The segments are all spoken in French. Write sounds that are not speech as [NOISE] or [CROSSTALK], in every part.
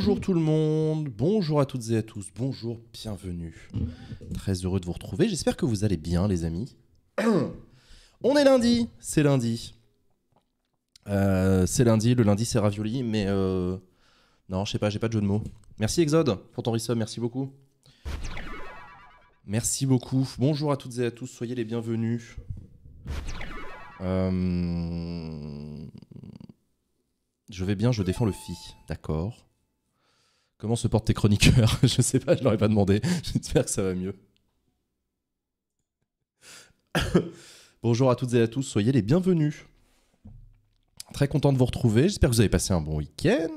Bonjour tout le monde, bonjour à toutes et à tous, bonjour, bienvenue. Très heureux de vous retrouver, j'espère que vous allez bien les amis. [COUGHS] On est lundi, c'est lundi. Euh, c'est lundi, le lundi c'est ravioli, mais euh, non, je sais pas, j'ai pas de jeu de mots. Merci Exode pour ton resub, merci beaucoup. Merci beaucoup, bonjour à toutes et à tous, soyez les bienvenus. Euh, je vais bien, je défends le fi, d'accord. Comment se portent tes chroniqueurs [LAUGHS] Je sais pas, je leur ai pas demandé. J'espère que ça va mieux. [COUGHS] Bonjour à toutes et à tous, soyez les bienvenus. Très content de vous retrouver. J'espère que vous avez passé un bon week-end,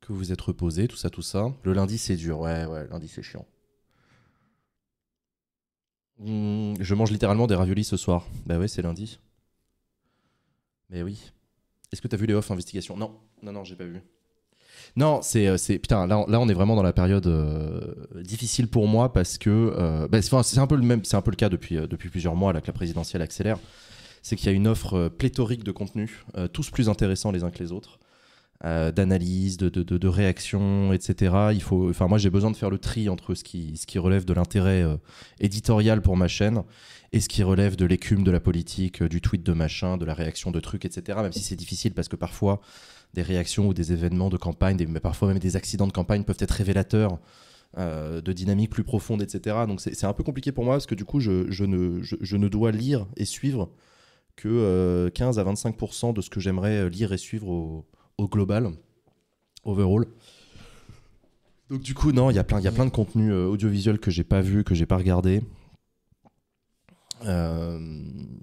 que vous êtes reposés, tout ça, tout ça. Le lundi, c'est dur. Ouais, ouais, lundi, c'est chiant. Hmm, je mange littéralement des raviolis ce soir. Bah ouais, c'est lundi. Mais oui. Est-ce que tu as vu les off investigations Non, non, non, j'ai pas vu. Non, c'est, euh, putain, là, on est vraiment dans la période euh, difficile pour moi parce que euh, ben, c'est, un peu le même, c'est un peu le cas depuis, depuis plusieurs mois là que la présidentielle accélère, c'est qu'il y a une offre pléthorique de contenus, tous plus intéressants les uns que les autres, d'analyse, de, de, réactions, etc. Il faut, enfin moi j'ai besoin de faire le tri entre ce qui, ce qui relève de l'intérêt éditorial pour ma chaîne et ce qui relève de l'écume de la politique, du tweet de machin, de la réaction de trucs, etc. Même si c'est difficile parce que parfois des réactions ou des événements de campagne, mais parfois même des accidents de campagne peuvent être révélateurs euh, de dynamiques plus profondes, etc. Donc c'est un peu compliqué pour moi parce que du coup, je, ne, je, ne, dois lire et suivre que 15 euh, à 25% de ce que j'aimerais euh, lire et suivre au, au, global, overall. Donc du coup, non, il y a plein de contenus audiovisuels que j'ai pas vu, que j'ai pas regardé. Euh,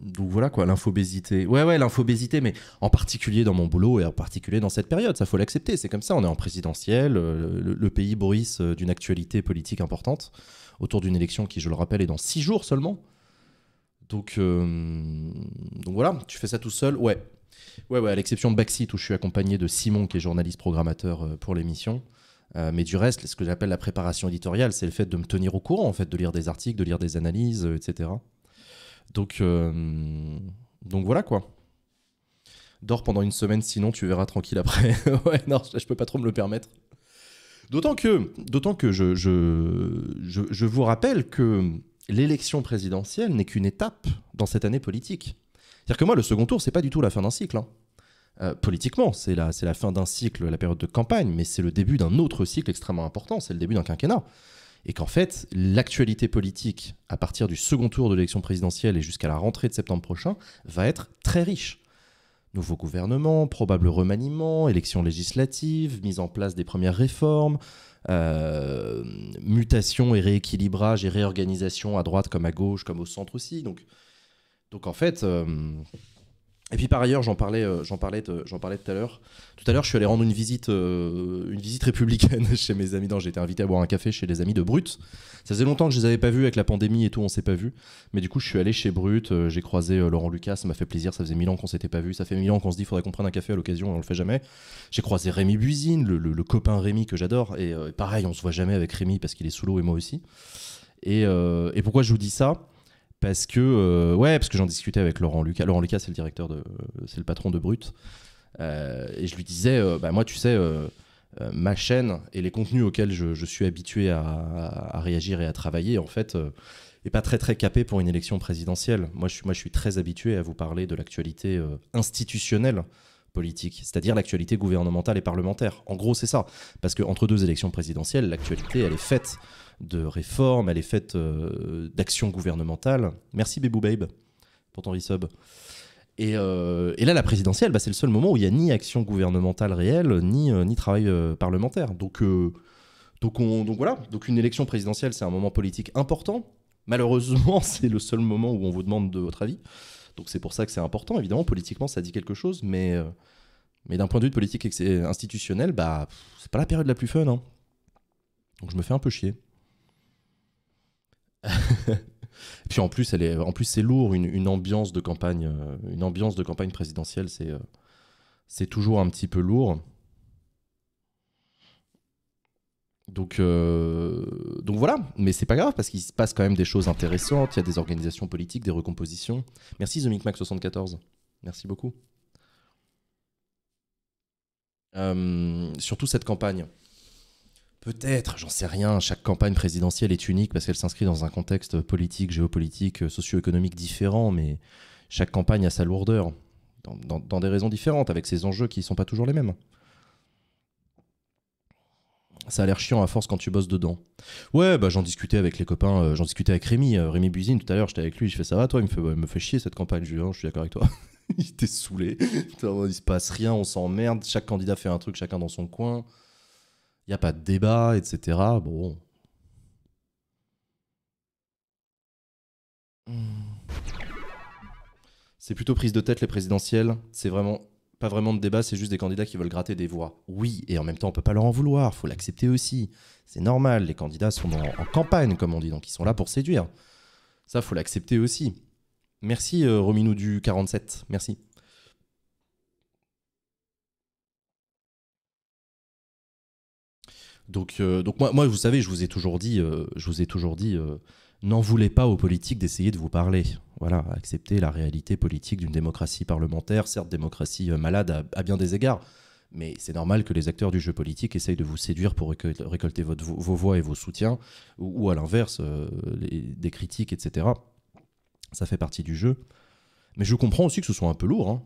donc voilà quoi, l'infobésité. Ouais, ouais, l'infobésité, mais en particulier dans mon boulot et en particulier dans cette période, ça faut l'accepter. C'est comme ça, on est en présidentiel, euh, le, pays Boris euh, d'une actualité politique importante, autour d'une élection qui, je le rappelle, est dans six jours seulement. Donc, donc voilà, tu fais ça tout seul, ouais. Ouais, ouais, à l'exception de Backseat où je suis accompagné de Simon qui est journaliste programmateur pour l'émission. mais du reste, ce que j'appelle la préparation éditoriale, c'est le fait de me tenir au courant, en fait, de lire des articles, de lire des analyses, etc. Donc, euh, donc voilà quoi. Dors pendant une semaine, sinon tu verras tranquille après. [LAUGHS] ouais, non, je, ne peux pas trop me le permettre. D'autant que, d'autant que je, je, vous rappelle que l'élection présidentielle n'est qu'une étape dans cette année politique. C'est-à-dire que moi, le second tour, c'est pas du tout la fin d'un cycle. Hein. Euh, politiquement, c'est la fin d'un cycle, la période de campagne, mais c'est le début d'un autre cycle extrêmement important, c'est le début d'un quinquennat et qu'en fait, l'actualité politique, à partir du second tour de l'élection présidentielle et jusqu'à la rentrée de septembre prochain, va être très riche. Nouveau gouvernement, probable remaniement, élections législatives, mise en place des premières réformes, euh, mutations mutation et rééquilibrage et réorganisation à droite comme à gauche, comme au centre aussi. Donc, donc en fait, euh, et puis par ailleurs, j'en parlais, euh, j'en parlais, j'en parlais tout à l'heure. Tout à l'heure, je suis allé rendre une visite, euh, une visite républicaine [LAUGHS] chez mes amis. Non, j'ai été invité à boire un café chez les amis de Brut. Ça faisait longtemps que je les avais pas vus avec la pandémie et tout, on s'est pas vus. Mais du coup, je suis allé chez Brut. Euh, j'ai croisé Laurent Lucas, ça m'a fait plaisir. Ça faisait mille ans qu'on s'était pas vus. Ça fait mille ans qu'on se dit, faudrait qu'on prenne un café à l'occasion et on le fait jamais. J'ai croisé Rémi Buisine, le, copain Rémi que j'adore. Et pareil, on se voit jamais avec Rémi parce qu'il est sous l'eau et moi aussi. Et, et pourquoi je vous dis ça parce que euh, ouais parce que j'en discutais avec Laurent Lucas Laurent Lucas c'est le directeur de euh, c'est le patron de Brut euh, et je lui disais bah, moi tu sais ma chaîne et les contenus auxquels je, suis habitué à, réagir et à travailler en fait est pas très très capé pour une élection présidentielle moi je suis moi je suis très habitué à vous parler de l'actualité institutionnelle politique, c'est-à-dire l'actualité gouvernementale et parlementaire. En gros, c'est ça. Parce qu'entre deux élections présidentielles, l'actualité, elle est faite de réformes, elle est faite euh, d'actions gouvernementales. Merci Bébou Babe pour ton resub. Et, euh, et là, la présidentielle, bah, c'est le seul moment où il n'y a ni action gouvernementale réelle, ni, euh, travail parlementaire. Donc, donc, on, donc voilà, donc une élection présidentielle, c'est un moment politique important. Malheureusement, [LAUGHS] c'est le seul moment où on vous demande de votre avis. Donc c'est pour ça que c'est important, évidemment, politiquement, ça dit quelque chose, mais, d'un point de vue de politique institutionnel, bah, c'est pas la période la plus fun. Hein. Donc je me fais un peu chier. [LAUGHS] Puis en plus, elle est, en plus c'est lourd, une, ambiance de campagne, euh, une ambiance de campagne présidentielle, c'est, euh, c'est toujours un petit peu lourd. Donc, euh, donc voilà, mais c'est pas grave parce qu'il se passe quand même des choses intéressantes. Il y a des organisations politiques, des recompositions. Merci The 74. Merci beaucoup. surtout cette campagne. Peut-être, j'en sais rien. Chaque campagne présidentielle est unique parce qu'elle s'inscrit dans un contexte politique, géopolitique, euh, socio-économique différent, mais chaque campagne a sa lourdeur, dans, des raisons différentes, avec ses enjeux qui ne sont pas toujours les mêmes. Ça a l'air chiant à force quand tu bosses dedans. Ouais, bah, j'en discutais avec les copains, euh, j'en discutais avec Rémi, euh, Rémi Buzine tout à l'heure, j'étais avec lui, je fais ça va toi, il me fait, me fait chier cette campagne, je, hein, je suis d'accord avec toi. [LAUGHS] il était saoulé, il se passe rien, on s'emmerde, chaque candidat fait un truc, chacun dans son coin. Il n'y a pas de débat, etc. Bon. C'est plutôt prise de tête les présidentielles. C'est vraiment pas vraiment de débat, c'est juste des candidats qui veulent gratter des voix. Oui, et en même temps, on peut pas leur en vouloir, faut l'accepter aussi. C'est normal, les candidats sont en, campagne, comme on dit, donc ils sont là pour séduire. Ça, faut l'accepter aussi. Merci euh, du 47, merci. Donc, euh, donc moi, vous savez, je vous ai toujours dit, euh, je vous ai toujours dit, euh, n'en voulez pas aux politiques d'essayer de vous parler. Voilà, acceptez la réalité politique d'une démocratie parlementaire, certes démocratie malade à, bien des égards, mais c'est normal que les acteurs du jeu politique essayent de vous séduire pour récolter votre, vos voix et vos soutiens, ou, à l'inverse, des critiques, etc. Ça fait partie du jeu. Mais je comprends aussi que ce soit un peu lourd. Hein.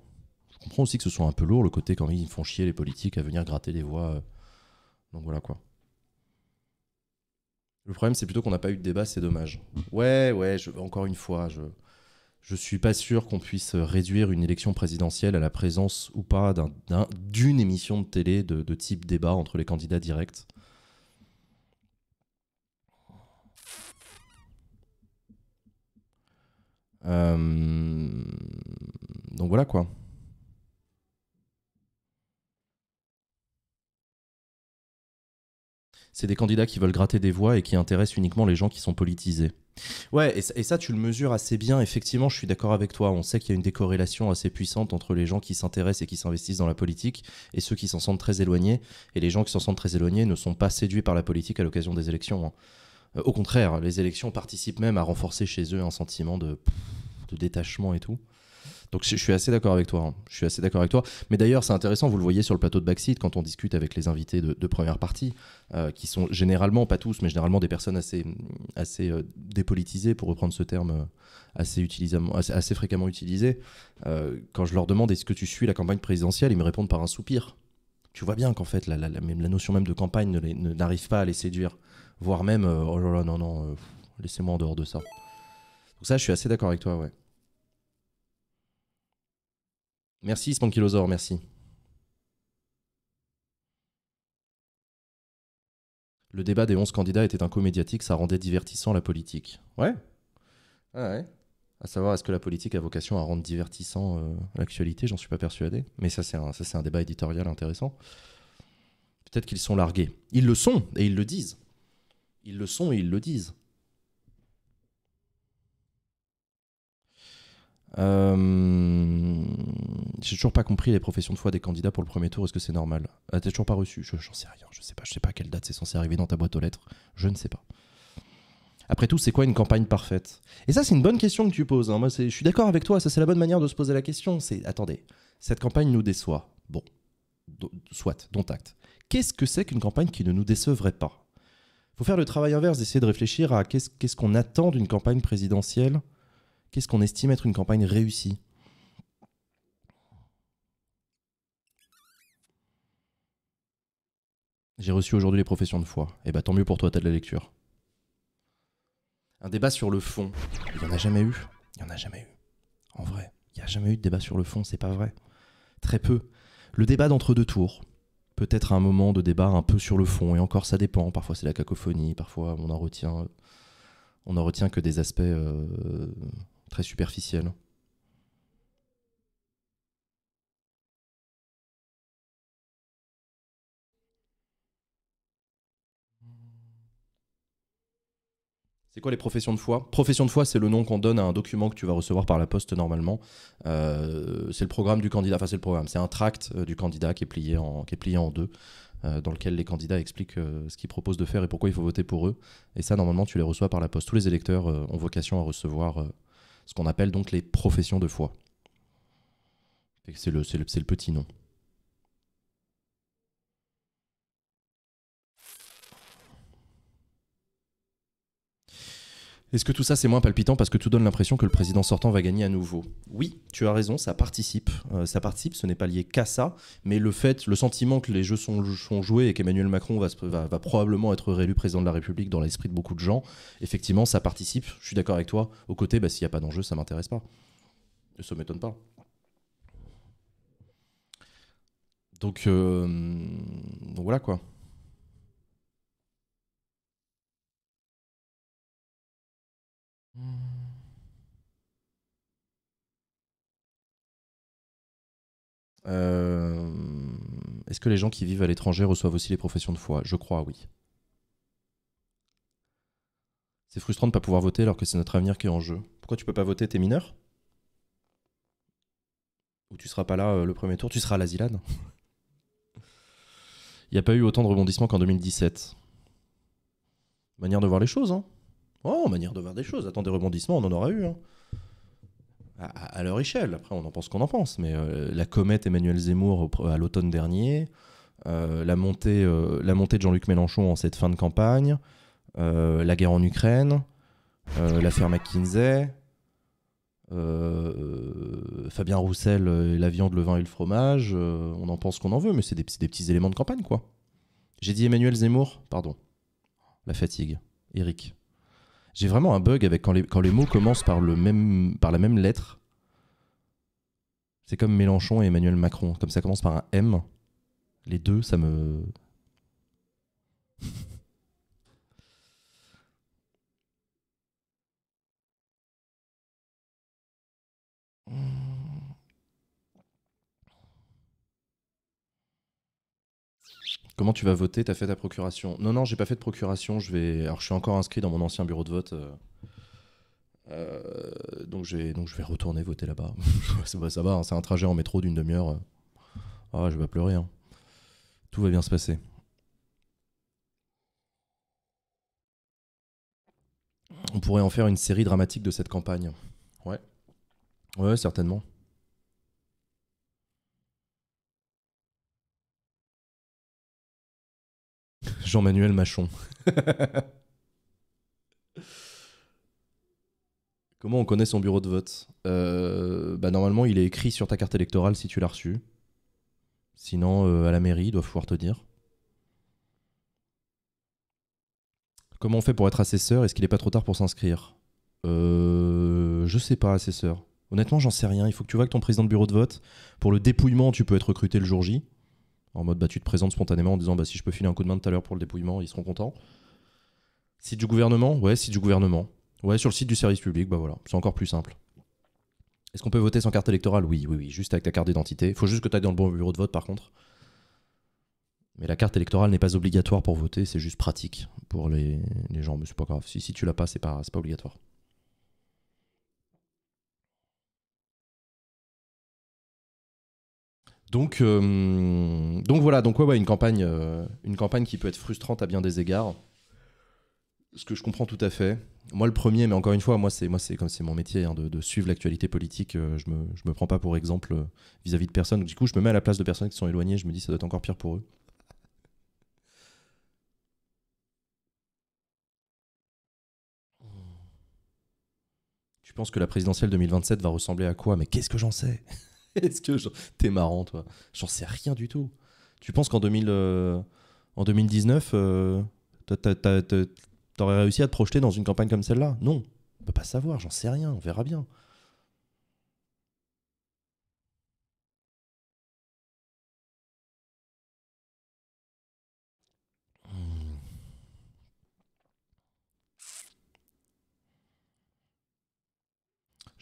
Je comprends aussi que ce soit un peu lourd le côté quand ils font chier les politiques à venir gratter les voix. Donc voilà quoi. Le problème, c'est plutôt qu'on n'a pas eu de débat, c'est dommage. Mmh. Ouais, ouais, je, encore une fois, je ne suis pas sûr qu'on puisse réduire une élection présidentielle à la présence ou pas d'une émission de télé de, type débat entre les candidats directs. Euh, donc voilà quoi. c'est des candidats qui veulent gratter des voix et qui intéressent uniquement les gens qui sont politisés. Ouais, et ça, tu le mesures assez bien. Effectivement, je suis d'accord avec toi. On sait qu'il y a une décorrélation assez puissante entre les gens qui s'intéressent et qui s'investissent dans la politique et ceux qui s'en sentent très éloignés. Et les gens qui s'en sentent très éloignés ne sont pas séduits par la politique à l'occasion des élections. Hein. Euh, au contraire, les élections participent même à renforcer chez eux un sentiment de détachement et tout. Donc je, suis assez d'accord avec toi. Hein. Je suis assez d'accord avec toi. Mais d'ailleurs, c'est intéressant, vous le voyez sur le plateau de Backseat quand on discute avec les invités de, première partie, euh, qui sont généralement, pas tous, mais généralement des personnes assez, assez euh, dépolitisées, pour reprendre ce terme euh, assez, assez fréquemment utilisé. quand je leur demande est-ce que tu suis la campagne présidentielle, ils me répondent par un soupir tu vois bien qu'en fait, la, la, notion même de campagne n'arrive pas à les séduire, voire même, oh là là, non, non, laissez-moi en dehors de ça. Donc ça, je suis assez d'accord avec toi, ouais. Merci Spankylosaur, merci. Le débat des 11 candidats était un co médiatique, ça rendait divertissant la politique. Ouais. Ah ouais. À savoir, est-ce que la politique a vocation à rendre divertissant euh, l'actualité J'en suis pas persuadé. Mais ça, c'est un, un débat éditorial intéressant. Peut-être qu'ils sont largués. Ils le sont, et ils le disent. Ils le sont, et ils le disent. Euh, j'ai toujours pas compris les professions de foi des candidats pour le premier tour. Est-ce que c'est normal ah, T'es toujours pas reçu Je sais rien. Je sais pas. Je sais pas à quelle date c'est censé arriver dans ta boîte aux lettres. Je ne sais pas. Après tout, c'est quoi une campagne parfaite Et ça, c'est une bonne question que tu poses. Hein. Moi, je suis d'accord avec toi. Ça, c'est la bonne manière de se poser la question. C'est attendez, cette campagne nous déçoit. Bon, soit, dont acte. Qu'est-ce que c'est qu'une campagne qui ne nous décevrait pas Faut faire le travail inverse, essayer de réfléchir à qu'est-ce qu'on attend d'une campagne présidentielle Qu'est-ce qu'on estime être une campagne réussie J'ai reçu aujourd'hui les professions de foi. Eh bah tant mieux pour toi, t'as de la lecture. Un débat sur le fond. Il n'y en a jamais eu. Il n'y en a jamais eu. En vrai, il n'y a jamais eu de débat sur le fond, c'est pas vrai. Très peu. Le débat d'entre deux tours. Peut-être un moment de débat un peu sur le fond, et encore ça dépend. Parfois c'est la cacophonie, parfois on en retient, on en retient que des aspects euh, très superficielle. C'est quoi les professions de foi Profession de foi, c'est le nom qu'on donne à un document que tu vas recevoir par la poste normalement. Euh, c'est le programme du candidat, enfin c'est le programme, c'est un tract euh, du candidat qui est plié en, qui plié en deux, euh, dans lequel les candidats expliquent ce qu'ils proposent de faire et pourquoi il faut voter pour eux. Et ça, normalement, tu les reçois par la poste. Tous les électeurs ont vocation à recevoir ce qu'on appelle donc les professions de foi. C'est le, le petit nom. Est-ce que tout ça c'est moins palpitant parce que tout donne l'impression que le président sortant va gagner à nouveau Oui, tu as raison, ça participe. Euh, ça participe, ce n'est pas lié qu'à ça, mais le fait, le sentiment que les jeux sont, joués et qu'Emmanuel Macron va, probablement être réélu président de la République dans l'esprit de beaucoup de gens, effectivement ça participe, je suis d'accord avec toi, au côté, bah, s'il n'y a pas d'enjeu, ça m'intéresse pas. Ça ne m'étonne pas. donc euh, voilà quoi. Euh, est-ce que les gens qui vivent à l'étranger reçoivent aussi les professions de foi Je crois, oui. C'est frustrant de ne pas pouvoir voter alors que c'est notre avenir qui est en jeu. Pourquoi tu peux pas voter T'es mineur Ou tu seras pas là euh, le premier tour Tu seras à l'asile [LAUGHS] Il n'y a pas eu autant de rebondissements qu'en 2017. Manière de voir les choses, hein Oh, manière de voir des choses. Attends, des rebondissements, on en aura eu. Hein. À, leur échelle. Après, on en pense qu'on en pense. Mais euh, la comète Emmanuel Zemmour à l'automne dernier, euh, la, montée, euh, la montée de Jean-Luc Mélenchon en cette fin de campagne, la guerre en Ukraine, l'affaire McKinsey, Fabien Roussel, la viande, le vin et le fromage, on en pense qu'on en veut, mais c'est des, des petits éléments de campagne, quoi. J'ai dit Emmanuel Zemmour, pardon. La fatigue. Eric. J'ai vraiment un bug avec quand les, quand les mots commencent par, le même, par la même lettre. C'est comme Mélenchon et Emmanuel Macron. Comme ça commence par un M, les deux, ça me. Comment tu vas voter T'as fait ta procuration Non, non, j'ai pas fait de procuration. Je vais. Alors, je suis encore inscrit dans mon ancien bureau de vote. Euh, euh, donc, donc, je vais retourner voter là-bas. [LAUGHS] ça va, hein, c'est un trajet en métro d'une demi-heure. Euh. Ah, je vais pleurer. Hein. Tout va bien se passer. On pourrait en faire une série dramatique de cette campagne. Ouais. Ouais, certainement. Jean-Manuel Machon. [LAUGHS] Comment on connaît son bureau de vote euh, bah, Normalement, il est écrit sur ta carte électorale si tu l'as reçu. Sinon, euh, à la mairie, ils doivent pouvoir te dire. Comment on fait pour être assesseur Est-ce qu'il n'est pas trop tard pour s'inscrire euh, Je sais pas, assesseur. Honnêtement, j'en sais rien. Il faut que tu vois que ton président de bureau de vote, pour le dépouillement, tu peux être recruté le jour J. En mode, bah, tu te spontanément en disant, bah, si je peux filer un coup de main tout à l'heure pour le dépouillement, ils seront contents. Site du gouvernement Ouais, site du gouvernement. Ouais, sur le site du service public, bah voilà, c'est encore plus simple. Est-ce qu'on peut voter sans carte électorale Oui, oui, oui, juste avec ta carte d'identité. Faut juste que tu ailles dans le bon bureau de vote par contre. Mais la carte électorale n'est pas obligatoire pour voter, c'est juste pratique pour les, gens. Mais c'est pas grave. Si, si tu l'as pas, c'est pas, pas obligatoire. Donc, euh, donc voilà, donc une, campagne, euh, une campagne qui peut être frustrante à bien des égards. Ce que je comprends tout à fait. Moi, le premier, mais encore une fois, moi, c'est moi, c'est comme c'est mon métier hein, de, suivre l'actualité politique. Euh, je me me prends pas pour exemple vis-à-vis de personnes. du coup, je me mets à la place de personnes qui sont éloignées. Je me dis, ça doit être encore pire pour eux. Tu penses que la présidentielle 2027 va ressembler à quoi Mais qu'est-ce que j'en sais [LAUGHS] Est-ce que tu t'es marrant, toi J'en sais rien du tout. Tu penses qu'en 2000, euh, en 2019, euh, tu t'aurais réussi à te projeter dans une campagne comme celle-là Non, on peut pas savoir, j'en sais rien, on verra bien.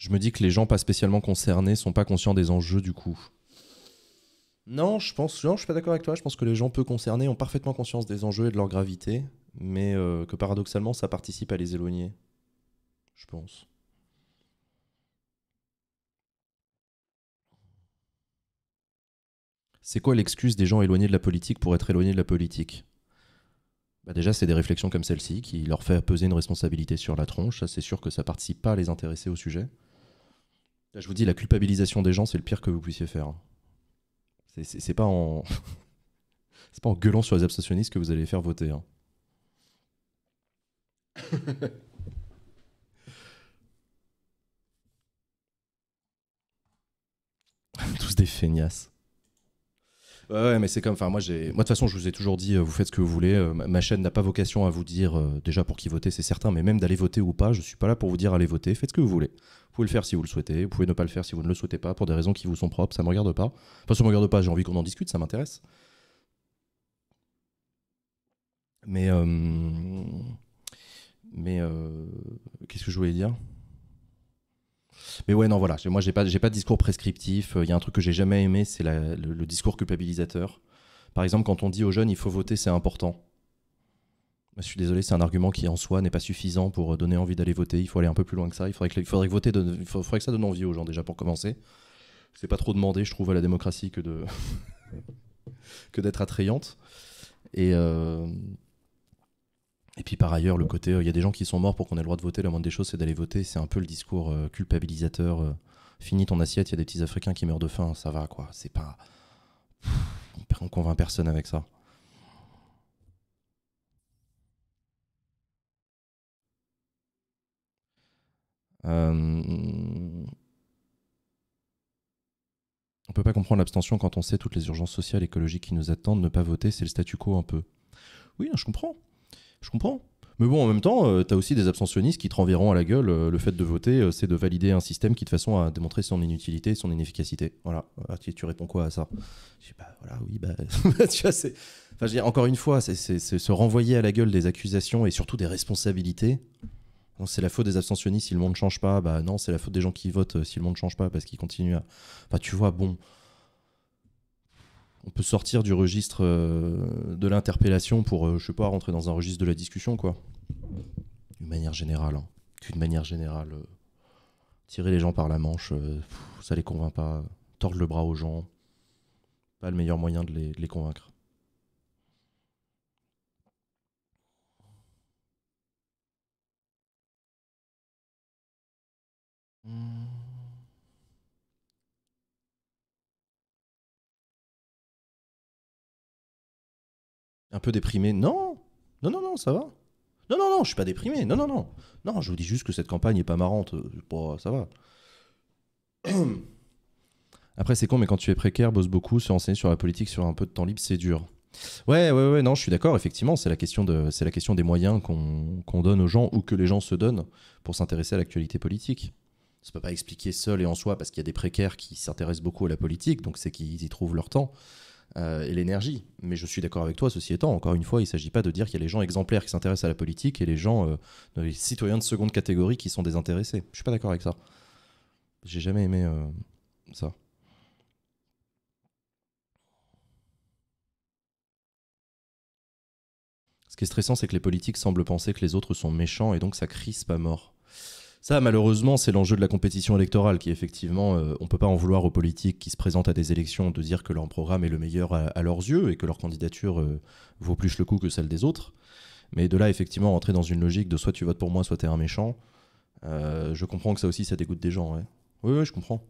je me dis que les gens pas spécialement concernés sont pas conscients des enjeux du coup. Non, je pense, non, je suis pas d'accord avec toi. Je pense que les gens peu concernés ont parfaitement conscience des enjeux et de leur gravité, mais euh, que paradoxalement, ça participe à les éloigner. Je pense. C'est quoi l'excuse des gens éloignés de la politique pour être éloignés de la politique bah, Déjà, c'est des réflexions comme celle-ci qui leur fait peser une responsabilité sur la tronche. Ça, c'est sûr que ça participe pas à les intéresser au sujet. Je vous dis, la culpabilisation des gens, c'est le pire que vous puissiez faire. Hein. C'est pas en. [LAUGHS] c'est pas en gueulant sur les abstentionnistes que vous allez faire voter. Hein. [LAUGHS] Tous des feignasses ouais, mais c'est comme. Enfin, moi, j'ai. Moi, de toute façon, je vous ai toujours dit, euh, vous faites ce que vous voulez. Euh, ma chaîne n'a pas vocation à vous dire euh, déjà pour qui voter, c'est certain, mais même d'aller voter ou pas, je suis pas là pour vous dire allez voter. Faites ce que vous voulez. Vous pouvez le faire si vous le souhaitez. Vous pouvez ne pas le faire si vous ne le souhaitez pas pour des raisons qui vous sont propres. Ça me regarde pas. Enfin, ça me regarde pas. J'ai envie qu'on en discute. Ça m'intéresse. Mais mais qu'est-ce que je voulais dire mais ouais, non, voilà. Moi, j'ai pas, j'ai pas de discours prescriptif. Il euh, y a un truc que j'ai jamais aimé, c'est le, discours culpabilisateur. Par exemple, quand on dit aux jeunes, il faut voter, c'est important. Je suis désolé, c'est un argument qui en soi n'est pas suffisant pour euh, donner envie d'aller voter. Il faut aller un peu plus loin que ça. Il faudrait que, il faudrait que voter, il faudrait que ça donne envie aux gens déjà pour commencer. C'est pas trop demandé, je trouve, à la démocratie que de [LAUGHS] que d'être attrayante. Et euh, et puis par ailleurs, le côté, euh, il y a des gens qui sont morts pour qu'on ait le droit de voter. La moindre des choses, c'est d'aller voter. C'est un peu le discours euh, culpabilisateur. Euh, fini ton assiette, il y a des petits Africains qui meurent de faim. Ça va, quoi. C'est pas. on convainc personne avec ça. On peut pas comprendre l'abstention quand on sait toutes les urgences sociales, écologiques qui nous attendent. Ne pas voter, c'est le statu quo un peu. Oui, hein, je comprends. Je comprends. Mais bon, en même temps, euh, t'as tu aussi des abstentionnistes qui te renverront à la gueule euh, le fait de voter, euh, c'est de valider un système qui, de façon, a démontré son inutilité, son inefficacité. Voilà. Ah, tu, réponds quoi à ça Je sais pas, bah, voilà, oui, bah, [LAUGHS] bah. tu vois, c'est. Enfin, je veux dire, encore une fois, c'est se renvoyer à la gueule des accusations et surtout des responsabilités. C'est la faute des abstentionnistes si le monde ne change pas. Bah non, c'est la faute des gens qui votent si le monde ne change pas parce qu'ils continuent à. Enfin, tu vois, bon on peut sortir du registre euh, de l'interpellation pour, euh, je sais pas, rentrer dans un registre de la discussion, quoi. D'une manière générale, hein. d'une manière générale, euh, tirer les gens par la manche, ça les convainc pas. Tordre le bras aux gens, pas le meilleur moyen de les, convaincre. Hmm. un peu déprimé. Non, non, non, non, ça va. Non, non, non, je suis pas déprimé. Non, non, non. Non, je vous dis juste que cette campagne est pas marrante. ça va. [CLEARS THROAT] Après, c'est con, mais quand tu es précaire, bosse beaucoup, se renseigner sur la politique sur un peu de temps libre, c'est dur. Ouais, ouais, ouais, non, je suis d'accord, effectivement, c'est la, question de, c'est la question des moyens qu'on, donne aux gens ou que les gens se donnent pour s'intéresser à l'actualité politique. Ça peut pas expliquer seul et en soi, parce qu'il y a des précaires qui s'intéressent beaucoup à la politique, donc c'est qu'ils y trouvent leur temps. Euh, et l'énergie. Mais je suis d'accord avec toi, ceci étant, encore une fois, il ne s'agit pas de dire qu'il y a les gens exemplaires qui s'intéressent à la politique et les gens, euh, les citoyens de seconde catégorie qui sont désintéressés. Je ne suis pas d'accord avec ça. J'ai jamais aimé euh, ça. Ce qui est stressant, c'est que les politiques semblent penser que les autres sont méchants et donc ça crispe à mort. Ça, malheureusement, c'est l'enjeu de la compétition électorale qui, effectivement, euh, on ne peut pas en vouloir aux politiques qui se présentent à des élections de dire que leur programme est le meilleur à, leurs yeux et que leur candidature euh, vaut plus le coup que celle des autres. Mais de là, effectivement, entrer dans une logique de soit tu votes pour moi, soit tu es un méchant, euh, je comprends que ça aussi, ça dégoûte des gens. Oui, oui, je comprends.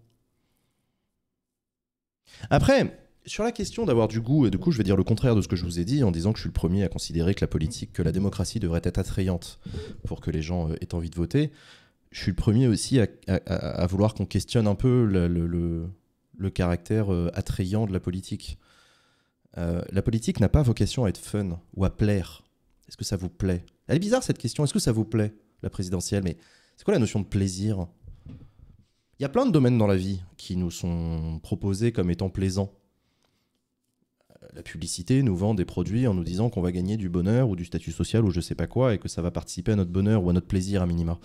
Après, sur la question d'avoir du goût, et du coup, je vais dire le contraire de ce que je vous ai dit en disant que je suis le premier à considérer que la politique, que la démocratie devrait être attrayante pour que les gens aient envie de voter je suis le premier aussi à, vouloir qu'on questionne un peu le, caractère euh, attrayant de la politique. Euh, la politique n'a pas vocation à être fun ou à plaire. Est-ce que ça vous plaît Elle est bizarre cette question. Est-ce que ça vous plaît, la présidentielle Mais c'est quoi la notion de plaisir Il y a plein de domaines dans la vie qui nous sont proposés comme étant plaisants. Euh, la publicité nous vend des produits en nous disant qu'on va gagner du bonheur ou du statut social ou je sais pas quoi et que ça va participer à notre bonheur ou à notre plaisir à minima.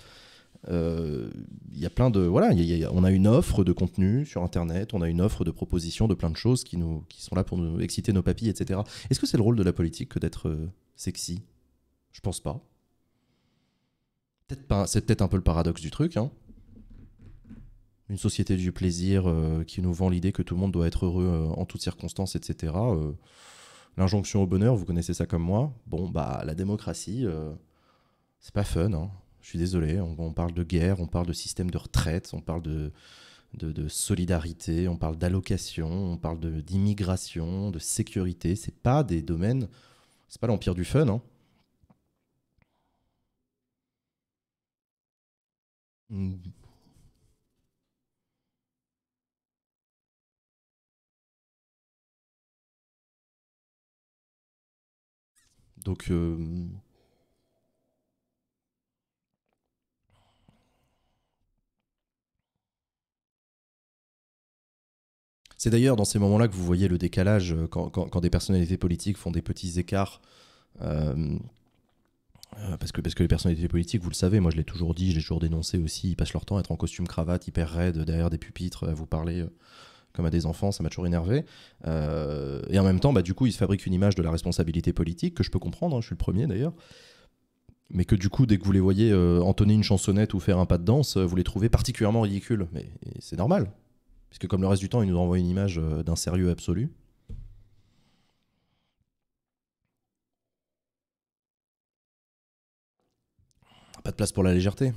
Euh, il y a plein de voilà, on a une offre de contenu sur Internet, on a une offre de propositions, de plein de choses qui nous qui sont là pour nous exciter nos papilles, etc. Est-ce que c'est le rôle de la politique que d'être euh, sexy Je pense pas. pas, c'est peut-être un peu le paradoxe du truc. Hein. Une société du plaisir euh, qui nous vend l'idée que tout le monde doit être heureux en toutes circonstances, etc. L'injonction au bonheur, vous connaissez ça comme moi. Bon, bah la démocratie, c'est pas fun. Hein. Je suis désolé, on, parle de guerre, on parle de système de retraite, on parle de, solidarité, on parle d'allocation, on parle d'immigration, de, sécurité. C'est pas des domaines, c'est pas l'empire du fun. Hein. Donc, euh, C'est d'ailleurs dans ces moments-là que vous voyez le décalage euh, quand, des personnalités politiques font des petits écarts. Euh, euh, parce que, parce que les personnalités politiques, vous le savez, moi je l'ai toujours dit, je l'ai toujours dénoncé aussi, ils passent leur temps à être en costume cravate, hyper raide, derrière des pupitres, à vous parler comme à des enfants, ça m'a toujours énervé. et en même temps, bah, du coup, ils se fabriquent une image de la responsabilité politique, que je peux comprendre, hein, je suis le premier d'ailleurs. Mais que du coup, dès que vous les voyez entonner une chansonnette ou faire un pas de danse, vous les trouvez particulièrement ridicules. Mais c'est normal, parce que comme le reste du temps, il nous renvoie une image euh, d'un sérieux absolu. Pas de place pour la légèreté.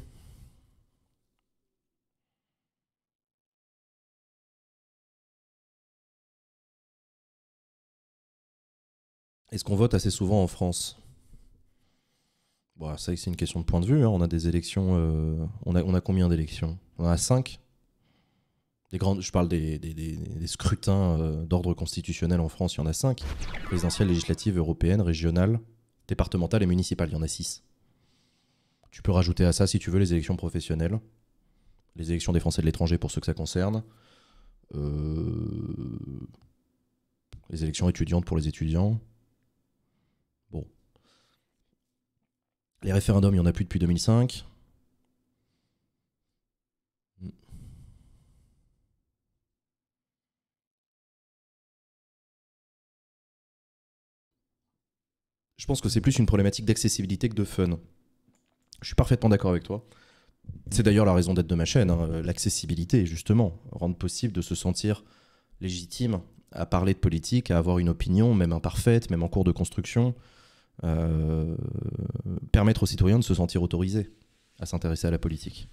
Est-ce qu'on vote assez souvent en France Bon, c'est une question de point de vue. Hein. On a des élections. Euh, on, a, on a combien d'élections On en a cinq je parle des, scrutins euh, d'ordre constitutionnel en France, il y en a cinq. Présidentielle, législative, européenne, régionale, départementale et municipale, il y en a six. Tu peux rajouter à ça, si tu veux, les élections professionnelles, les élections des Français de l'étranger pour ceux que ça concerne, euh, les élections étudiantes pour les étudiants. Bon. Les référendums, il n'y en a plus depuis 2005. je pense que c'est plus une problématique d'accessibilité que de fun. Je suis parfaitement d'accord avec toi. C'est d'ailleurs la raison d'être de ma chaîne, hein, l'accessibilité, justement, rendre possible de se sentir légitime à parler de politique, à avoir une opinion, même imparfaite, même en cours de construction, euh, permettre aux citoyens de se sentir autorisés à s'intéresser à la politique.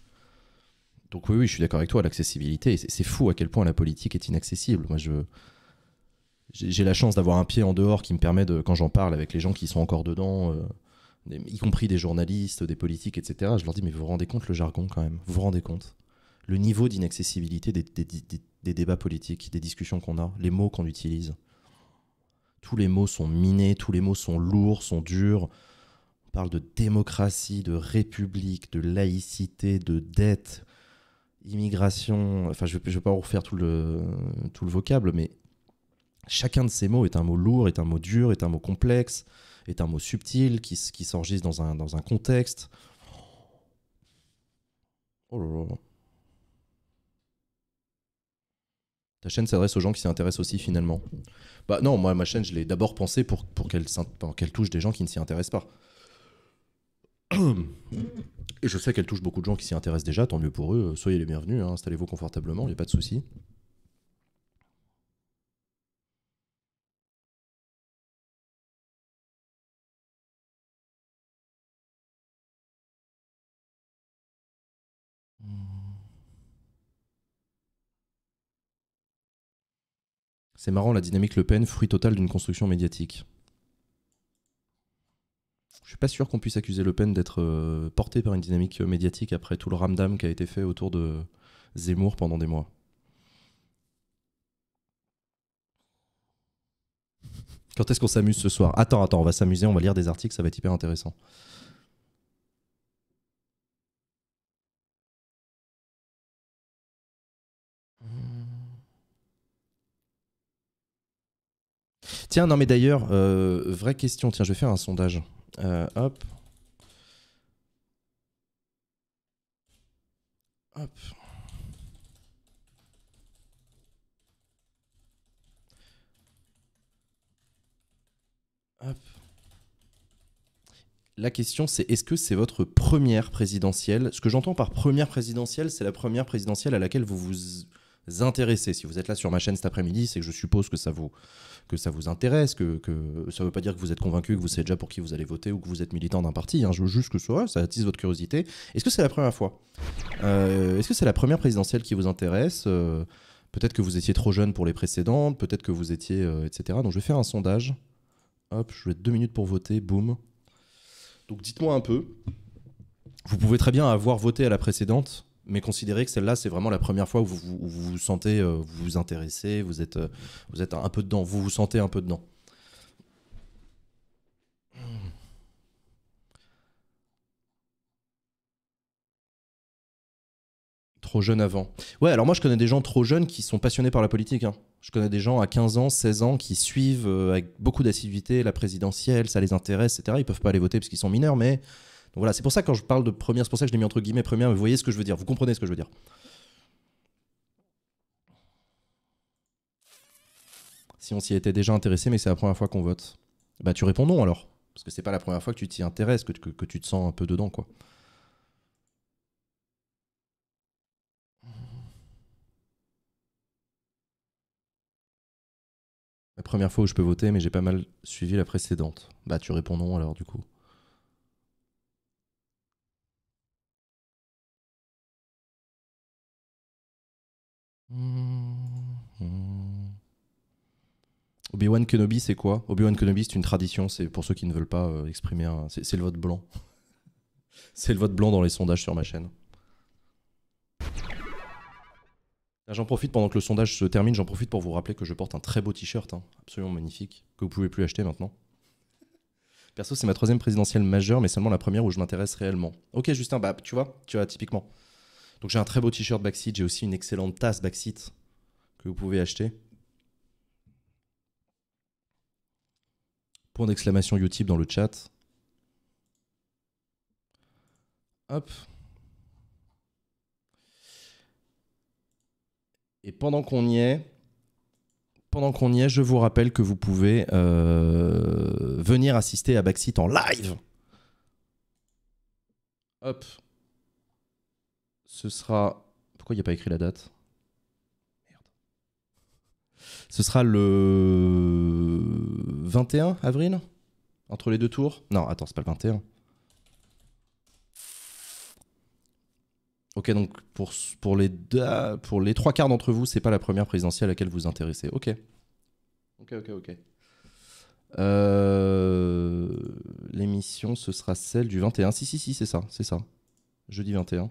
Donc oui, oui je suis d'accord avec toi, l'accessibilité, c'est fou à quel point la politique est inaccessible. Moi, je, j'ai la chance d'avoir un pied en dehors qui me permet de, quand j'en parle avec les gens qui sont encore dedans, euh, y compris des journalistes, des politiques, etc., je leur dis, mais vous vous rendez compte le jargon quand même, vous vous rendez compte le niveau d'inaccessibilité des, débats politiques, des discussions qu'on a, les mots qu'on utilise. Tous les mots sont minés, tous les mots sont lourds, sont durs. On parle de démocratie, de république, de laïcité, de dette, immigration. Enfin, je ne vais pas refaire tout le, tout le vocable, mais Chacun de ces mots est un mot lourd, est un mot dur, est un mot complexe, est un mot subtil qui, qui s'enregistre dans un, dans un contexte. Oh là là. Ta chaîne s'adresse aux gens qui s'y intéressent aussi finalement. Bah non, moi ma chaîne, je l'ai d'abord pensée pour, pour qu'elle touche des gens qui ne s'y intéressent pas. Et je sais qu'elle touche beaucoup de gens qui s'y intéressent déjà, tant mieux pour eux. Soyez les bienvenus, hein, installez-vous confortablement, il n'y a pas de soucis. C'est marrant la dynamique Le Pen, fruit total d'une construction médiatique. Je suis pas sûr qu'on puisse accuser Le Pen d'être euh, porté par une dynamique médiatique après tout le ramdam qui a été fait autour de Zemmour pendant des mois. Quand est-ce qu'on s'amuse ce soir Attends, attends, on va s'amuser, on va lire des articles, ça va être hyper intéressant. Tiens, non mais d'ailleurs, euh, vraie question, tiens, je vais faire un sondage. Euh, hop. Hop. Hop. La question, c'est est-ce que c'est votre première présidentielle Ce que j'entends par première présidentielle, c'est la première présidentielle à laquelle vous vous intéresser. Si vous êtes là sur ma chaîne cet après-midi, c'est que je suppose que ça vous, que ça vous intéresse, que, que ça ne veut pas dire que vous êtes convaincu, que vous savez déjà pour qui vous allez voter ou que vous êtes militant d'un parti. Hein. Je veux juste que ça, ça attise votre curiosité. Est-ce que c'est la première fois euh, Est-ce que c'est la première présidentielle qui vous intéresse euh, Peut-être que vous étiez trop jeune pour les précédentes, peut-être que vous étiez, euh, etc. Donc je vais faire un sondage. Hop, je vais être deux minutes pour voter, boum. Donc dites-moi un peu. Vous pouvez très bien avoir voté à la précédente mais considérez que celle-là, c'est vraiment la première fois où vous vous, sentez, euh, vous vous intéressez, vous êtes, euh, vous êtes un peu dedans, vous vous sentez un peu dedans. Trop jeune avant. Ouais, alors moi je connais des gens trop jeunes qui sont passionnés par la politique. Hein. Je connais des gens à 15 ans, 16 ans qui suivent euh, avec beaucoup d'assiduité la présidentielle, ça les intéresse, etc. Ils peuvent pas aller voter parce qu'ils sont mineurs, mais voilà, c'est pour ça quand je parle de première, c'est pour ça que je l'ai mis entre guillemets première, mais vous voyez ce que je veux dire, vous comprenez ce que je veux dire. Si on s'y était déjà intéressé, mais c'est la première fois qu'on vote, bah tu réponds non alors, parce que c'est pas la première fois que tu t'y intéresses, que, que, tu te sens un peu dedans quoi. La première fois où je peux voter, mais j'ai pas mal suivi la précédente. Bah tu réponds non alors du coup. Hmm. Obi-Wan Kenobi, c'est quoi Obi-Wan Kenobi, c'est une tradition, c'est pour ceux qui ne veulent pas euh, exprimer C'est le vote blanc. [LAUGHS] c'est le vote blanc dans les sondages sur ma chaîne. J'en profite pendant que le sondage se termine, j'en profite pour vous rappeler que je porte un très beau t-shirt, hein, absolument magnifique, que vous pouvez plus acheter maintenant. Perso, c'est ma troisième présidentielle majeure, mais seulement la première où je m'intéresse réellement. Ok, Justin, bah tu vois, tu vois, typiquement. Donc j'ai un très beau t-shirt backseat, j'ai aussi une excellente tasse backseat que vous pouvez acheter. Point d'exclamation YouTube dans le chat. Hop. Et pendant qu'on y est, pendant qu'on y est, je vous rappelle que vous pouvez euh, venir assister à Backseat en live. Hop, ce sera. Pourquoi il n'y a pas écrit la date Merde. Ce sera le 21 avril Entre les deux tours Non, attends, c'est pas le 21. Ok, donc pour, les, trois quarts d'entre vous, c'est pas la première présidentielle à laquelle vous vous intéressez. Ok. Ok, ok, ok. Euh, l'émission, ce sera celle du 21. Si, si, si, c'est ça, c'est ça. Jeudi 21.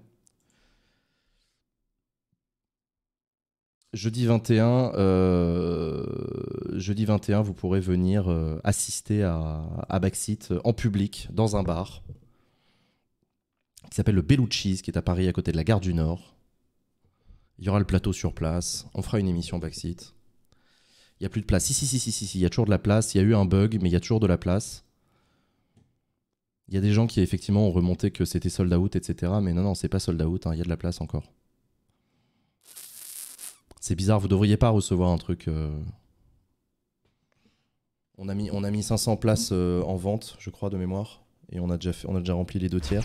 jeudi 21, euh, jeudi vous pourrez venir euh, assister à, à Backseat euh, en public dans un bar qui s'appelle le Bellucci's, qui est à Paris, à côté de la gare du Nord. Il y aura le plateau sur place. On fera une émission Backseat. Il n'y a plus de place. Si, si, si, si, si, il y a toujours de la place. Il y a eu un bug, mais il y a toujours de la place. Il y a des gens qui, effectivement, ont remonté que c'était sold out, etc. Mais non, non, c'est pas sold out. Hein. Il y a de la place encore. C'est bizarre, vous devriez pas recevoir un truc. Euh. On, a mis, on a mis 500 places euh, en vente, je crois, de mémoire. Et on a déjà, on a déjà rempli les deux tiers.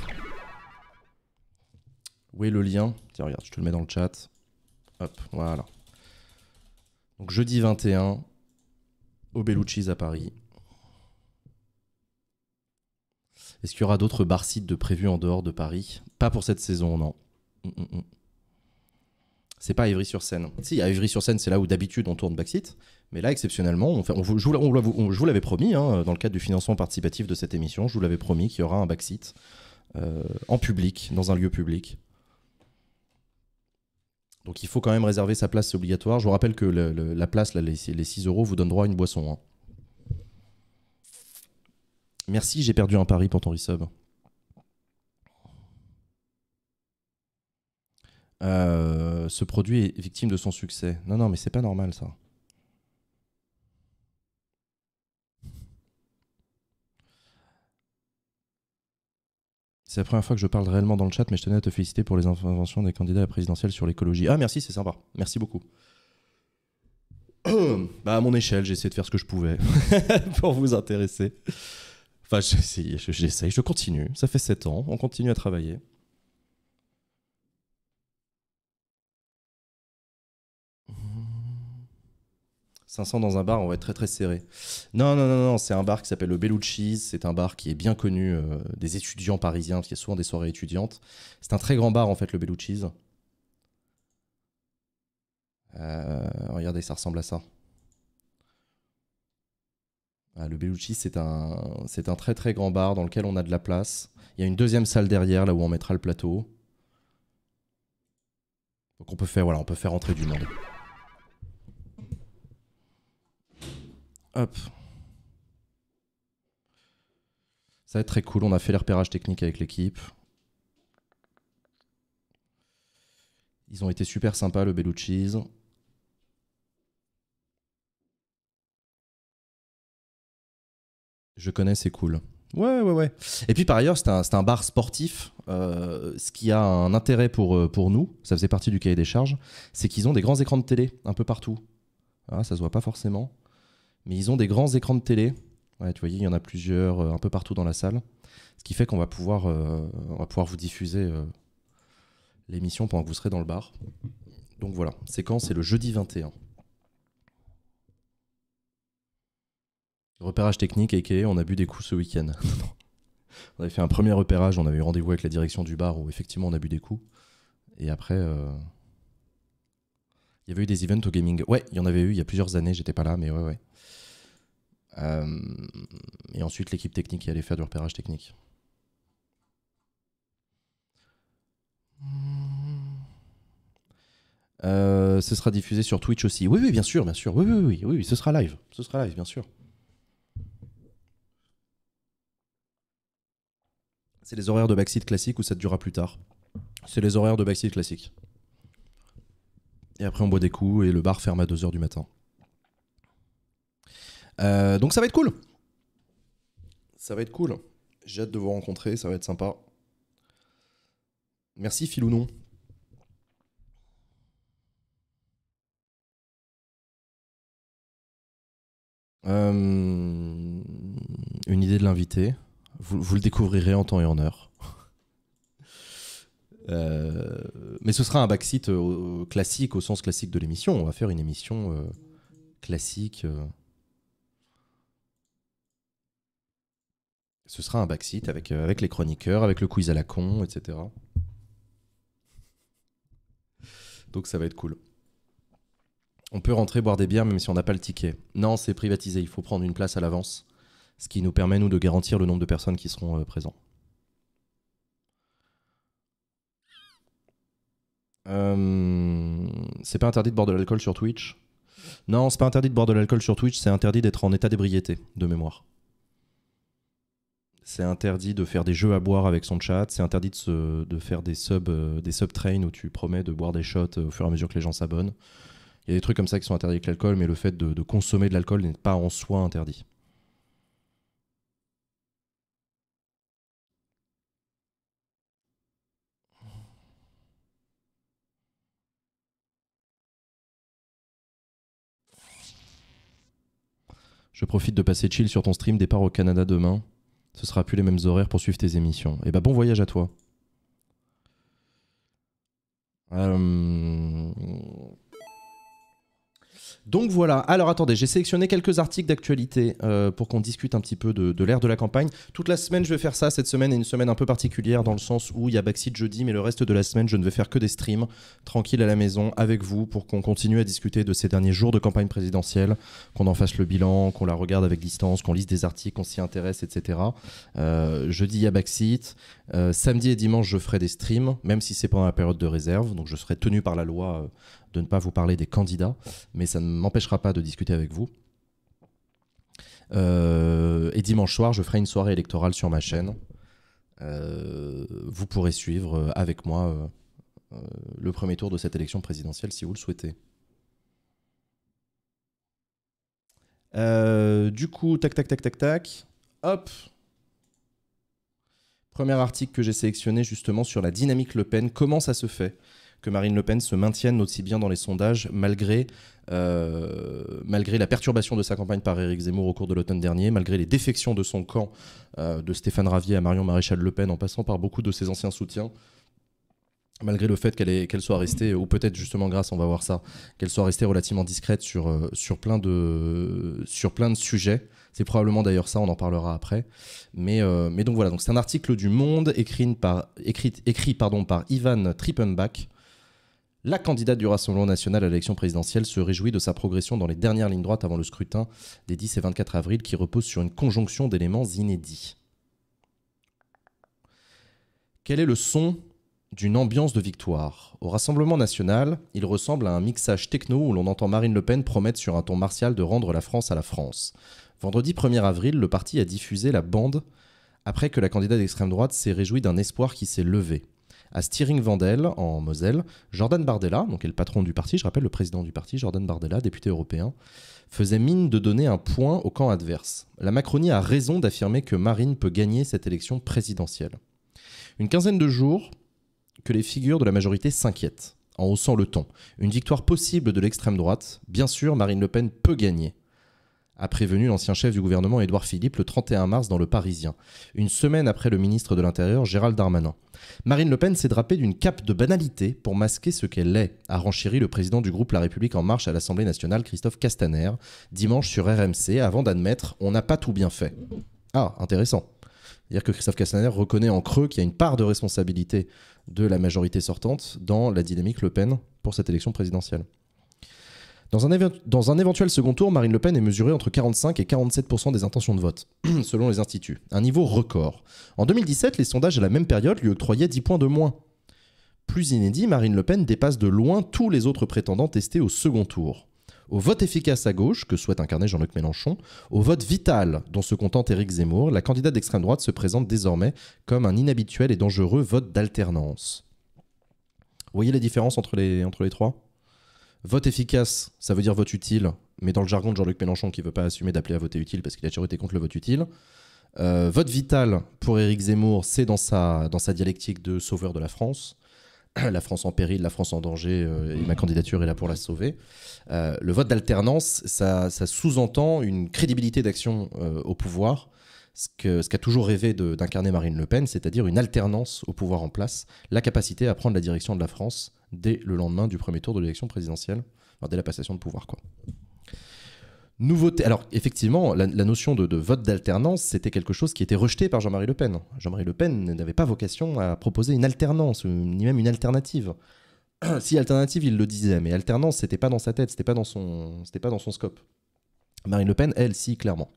Où est le lien Tiens, regarde, je te le mets dans le chat. Hop, voilà. Donc jeudi 21, au Bellucci's à Paris. Est-ce qu'il y aura d'autres bar de prévus en dehors de Paris Pas pour cette saison, non. Mm, mm, mm c'est pas Ivry-sur-Seine. Si, à Ivry-sur-Seine, c'est là où d'habitude on tourne backseat. Mais là, exceptionnellement, je, vous, l'avais promis, hein, dans le cadre du financement participatif de cette émission, je vous l'avais promis qu'il y aura un backseat euh, en public, dans un lieu public. Donc il faut quand même réserver sa place, obligatoire. Je vous rappelle que la place, les, 6 euros, vous donne droit à une boisson. Hein. Merci, j'ai perdu un pari pour ton resub. Euh, ce produit est victime de son succès. Non, non, mais c'est pas normal ça. C'est la première fois que je parle réellement dans le chat, mais je tenais à te féliciter pour les interventions des candidats à la présidentielle sur l'écologie. Ah merci, c'est sympa. Merci beaucoup. [CLEARS THROAT] Bah, à mon échelle, j'ai essayé de faire ce que je pouvais [LAUGHS] pour vous intéresser. Enfin, j'essaye, j'essaye, je continue. Ça fait 7 ans, on continue à travailler. 500 dans un bar, on va être très très serré. Non, non, non, non, c'est un bar qui s'appelle le Bellucci's. C'est un bar qui est bien connu euh, des étudiants parisiens, parce qu'il y a souvent des soirées étudiantes. C'est un très grand bar en fait, le Bellucci's. Euh, regardez, ça ressemble à ça. Ah, le Bellucci, c'est un, un très très grand bar dans lequel on a de la place. Il y a une deuxième salle derrière, là où on mettra le plateau. Donc on peut faire, voilà, on peut faire entrer du monde. Hop. Ça va être très cool. On a fait les technique avec l'équipe. Ils ont été super sympas, le Bellucci's. Je connais, c'est cool. Ouais, ouais, ouais. Et puis par ailleurs, c'est un, bar sportif. Euh, ce qui a un intérêt pour, euh, pour nous, ça faisait partie du cahier des charges, c'est qu'ils ont des grands écrans de télé un peu partout. Ah, ça se voit pas forcément mais ils ont des grands écrans de télé. Ouais, tu vois, il y en a plusieurs euh, un peu partout dans la salle. Ce qui fait qu'on va, pouvoir, euh, va pouvoir vous diffuser euh, l'émission pendant que vous serez dans le bar. Donc voilà, c'est quand C'est le jeudi 21. Repérage technique, a.k.a. on a bu des coups ce week-end. [LAUGHS] on avait fait un premier repérage, on avait eu rendez-vous avec la direction du bar où effectivement on a bu des coups. Et après, il y avait eu des events au gaming. Ouais, il y en avait eu il y a plusieurs années, j'étais pas là, mais ouais, ouais. Euh, et ensuite, l'équipe technique qui allait faire du repérage technique. Euh, ce sera diffusé sur Twitch aussi. Oui, oui, bien sûr, bien sûr. Oui, oui, oui, oui, ce sera live. Ce sera live, bien sûr. C'est les horaires de backseat classique ou ça durera plus tard C'est les horaires de backseat classique. Et après, on boit des coups et le bar ferme à 2h du matin. Euh, donc ça va être cool. Ça va être cool. J'ai hâte de vous rencontrer, ça va être sympa. Merci ou non. Euh, une idée de l'invité. Vous, vous, le découvrirez en temps et en heure. [LAUGHS] Euh, mais ce sera un backseat classique au sens classique de l'émission. On va faire une émission classique. Ce sera un backseat avec, euh, avec les chroniqueurs, avec le quiz à la con, etc. Donc ça va être cool. On peut rentrer boire des bières même si on n'a pas le ticket. Non, c'est privatisé, il faut prendre une place à l'avance, ce qui nous permet, nous, de garantir le nombre de personnes qui seront euh, présents. présentes. Euh, c'est pas interdit de boire de l'alcool sur Twitch Non, c'est pas interdit de boire de l'alcool sur Twitch, c'est interdit d'être en état d'ébriété, de mémoire c'est interdit de faire des jeux à boire avec son chat, c'est interdit de, se, de, faire des sub, euh, des sub trains où tu promets de boire des shots euh, au fur et à mesure que les gens s'abonnent. Il y a des trucs comme ça qui sont interdits avec l'alcool, mais le fait de consommer de l'alcool n'est pas en soi interdit. Je profite de passer chill sur ton stream départ au Canada demain ce sera plus les mêmes horaires pour suivre tes émissions. Et eh bah ben, bon voyage à toi. Euh, donc voilà, alors attendez, j'ai sélectionné quelques articles d'actualité euh, pour qu'on discute un petit peu de, de l'ère de la campagne. Toute la semaine, je vais faire ça. Cette semaine est une semaine un peu particulière dans le sens où il y a Backseat jeudi, mais le reste de la semaine, je ne vais faire que des streams tranquilles à la maison avec vous pour qu'on continue à discuter de ces derniers jours de campagne présidentielle, qu'on en fasse le bilan, qu'on la regarde avec distance, qu'on lise des articles, qu'on s'y intéresse, etc. Euh, jeudi, il y a Backseat. Euh, samedi et dimanche, je ferai des streams, même si c'est pendant la période de réserve. Donc je serai tenu par la loi de ne pas vous parler des candidats, mais ça ne m'empêchera pas de discuter avec vous. Euh, et dimanche soir, je ferai une soirée électorale sur ma chaîne. Euh, vous pourrez suivre euh, avec moi le premier tour de cette élection présidentielle si vous le souhaitez. du coup, tac, tac, tac, tac, tac. Hop Premier article que j'ai sélectionné justement sur la dynamique Le Pen. Comment ça se fait que Marine Le Pen se maintienne aussi bien dans les sondages malgré, euh, malgré la perturbation de sa campagne par Éric Zemmour au cours de l'automne dernier, malgré les défections de son camp, euh, de Stéphane Ravier à Marion Maréchal Le Pen, en passant par beaucoup de ses anciens soutiens. Malgré le fait qu'elle soit restée, ou peut-être justement grâce, on va voir ça, qu'elle soit restée relativement discrète sur, euh, sur, plein, de, sur plein de sujets, c'est probablement d'ailleurs ça, on en parlera après. Mais, mais donc voilà, c'est un article du Monde écrit par, écrit, pardon, par Ivan Trippenbach, la candidate du Rassemblement national à l'élection présidentielle se réjouit de sa progression dans les dernières lignes droites avant le scrutin des 10 et 24 avril qui repose sur une conjonction d'éléments inédits. Quel est le son d'une ambiance de victoire Au Rassemblement national, il ressemble à un mixage techno où l'on entend Marine Le Pen promettre sur un ton martial de rendre la France à la France. Vendredi 1er avril, le parti a diffusé la bande après que la candidate d'extrême droite s'est réjouie d'un espoir qui s'est levé à Stiring Vandel en Moselle, Jordan Bardella, donc est le patron du parti, je rappelle le président du parti, Jordan Bardella, député européen, faisait mine de donner un point au camp adverse. La Macronie a raison d'affirmer que Marine peut gagner cette élection présidentielle. Une quinzaine de jours que les figures de la majorité s'inquiètent, en haussant le ton. Une victoire possible de l'extrême droite, bien sûr, Marine Le Pen peut gagner a prévenu l'ancien chef du gouvernement Édouard Philippe le 31 mars dans Le Parisien, une semaine après le ministre de l'Intérieur Gérald Darmanin. Marine Le Pen s'est drapée d'une cape de banalité pour masquer ce qu'elle est, a renchéri le président du groupe La République en marche à l'Assemblée nationale Christophe Castaner, dimanche sur RMC, avant d'admettre on n'a pas tout bien fait. Ah, intéressant. cest dire que Christophe Castaner reconnaît en creux qu'il y a une part de responsabilité de la majorité sortante dans la dynamique Le Pen pour cette élection présidentielle. Dans un, éventuel second tour, Marine Le Pen est mesurée entre 45 et 47 des intentions de vote, [CLEARS THROAT] selon les instituts. Un niveau record. En 2017, les sondages à la même période lui octroyaient 10 points de moins. Plus inédit, Marine Le Pen dépasse de loin tous les autres prétendants testés au second tour. Au vote efficace à gauche, que souhaite incarner Jean-Luc Mélenchon, au vote vital, dont se contente Éric Zemmour, la candidate d'extrême droite se présente désormais comme un inhabituel et dangereux vote d'alternance. Vous voyez la différence entre les, entre les trois Vote efficace, ça veut dire vote utile, mais dans le jargon de Jean-Luc Mélenchon qui ne veut pas assumer d'appeler à voter utile parce qu'il a toujours été contre le vote utile. Euh, vote vital pour Éric Zemmour, c'est dans sa, dans sa dialectique de sauveur de la France. [CLEARS THROAT] la France en péril, la France en danger, euh, et ma candidature est là pour la sauver. Euh, le vote d'alternance, ça, sous-entend une crédibilité d'action au pouvoir, ce qu'a ce toujours rêvé d'incarner Marine Le Pen, c'est-à-dire une alternance au pouvoir en place, la capacité à prendre la direction de la France dès le lendemain du premier tour de l'élection présidentielle, dès la passation de pouvoir. Quoi. Nouveauté. Alors, effectivement, la, notion de, vote d'alternance, c'était quelque chose qui était rejeté par Jean-Marie Le Pen. Jean-Marie Le Pen n'avait pas vocation à proposer une alternance, ni même une alternative. [CLEARS THROAT] si alternative, il le disait, mais alternance, c'était pas dans sa tête, c'était pas dans son, c'était pas dans son scope. Marine Le Pen, elle, si, clairement.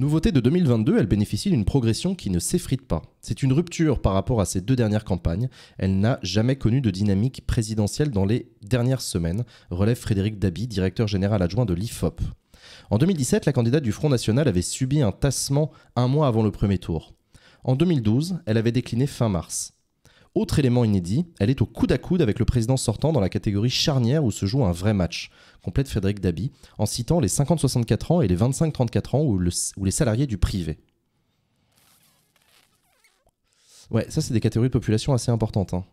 Nouveauté de 2022, elle bénéficie d'une progression qui ne s'effrite pas. C'est une rupture par rapport à ses deux dernières campagnes. Elle n'a jamais connu de dynamique présidentielle dans les dernières semaines, relève Frédéric Dabi, directeur général adjoint de l'IFOP. En 2017, la candidate du Front National avait subi un tassement un mois avant le premier tour. En 2012, elle avait décliné fin mars. Autre élément inédit, elle est au coude à coude avec le président sortant dans la catégorie charnière où se joue un vrai match, complète Frédéric Dabi, en citant les 50-64 ans et les 25-34 ans ou, les salariés du privé. Ouais, ça c'est des catégories de population assez importantes. Hein.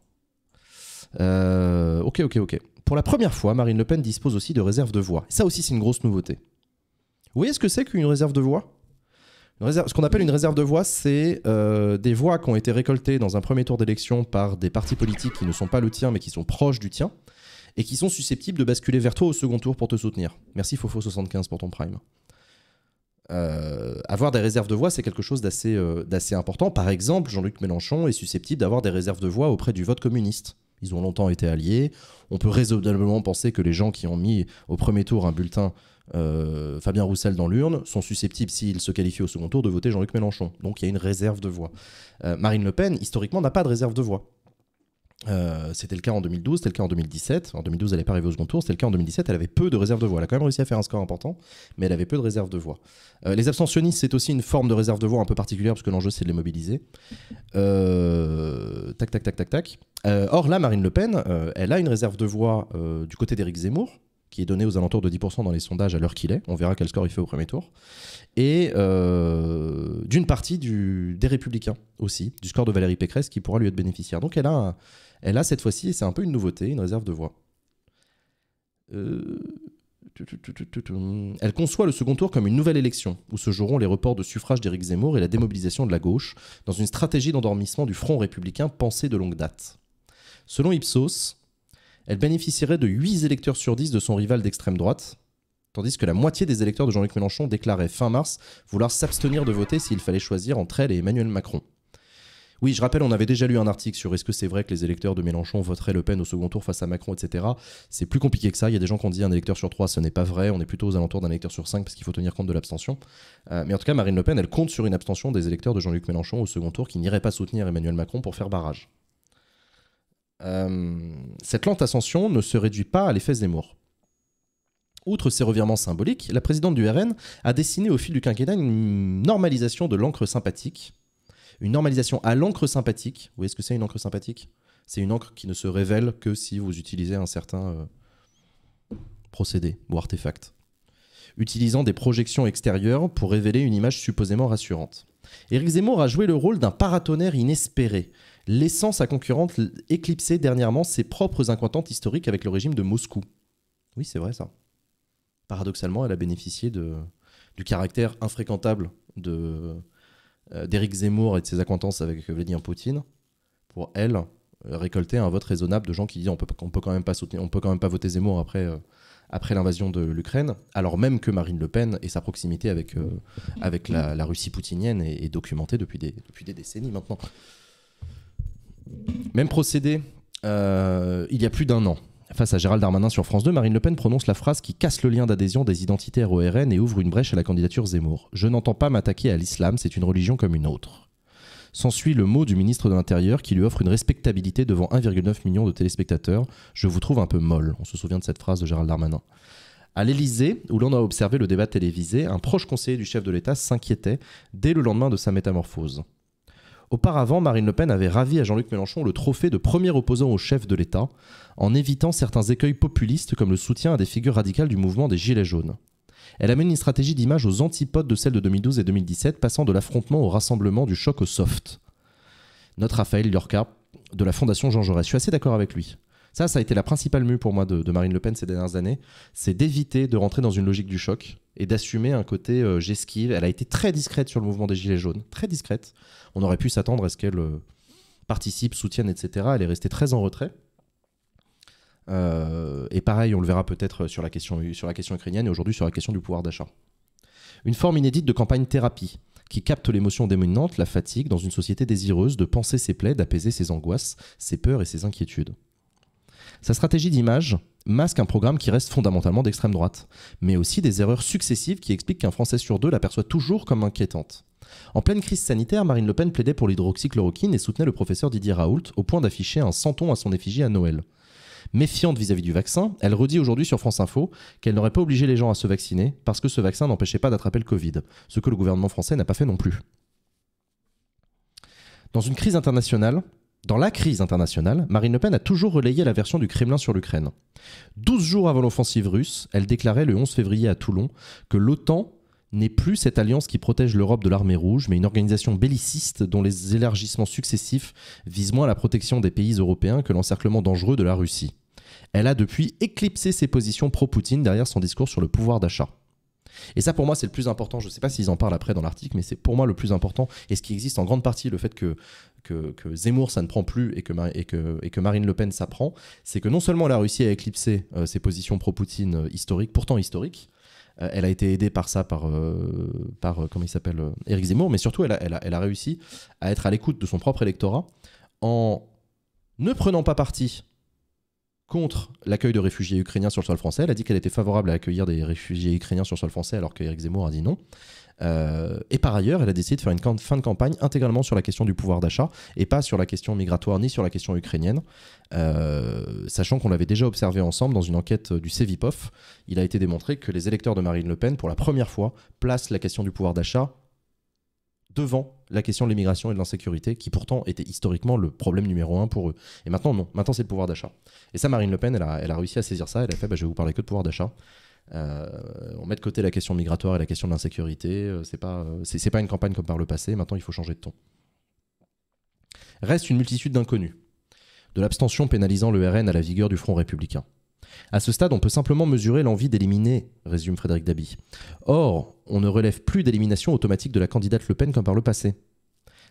Euh, ok, ok, ok. Pour la première fois, Marine Le Pen dispose aussi de réserves de voix. Ça aussi c'est une grosse nouveauté. Vous voyez ce que c'est qu'une réserve de voix ce qu'on appelle une réserve de voix, c'est euh, des voix qui ont été récoltées dans un premier tour d'élection par des partis politiques qui ne sont pas le tien, mais qui sont proches du tien, et qui sont susceptibles de basculer vers toi au second tour pour te soutenir. Merci Fofo75 pour ton prime. Euh, avoir des réserves de voix, c'est quelque chose euh, d'assez important. Par exemple, Jean-Luc Mélenchon est susceptible d'avoir des réserves de voix auprès du vote communiste. Ils ont longtemps été alliés. On peut raisonnablement penser que les gens qui ont mis au premier tour un bulletin euh, Fabien Roussel dans l'urne sont susceptibles, s'ils se qualifient au second tour, de voter Jean-Luc Mélenchon. Donc il y a une réserve de voix. Euh, Marine Le Pen, historiquement, n'a pas de réserve de voix. Euh, c'était le cas en 2012, c'était le cas en 2017. En 2012, elle n'est pas arrivée au second tour. C'était le cas en 2017. Elle avait peu de réserve de voix. Elle a quand même réussi à faire un score important, mais elle avait peu de réserve de voix. les abstentionnistes, c'est aussi une forme de réserve de voix un peu particulière parce que l'enjeu, c'est de les mobiliser. tac, tac, tac, tac, tac. or là, Marine Le Pen, elle a une réserve de voix du côté d'Éric Zemmour, qui est donné aux alentours de 10% dans les sondages à l'heure qu'il est. On verra quel score il fait au premier tour. Et euh, d'une partie du, des Républicains aussi, du score de Valérie Pécresse qui pourra lui être bénéficiaire. Donc elle a, elle a cette fois-ci, et c'est un peu une nouveauté, une réserve de voix. Euh, elle conçoit le second tour comme une nouvelle élection, où se joueront les reports de suffrage d'Éric Zemmour et la démobilisation de la gauche, dans une stratégie d'endormissement du front républicain pensée de longue date. Selon Ipsos, elle bénéficierait de 8 électeurs sur 10 de son rival d'extrême droite, tandis que la moitié des électeurs de Jean-Luc Mélenchon déclaraient fin mars vouloir s'abstenir de voter s'il fallait choisir entre elle et Emmanuel Macron. Oui, je rappelle, on avait déjà lu un article sur est-ce que c'est vrai que les électeurs de Mélenchon voteraient Le Pen au second tour face à Macron, etc. C'est plus compliqué que ça. Il y a des gens qui ont dit un électeur sur 3, ce n'est pas vrai. On est plutôt aux alentours d'un électeur sur 5 parce qu'il faut tenir compte de l'abstention. Euh, mais en tout cas, Marine Le Pen, elle compte sur une abstention des électeurs de Jean-Luc Mélenchon au second tour qui n'iraient pas soutenir Emmanuel Macron pour faire barrage. Euh, cette lente ascension ne se réduit pas à l'effet Zemmour. Outre ces revirements symboliques, la présidente du RN a dessiné au fil du quinquennat une normalisation de l'encre sympathique. Une normalisation à l'encre sympathique. Vous voyez ce que c'est une encre sympathique C'est une encre qui ne se révèle que si vous utilisez un certain euh, procédé ou artefact. Utilisant des projections extérieures pour révéler une image supposément rassurante. Éric Zemmour a joué le rôle d'un paratonnerre inespéré, laissant sa concurrente éclipser dernièrement ses propres incontentes historiques avec le régime de Moscou. Oui, c'est vrai ça. Paradoxalement, elle a bénéficié du caractère infréquentable de, euh, d'Éric Zemmour et de ses acquaintances avec Vladimir Poutine pour, elle, euh, récolter un vote raisonnable de gens qui disent qu'on peut, peut, quand, même pas soutenir, on peut quand même pas voter Zemmour euh, après, l'invasion de l'Ukraine, alors même que Marine Le Pen et sa proximité avec, la, Russie poutinienne est, documentée depuis des décennies maintenant. Même procédé, euh, il y a plus d'un an. Face à Gérald Darmanin sur France 2, Marine Le Pen prononce la phrase qui casse le lien d'adhésion des identitaires au RN et ouvre une brèche à la candidature Zemmour. Je n'entends pas m'attaquer à l'islam, c'est une religion comme une autre. S'ensuit le mot du ministre de l'Intérieur qui lui offre une respectabilité devant 1,9 million de téléspectateurs. Je vous trouve un peu molle. On se souvient de cette phrase de Gérald Darmanin. À l'Élysée, où l'on a observé le débat télévisé, un proche conseiller du chef de l'État s'inquiétait dès le lendemain de sa métamorphose. Auparavant, Marine Le Pen avait ravi à Jean-Luc Mélenchon le trophée de premier opposant au chef de l'État, en évitant certains écueils populistes comme le soutien à des figures radicales du mouvement des Gilets jaunes. Elle amène une stratégie d'image aux antipodes de celle de 2012 et 2017, passant de l'affrontement au rassemblement, du choc au soft. Notre Raphaël Liorca, de la Fondation Jean Jaurès, je suis assez d'accord avec lui. Ça, ça a été la principale mue pour moi de, Marine Le Pen ces dernières années, c'est d'éviter de rentrer dans une logique du choc et d'assumer un côté euh, j'esquive. Elle a été très discrète sur le mouvement des Gilets jaunes, très discrète on aurait pu s'attendre à ce qu'elle euh, participe, soutienne, etc. Elle est restée très en retrait. Euh, et pareil, on le verra peut-être sur, la question, sur la question ukrainienne et aujourd'hui sur la question du pouvoir d'achat. Une forme inédite de campagne thérapie qui capte l'émotion démunante, la fatigue, dans une société désireuse de penser ses plaies, d'apaiser ses angoisses, ses peurs et ses inquiétudes. Sa stratégie d'image masque un programme qui reste fondamentalement d'extrême droite, mais aussi des erreurs successives qui expliquent qu'un Français sur deux l'aperçoit toujours comme inquiétante. En pleine crise sanitaire, Marine Le Pen plaidait pour l'hydroxychloroquine et soutenait le professeur Didier Raoult au point d'afficher un centon à son effigie à Noël. Méfiante vis-à-vis du vaccin, elle redit aujourd'hui sur France Info qu'elle n'aurait pas obligé les gens à se vacciner parce que ce vaccin n'empêchait pas d'attraper le Covid, ce que le gouvernement français n'a pas fait non plus. Dans une crise internationale, dans la crise internationale, Marine Le Pen a toujours relayé la version du Kremlin sur l'Ukraine. 12 jours avant l'offensive russe, elle déclarait le 11 février à Toulon que l'OTAN n'est plus cette alliance qui protège l'Europe de l'armée rouge, mais une organisation belliciste dont les élargissements successifs visent moins la protection des pays européens que l'encerclement dangereux de la Russie. Elle a depuis éclipsé ses positions pro-Poutine derrière son discours sur le pouvoir d'achat. Et ça, pour moi, c'est le plus important. Je ne sais pas s'ils en parlent après dans l'article, mais c'est pour moi le plus important. Et ce qui existe en grande partie, le fait que, que, Zemmour, ça ne prend plus et que, et que, Marine Le Pen, ça prend, c'est que non seulement la Russie a éclipsé euh, ses positions pro-Poutine euh, historiques, pourtant historiques, euh, elle a été aidée par ça, par, euh, par euh, comment il s'appelle, Zemmour, mais surtout, elle a, elle, a, réussi à être à l'écoute de son propre électorat en ne prenant pas parti contre l'accueil de réfugiés ukrainiens sur le sol français. Elle a dit qu'elle était favorable à accueillir des réfugiés ukrainiens sur le sol français alors qu'Eric Zemmour a dit non. Euh, et par ailleurs, elle a décidé de faire une fin de campagne intégralement sur la question du pouvoir d'achat et pas sur la question migratoire ni sur la question ukrainienne, euh, sachant qu'on l'avait déjà observé ensemble dans une enquête du Cevipof. Il a été démontré que les électeurs de Marine Le Pen, pour la première fois, placent la question du pouvoir d'achat devant la question de l'immigration et de l'insécurité, qui pourtant était historiquement le problème numéro un pour eux. Et maintenant, non. Maintenant, c'est le pouvoir d'achat. Et ça, Marine Le Pen, elle a, réussi à saisir ça. Elle a fait bah, Je vais vous parler que de pouvoir d'achat. Euh, on met de côté la question migratoire et la question de l'insécurité. Euh, c'est pas, euh, pas une campagne comme par le passé. Maintenant, il faut changer de ton. Reste une multitude d'inconnus. De l'abstention pénalisant le RN à la vigueur du Front républicain. À ce stade, on peut simplement mesurer l'envie d'éliminer, résume Frédéric Dabi. Or, on ne relève plus d'élimination automatique de la candidate Le Pen comme par le passé.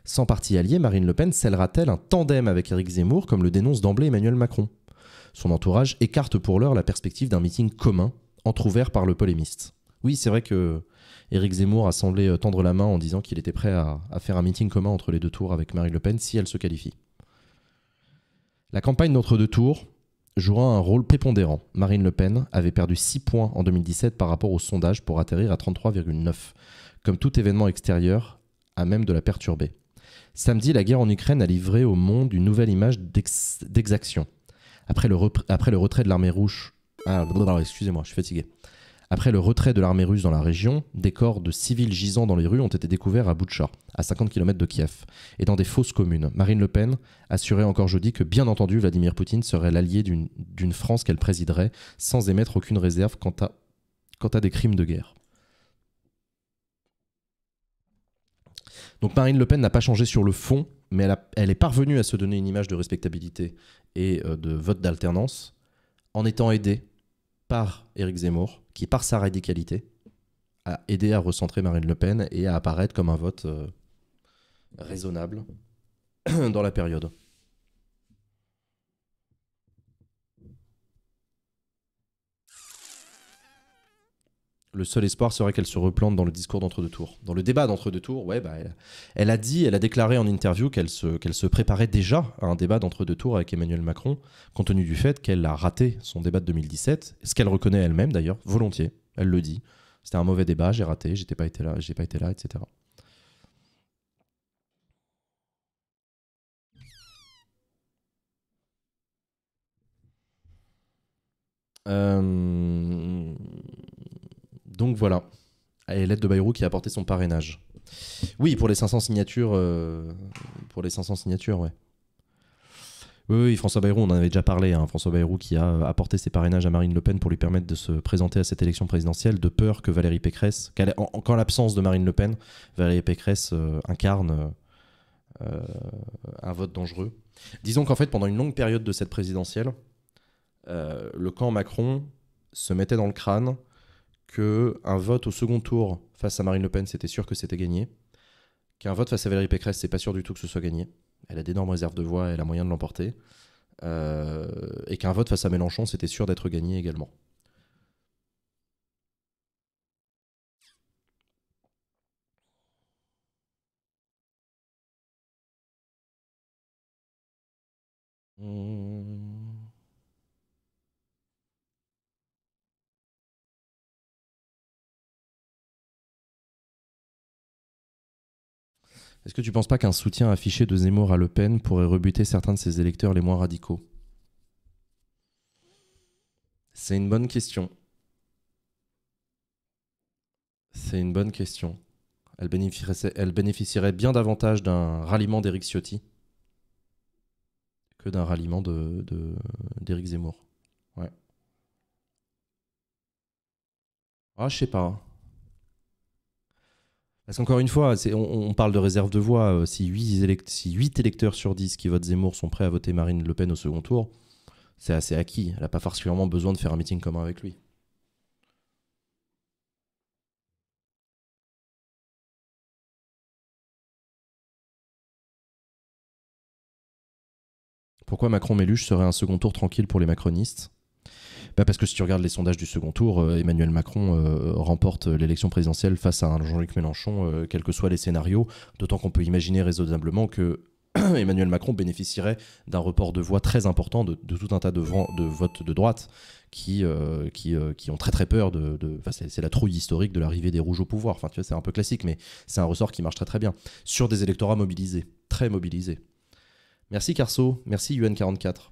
Sans parti allié, Marine Le Pen scellera-t-elle un tandem avec Éric Zemmour comme le dénonce d'emblée Emmanuel Macron Son entourage écarte pour l'heure la perspective d'un meeting commun entrouvert par le polémiste. Oui, c'est vrai que Éric Zemmour a semblé euh, tendre la main en disant qu'il était prêt à, faire un meeting commun entre les deux tours avec Marine Le Pen si elle se qualifie. La campagne d'entre deux tours jouera un rôle prépondérant. Marine Le Pen avait perdu 6 points en 2017 par rapport au sondage pour atterrir à 33,9, comme tout événement extérieur à même de la perturber. Samedi, la guerre en Ukraine a livré au monde une nouvelle image d'exaction. Après, après le, retrait de l'armée rouge ah, excusez-moi, je suis fatigué. Après le retrait de l'armée russe dans la région, des corps de civils gisant dans les rues ont été découverts à Boutcha, à 50 km de Kiev, et dans des fausses communes. Marine Le Pen assurait encore jeudi que, bien entendu, Vladimir Poutine serait l'allié d'une France qu'elle présiderait, sans émettre aucune réserve quant à, des crimes de guerre. Donc Marine Le Pen n'a pas changé sur le fond, mais elle, elle, est parvenue à se donner une image de respectabilité et euh, de vote d'alternance en étant aidée par Éric Zemmour, qui par sa radicalité a aidé à recentrer Marine Le Pen et à apparaître comme un vote euh, raisonnable [CLEARS THROAT] dans la période. le seul espoir serait qu'elle se replante dans le discours d'entre-deux tours. Dans le débat d'entre-deux tours, ouais, bah, elle, a dit, elle a déclaré en interview qu'elle se, qu'elle se préparait déjà à un débat d'entre-deux tours avec Emmanuel Macron, compte tenu du fait qu'elle a raté son débat de 2017, ce qu'elle reconnaît elle-même d'ailleurs, volontiers, elle le dit. C'était un mauvais débat, j'ai raté, j'étais pas été là, j'ai pas été là, etc. Euh, donc voilà. Et l'aide de Bayrou qui a apporté son parrainage. Oui, pour les 500 signatures. Euh, pour les 500 signatures, ouais. Oui, oui, François Bayrou, on en avait déjà parlé. Hein. François Bayrou qui a apporté ses parrainages à Marine Le Pen pour lui permettre de se présenter à cette élection présidentielle, de peur que Valérie Pécresse, qu'en l'absence de Marine Le Pen, Valérie Pécresse euh, incarne euh, un vote dangereux. Disons qu'en fait, pendant une longue période de cette présidentielle, le camp Macron se mettait dans le crâne qu'un un vote au second tour face à Marine Le Pen, c'était sûr que c'était gagné. Qu'un vote face à Valérie Pécresse, c'est pas sûr du tout que ce soit gagné. Elle a d'énormes réserves de voix, elle a moyen de l'emporter. Euh, et qu'un vote face à Mélenchon, c'était sûr d'être gagné également. Mmh. Est-ce que tu ne penses pas qu'un soutien affiché de Zemmour à Le Pen pourrait rebuter certains de ses électeurs les moins radicaux C'est une bonne question. C'est une bonne question. Elle bénéficierait, bien davantage d'un ralliement d'Éric Ciotti que d'un ralliement d'Éric de, d'Éric Zemmour. Ouais. Ah, je sais pas. Hein. Parce qu'encore une fois, on, parle de réserve de voix. Euh, si 8, électeurs sur 10 qui votent Zemmour sont prêts à voter Marine Le Pen au second tour, c'est assez acquis. Elle n'a pas forcément besoin de faire un meeting commun avec lui. Pourquoi Macron-Méluche serait un second tour tranquille pour les macronistes parce que si tu regardes les sondages du second tour, euh, Emmanuel Macron euh, remporte euh, l'élection présidentielle face à Jean-Luc Mélenchon, quels que soient les scénarios, d'autant qu'on peut imaginer raisonnablement que [CLEARS THROAT] Emmanuel Macron bénéficierait d'un report de voix très important de, tout un tas de, votes de droite qui, qui, ont très très peur de... c'est la trouille historique de l'arrivée des rouges au pouvoir. Enfin, tu vois, c'est un peu classique, mais c'est un ressort qui marche très très bien. Sur des électorats mobilisés, très mobilisés. Merci Carso, merci UN44.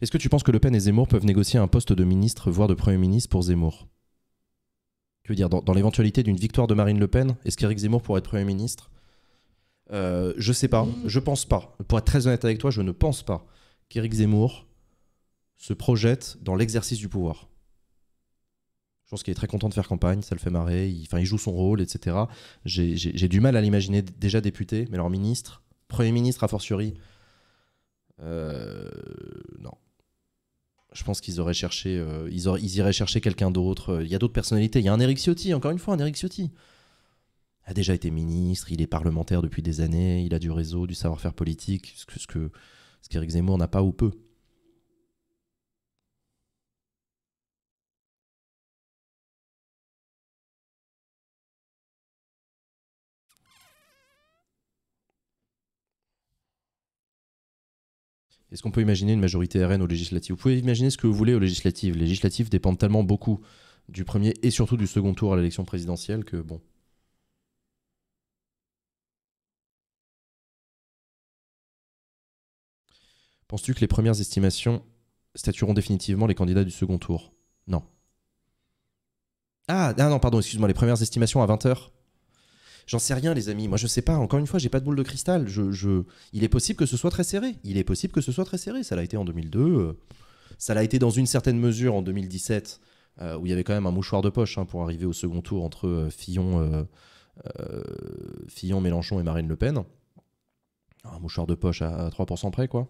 Est-ce que tu penses que Le Pen et Zemmour peuvent négocier un poste de ministre, voire de Premier ministre pour Zemmour Tu veux dire, dans, l'éventualité d'une victoire de Marine Le Pen, est-ce qu'Éric Zemmour pourrait être Premier ministre Je euh, Je sais pas, je pense pas. Pour être très honnête avec toi, je ne pense pas qu'Éric Zemmour se projette dans l'exercice du pouvoir. Je pense qu'il est très content de faire campagne, ça le fait marrer, enfin, il joue son rôle, etc. J'ai du mal à l'imaginer déjà député, mais alors ministre, Premier ministre a fortiori, euh, non. Je pense qu'ils auraient cherché, euh, ils, iraient chercher quelqu'un d'autre. Il y a d'autres personnalités. Il y a un Eric Ciotti, encore une fois, un Eric Ciotti a déjà été ministre, il est parlementaire depuis des années, il a du réseau, du savoir-faire politique, ce que, ce Zemmour n'a pas ou peu. Est-ce qu'on peut imaginer une majorité RN aux législatives Vous pouvez imaginer ce que vous voulez aux législatives. Les législatives dépendent tellement beaucoup du premier et surtout du second tour à l'élection présidentielle que bon. Penses-tu que les premières estimations statueront définitivement les candidats du second tour Non. Ah, ah non, pardon, excuse-moi, les premières estimations à 20h J'en sais rien, les amis. Moi, je sais pas. Encore une fois, j'ai pas de boule de cristal. Il est possible que ce soit très serré. Il est possible que ce soit très serré. Ça l'a été en 2002. Euh, ça l'a été dans une certaine mesure en 2017, euh, où il y avait quand même un mouchoir de poche hein, pour arriver au second tour entre euh, Fillon, Fillon, Mélenchon et Marine Le Pen. Un mouchoir de poche à, à 3% près, quoi.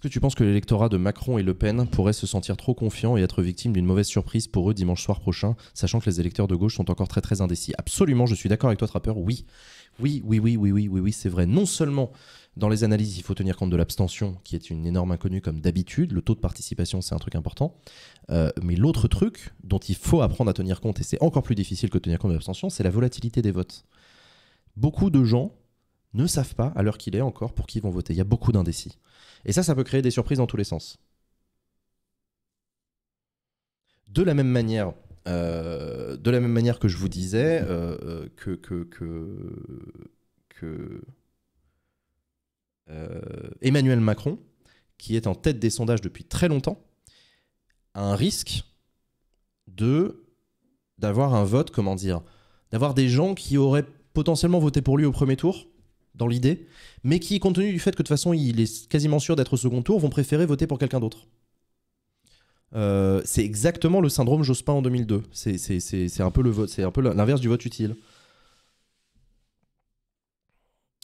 Est-ce que tu penses que l'électorat de Macron et Le Pen pourrait se sentir trop confiant et être victime d'une mauvaise surprise pour eux dimanche soir prochain, sachant que les électeurs de gauche sont encore très très indécis Absolument, je suis d'accord avec toi, Trapper, oui. Oui, oui, oui, oui, oui, oui, oui, c'est vrai. Non seulement dans les analyses, il faut tenir compte de l'abstention, qui est une énorme inconnue comme d'habitude, le taux de participation, c'est un truc important, euh, mais l'autre truc dont il faut apprendre à tenir compte, et c'est encore plus difficile que tenir compte de l'abstention, c'est la volatilité des votes. Beaucoup de gens ne savent pas, à l'heure qu'il est encore, pour qui ils vont voter. Il y a beaucoup d'indécis. Et ça, ça peut créer des surprises dans tous les sens. De la même manière, euh, de la même manière que je vous disais euh, euh, que Emmanuel Macron, qui est en tête des sondages depuis très longtemps, a un risque de d'avoir un vote, comment dire, d'avoir des gens qui auraient potentiellement voté pour lui au premier tour, dans l'idée, mais qui, compte tenu du fait que de toute façon il est quasiment sûr d'être au second tour, vont préférer voter pour quelqu'un d'autre. Euh, c'est exactement le syndrome Jospin en 2002. C'est un peu le vote, c'est un peu l'inverse du vote utile.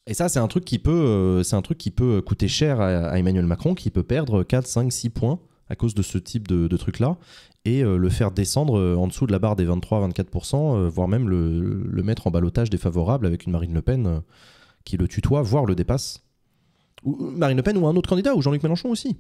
Et ça, c'est un truc qui peut, euh, un truc qui peut euh, coûter cher à, Emmanuel Macron, qui peut perdre 4, 5, 6 points à cause de ce type de, truc-là, et le faire descendre en dessous de la barre des 23-24%, voire même le, le, mettre en balotage défavorable avec une Marine Le Pen qui le tutoie, voire le dépasse. Ou euh, Marine Le Pen ou un autre candidat, ou Jean-Luc Mélenchon aussi.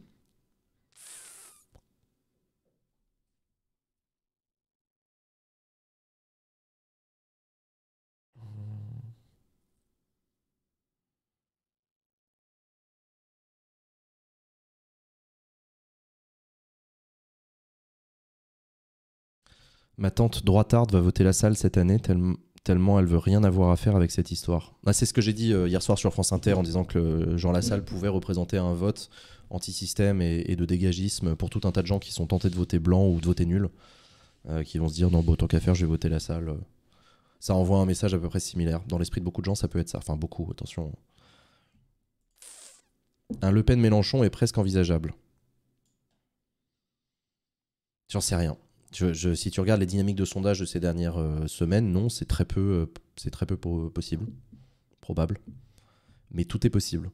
Ma tante droitarde va voter la salle cette année, tellement tellement elle veut rien avoir à faire avec cette histoire. Ah, c'est ce que j'ai dit euh, hier soir sur France Inter en disant que Jean Lassalle pouvait représenter un vote anti-système et, de dégagisme pour tout un tas de gens qui sont tentés de voter blanc ou de voter nul, euh, qui vont se dire non, bon, tant qu'à faire, je vais voter Lassalle. Ça envoie un message à peu près similaire. Dans l'esprit de beaucoup de gens, ça peut être ça. Enfin, beaucoup, attention. Un Le Pen-Mélenchon est presque envisageable. J'en sais rien si tu regardes les dynamiques de sondage de ces dernières euh, semaines, non, c'est très peu, euh, c'est très peu euh, possible, probable. Mais tout est possible.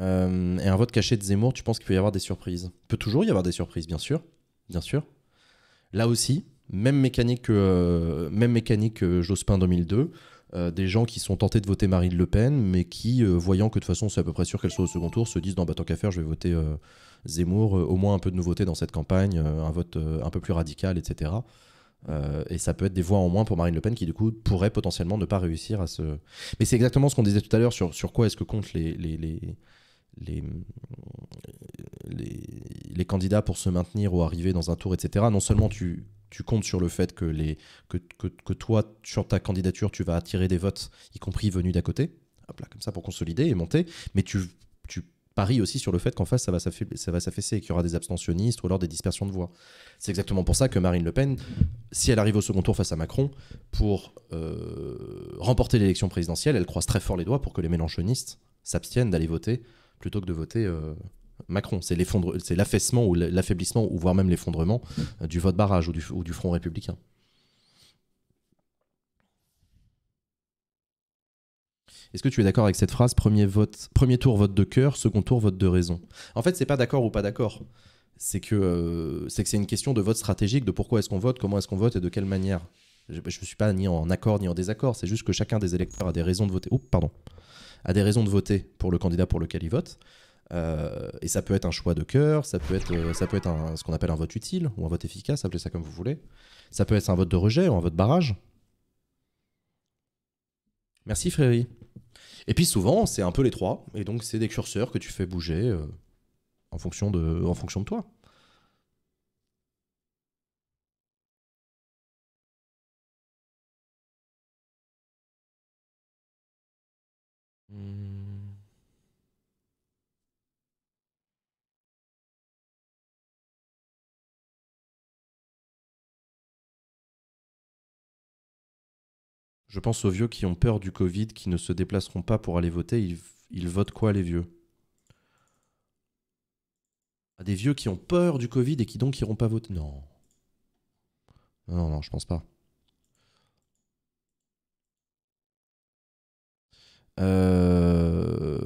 et un vote caché de Zemmour, tu penses qu'il peut y avoir des surprises Il peut toujours y avoir des surprises, bien sûr. Bien sûr. Là aussi, même mécanique même mécanique que Jospin 2002. Euh, des gens qui sont tentés de voter Marine Le Pen, mais qui, euh, voyant que de toute façon c'est à peu près sûr qu'elle soit au second tour, se disent non, bah tant qu'à faire, je vais voter euh, Zemmour, au moins un peu de nouveauté dans cette campagne, un vote un peu plus radical, etc. et ça peut être des voix en moins pour Marine Le Pen qui, du coup, pourrait potentiellement ne pas réussir à se. Mais c'est exactement ce qu'on disait tout à l'heure sur, quoi est-ce que comptent les, les... Les, les, les, candidats pour se maintenir ou arriver dans un tour, etc. Non seulement tu tu comptes sur le fait que, les, que, toi, sur ta candidature, tu vas attirer des votes, y compris venus d'à côté, hop là, comme ça pour consolider et monter, mais tu, paries aussi sur le fait qu'en face, ça va s'affaisser et qu'il y aura des abstentionnistes ou alors des dispersions de voix. C'est exactement pour ça que Marine Le Pen, si elle arrive au second tour face à Macron, pour euh, remporter l'élection présidentielle, elle croise très fort les doigts pour que les mélanchonistes s'abstiennent d'aller voter plutôt que de voter euh, Macron. C'est l'affaissement ou l'affaiblissement, ou voire même l'effondrement euh, du vote barrage ou du, Front républicain. Est-ce que tu es d'accord avec cette phrase premier, vote, premier tour vote de cœur, second tour vote de raison En fait, c'est pas d'accord ou pas d'accord. Euh, c'est que c'est une question de vote stratégique, de pourquoi est-ce qu'on vote, comment est-ce qu'on vote et de quelle manière. Je ne suis pas ni en accord ni en désaccord, c'est juste que chacun des électeurs a des raisons de voter. Oh, pardon. A des raisons de voter pour le candidat pour lequel il vote. Euh, et ça peut être un choix de cœur, ça peut être, euh, ça peut être ce qu'on appelle un vote utile ou un vote efficace, appelez ça comme vous voulez. Ça peut être un vote de rejet ou un vote barrage. Merci Fréry. Et puis souvent, c'est un peu les trois, et donc c'est des curseurs que tu fais bouger euh, en, fonction de, en fonction de toi. Je pense aux vieux qui ont peur du Covid, qui ne se déplaceront pas pour aller voter. Ils, votent quoi, les vieux À ah, des vieux qui ont peur du Covid et qui donc n'iront pas voter Non. Non, non, je pense pas. Euh,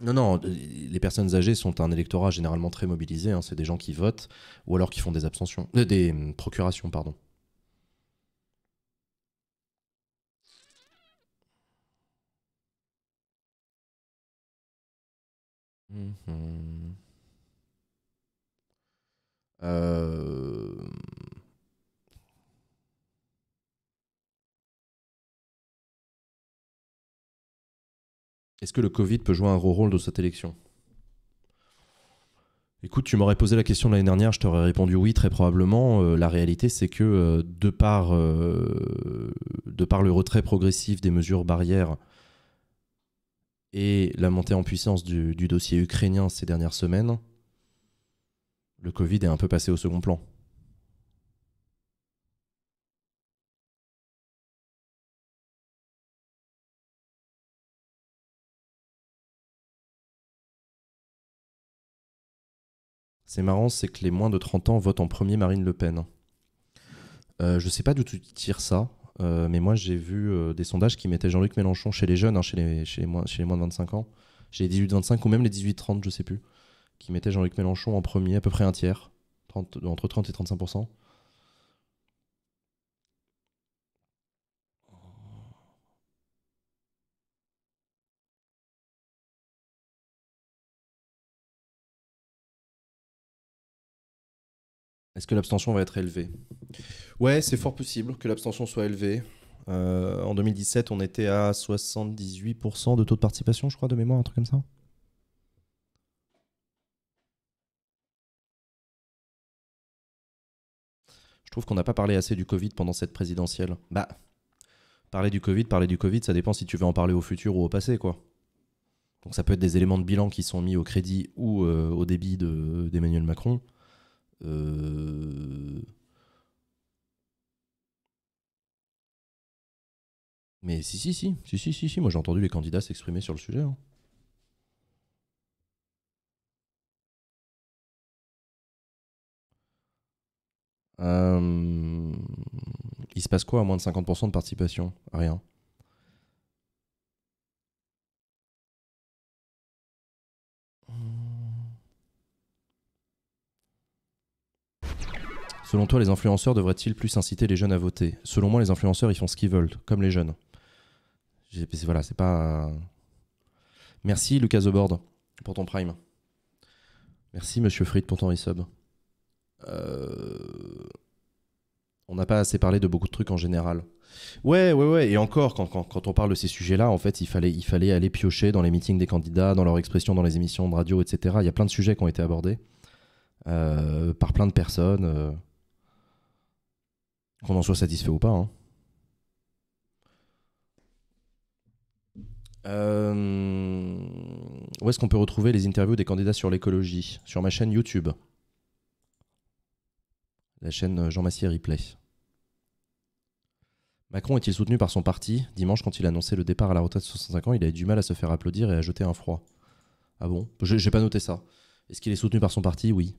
non, non, les personnes âgées sont un électorat généralement très mobilisé. Hein. c'est des gens qui votent ou alors qui font des abstentions, euh, des hum, procurations, pardon. Euh, est-ce que le Covid peut jouer un gros rôle dans cette élection Écoute, tu m'aurais posé la question l'année dernière, je t'aurais répondu oui, très probablement. Euh, la réalité, c'est que euh, de, de par le retrait progressif des mesures barrières et la montée en puissance du, dossier ukrainien ces dernières semaines, le Covid est un peu passé au second plan. C'est marrant, c'est que les moins de 30 ans votent en premier Marine Le Pen. Je euh, je sais pas d'où tu tires ça. Euh, mais moi, j'ai vu euh, des sondages qui mettaient Jean-Luc Mélenchon chez les jeunes, hein, chez, les, chez, les moins, de 25 ans, chez les 18-25 ou même les 18-30, je sais plus, qui mettaient Jean-Luc Mélenchon en premier, à peu près un tiers, entre 30 et 35 Est-ce que l'abstention va être élevée Ouais, c'est fort possible que l'abstention soit élevée. Euh, en 2017, on était à 78% de taux de participation, je crois, de mémoire, un truc comme ça. Je trouve qu'on n'a pas parlé assez du Covid pendant cette présidentielle. Bah, parler du Covid, parler du Covid, ça dépend si tu veux en parler au futur ou au passé, quoi. Donc ça peut être des éléments de bilan qui sont mis au crédit ou euh, au débit d'Emmanuel Macron. Euh, Mais si, si, si, si, si, si, si. moi j'ai entendu les candidats s'exprimer sur le sujet. Hein. Euh, il se passe quoi à moins de 50% de participation Rien. Selon toi, les influenceurs devraient-ils plus inciter les jeunes à voter Selon moi, les influenceurs, ils font ce qu'ils veulent, comme les jeunes. Voilà, c'est pas. Merci Lucas bord pour ton prime. Merci Monsieur Fried pour ton resub. Euh, on n'a pas assez parlé de beaucoup de trucs en général. Ouais, ouais, ouais. Et encore, quand, on parle de ces sujets-là, en fait, il fallait, aller piocher dans les meetings des candidats, dans leur expression, dans les émissions de radio, etc. Il y a plein de sujets qui ont été abordés euh, par plein de personnes. Euh, qu'on en soit satisfait ou pas. Hein. Euh, où est-ce qu'on peut retrouver les interviews des candidats sur l'écologie Sur ma chaîne YouTube. La chaîne euh, Jean Massier Replay. Macron est-il soutenu par son parti Dimanche, quand il annonçait le départ à la retraite de 65 ans, il a du mal à se faire applaudir et à jeter un froid. Ah bon Je n'ai pas noté ça. Est-ce qu'il est soutenu par son parti Oui.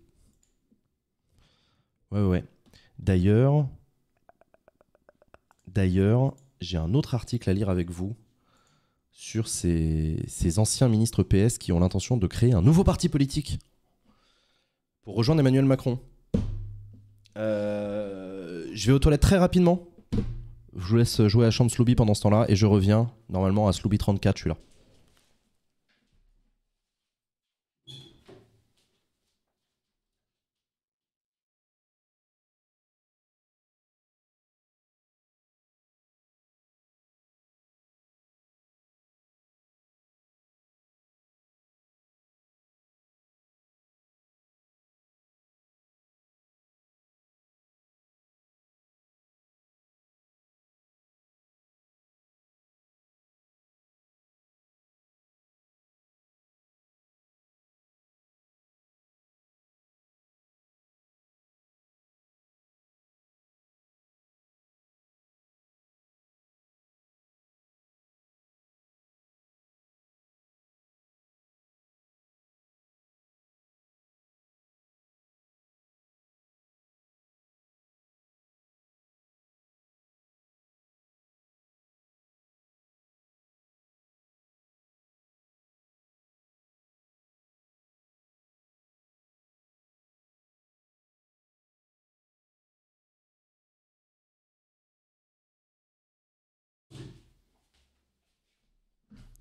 Ouais, ouais. D'ailleurs, D'ailleurs, j'ai un autre article à lire avec vous sur ces, anciens ministres PS qui ont l'intention de créer un nouveau parti politique pour rejoindre Emmanuel Macron. Euh, je vais aux toilettes très rapidement. Je vous laisse jouer à chambre Slooby pendant ce temps-là et je reviens. Normalement à Slooby 34, je suis là.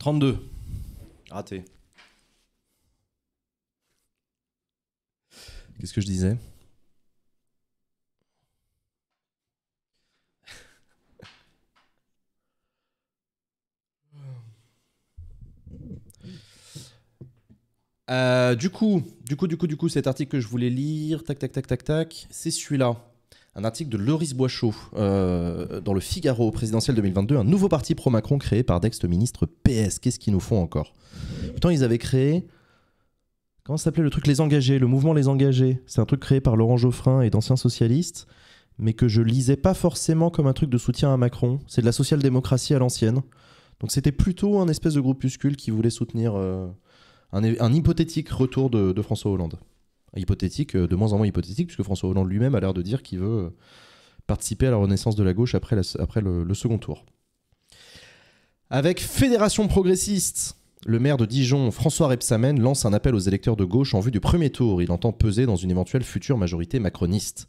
32. Raté. Qu'est-ce que je disais euh, du coup, du coup, du coup, du coup, cet article que je voulais lire, tac, tac, tac, tac, tac, c'est celui-là un article de Loris Boischaud euh, dans le Figaro présidentiel 2022, un nouveau parti pro-Macron créé par d'ex-ministre PS. Qu'est-ce qu'ils nous font encore Pourtant, ils avaient créé. Comment s'appelait le truc Les Engagés, le mouvement Les Engagés. C'est un truc créé par Laurent Geoffrin et d'anciens socialistes, mais que je lisais pas forcément comme un truc de soutien à Macron. C'est de la social-démocratie à l'ancienne. Donc c'était plutôt un espèce de groupuscule qui voulait soutenir euh, un, hypothétique retour de François Hollande hypothétique, euh, de moins en moins hypothétique, puisque François Hollande lui-même a l'air de dire qu'il veut euh, participer à la renaissance de la gauche après, après le, le, second tour. Avec Fédération progressiste, le maire de Dijon, François Repsamen, lance un appel aux électeurs de gauche en vue du premier tour. Il entend peser dans une éventuelle future majorité macroniste.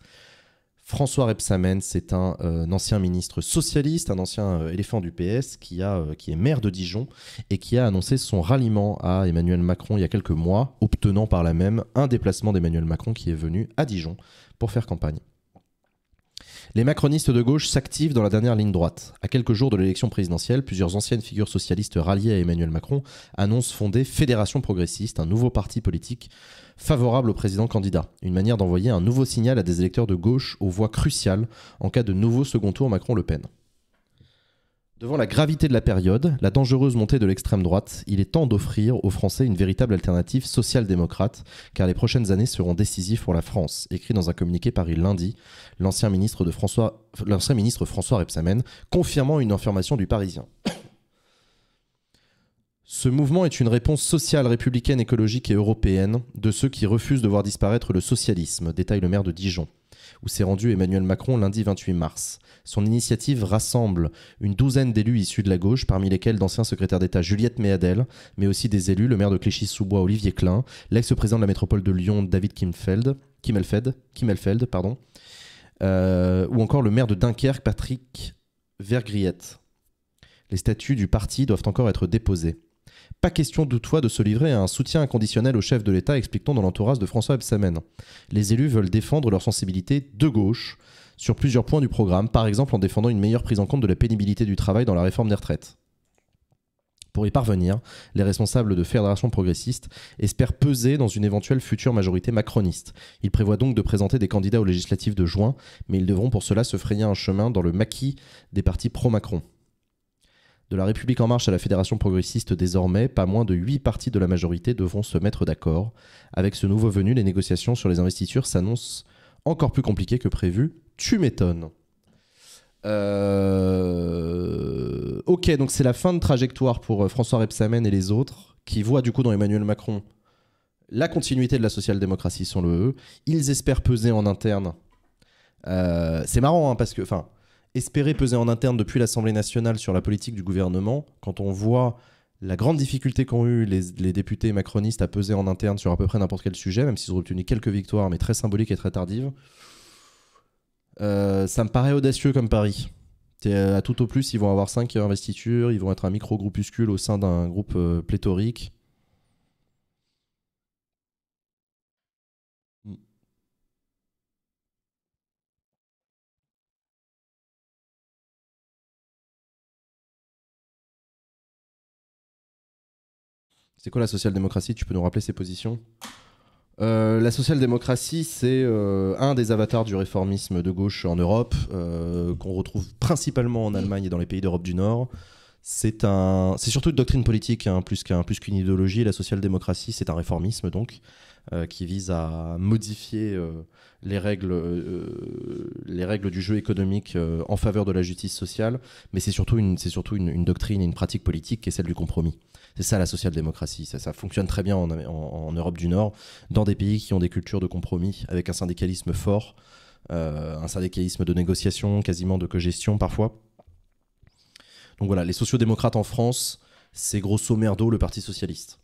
François Rebsamen, c'est un, euh, ancien ministre socialiste, un ancien euh, éléphant du PS qui, a, euh, qui est maire de Dijon et qui a annoncé son ralliement à Emmanuel Macron il y a quelques mois, obtenant par là même un déplacement d'Emmanuel Macron qui est venu à Dijon pour faire campagne. Les macronistes de gauche s'activent dans la dernière ligne droite. À quelques jours de l'élection présidentielle, plusieurs anciennes figures socialistes ralliées à Emmanuel Macron annoncent fonder Fédération progressiste, un nouveau parti politique favorable au président candidat. Une manière d'envoyer un nouveau signal à des électeurs de gauche aux voix cruciales en cas de nouveau second tour Macron-Le Pen. Devant la gravité de la période, la dangereuse montée de l'extrême droite, il est temps d'offrir aux Français une véritable alternative social-démocrate, car les prochaines années seront décisives pour la France, écrit dans un communiqué Paris lundi l'ancien ministre, François, l'ancien ministre confirmant une information du Parisien. Ce mouvement est une réponse sociale, républicaine, écologique et européenne de ceux qui refusent de voir disparaître le socialisme, détaille le maire de Dijon, où s'est rendu Emmanuel Macron lundi 28 mars. Son initiative rassemble une douzaine d'élus issus de la gauche, parmi lesquels d'anciens secrétaires d'État Juliette Méadel, mais aussi des élus, le maire de Clichy-sous-Bois Olivier Klein, l'ex-président de la métropole de Lyon David Kimfeld, Kimmelfeld, pardon, euh, ou encore le maire de Dunkerque Patrick Vergriette. Les statuts du parti doivent encore être déposés. Pas question toutefois de se livrer à un soutien inconditionnel au chef de l'État, explique on dans l'entourage de François Absamen. Les élus veulent défendre leur sensibilité de gauche sur plusieurs points du programme, par exemple en défendant une meilleure prise en compte de la pénibilité du travail dans la réforme des retraites. Pour y parvenir, les responsables de Fédération progressistes espèrent peser dans une éventuelle future majorité macroniste. Ils prévoient donc de présenter des candidats aux législatives de juin, mais ils devront pour cela se frayer un chemin dans le maquis des partis pro-Macron. De la République en marche à la Fédération progressiste désormais, pas moins de 8 parties de la majorité devront se mettre d'accord. Avec ce nouveau venu, les négociations sur les investitures s'annoncent encore plus compliquées que prévu. Tu m'étonnes. Euh, ok, donc c'est la fin de trajectoire pour euh, François Rebsamen et les autres, qui voient du coup dans Emmanuel Macron la continuité de la social-démocratie sans le E. Ils espèrent peser en interne. Euh, c'est marrant hein, parce que, enfin, espérer peser en interne depuis l'Assemblée nationale sur la politique du gouvernement, quand on voit la grande difficulté qu'ont eu les, députés macronistes à peser en interne sur à peu près n'importe quel sujet, même s'ils ont obtenu quelques victoires, mais très symboliques et très tardives, euh, ça me paraît audacieux comme pari. Euh, à tout au plus, ils vont avoir cinq investitures, ils vont être un micro-groupuscule au sein d'un groupe euh, pléthorique. C'est quoi la social-démocratie Tu peux nous rappeler ses positions euh, la social-démocratie, c'est euh, un des avatars du réformisme de gauche en Europe, euh, qu'on retrouve principalement en Allemagne et dans les pays d'Europe du Nord. C'est un, c'est surtout une doctrine politique hein, plus qu'un, plus qu'une idéologie. La social-démocratie, c'est un réformisme donc qui vise à modifier les règles, les règles du jeu économique en faveur de la justice sociale. Mais c'est surtout une, c'est surtout une, une doctrine, une pratique politique qui est celle du compromis. C'est ça la social-démocratie. Ça, fonctionne très bien en, Europe du Nord, dans des pays qui ont des cultures de compromis, avec un syndicalisme fort, euh, un syndicalisme de négociation, quasiment de cogestion parfois. Donc voilà, les sociodémocrates en France, c'est grosso merdo le Parti socialiste.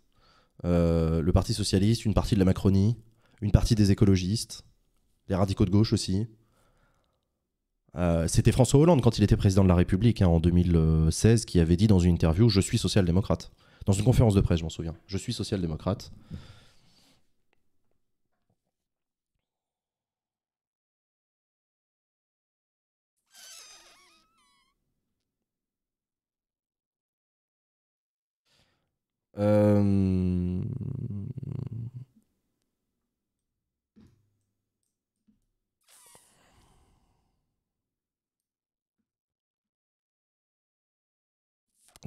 Euh, le Parti socialiste, une partie de la Macronie, une partie des écologistes, les radicaux de gauche aussi. Euh, c'était François Hollande quand il était président de la République hein, en 2016 qui avait dit dans une interview Je suis social-démocrate dans une conférence de presse, je m'en souviens. Je suis social-démocrate. Euh,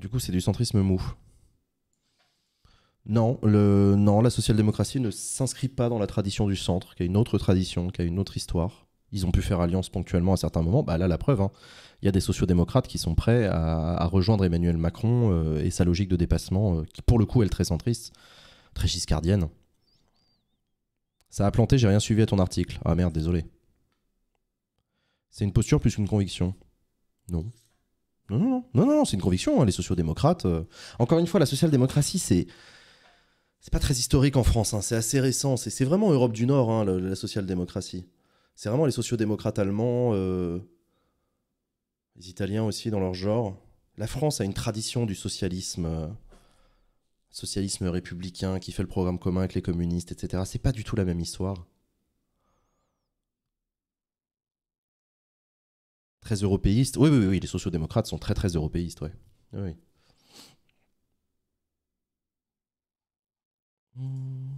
du coup, c'est du centrisme mou. Non, le, non, la social-démocratie ne s'inscrit pas dans la tradition du centre, qui a une autre tradition, qui a une autre histoire. Ils ont pu faire alliance ponctuellement à certains moments. Bah là, la preuve, hein. il y a des sociodémocrates qui sont prêts à, rejoindre Emmanuel Macron euh, et sa logique de dépassement, euh, qui pour le coup est très centriste, très giscardienne. Ça a planté, j'ai rien suivi à ton article. Ah merde, désolé. C'est une posture plus qu'une conviction. Non. Non, non, non, non, c'est une conviction, hein, les sociodémocrates. démocrates euh. Encore une fois, la social-démocratie, c'est c'est pas très historique en France, hein. c'est assez récent, c'est vraiment Europe du Nord, hein, la, social-démocratie. C'est vraiment les sociodémocrates allemands, euh, les Italiens aussi dans leur genre. La France a une tradition du socialisme, euh, socialisme républicain qui fait le programme commun avec les communistes, etc. C'est pas du tout la même histoire. Très européiste. Oui, oui, oui, les sociodémocrates sont très, très européistes, ouais. oui. Hmm.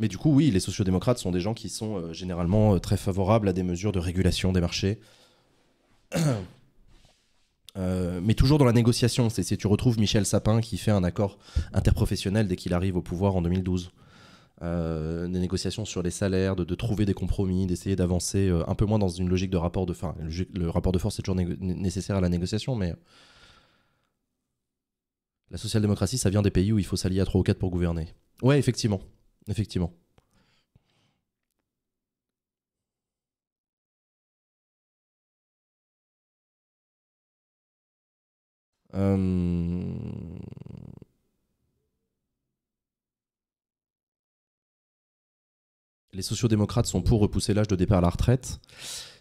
Mais du coup, oui, les sociodémocrates sont des gens qui sont euh, généralement euh, très favorables à des mesures de régulation des marchés. [CLEARS THROAT] Euh, mais toujours dans la négociation, c'est si tu retrouves Michel Sapin qui fait un accord interprofessionnel dès qu'il arrive au pouvoir en 2012. des négociations sur les salaires, de, trouver des compromis, d'essayer d'avancer un peu moins dans une logique de rapport de force. le rapport de force est toujours nécessaire à la négociation, mais la social-démocratie, ça vient des pays où il faut s'allier à trois ou quatre pour gouverner. Ouais, effectivement. Effectivement. Euh, Les sociodémocrates sont pour repousser l'âge de départ à la retraite.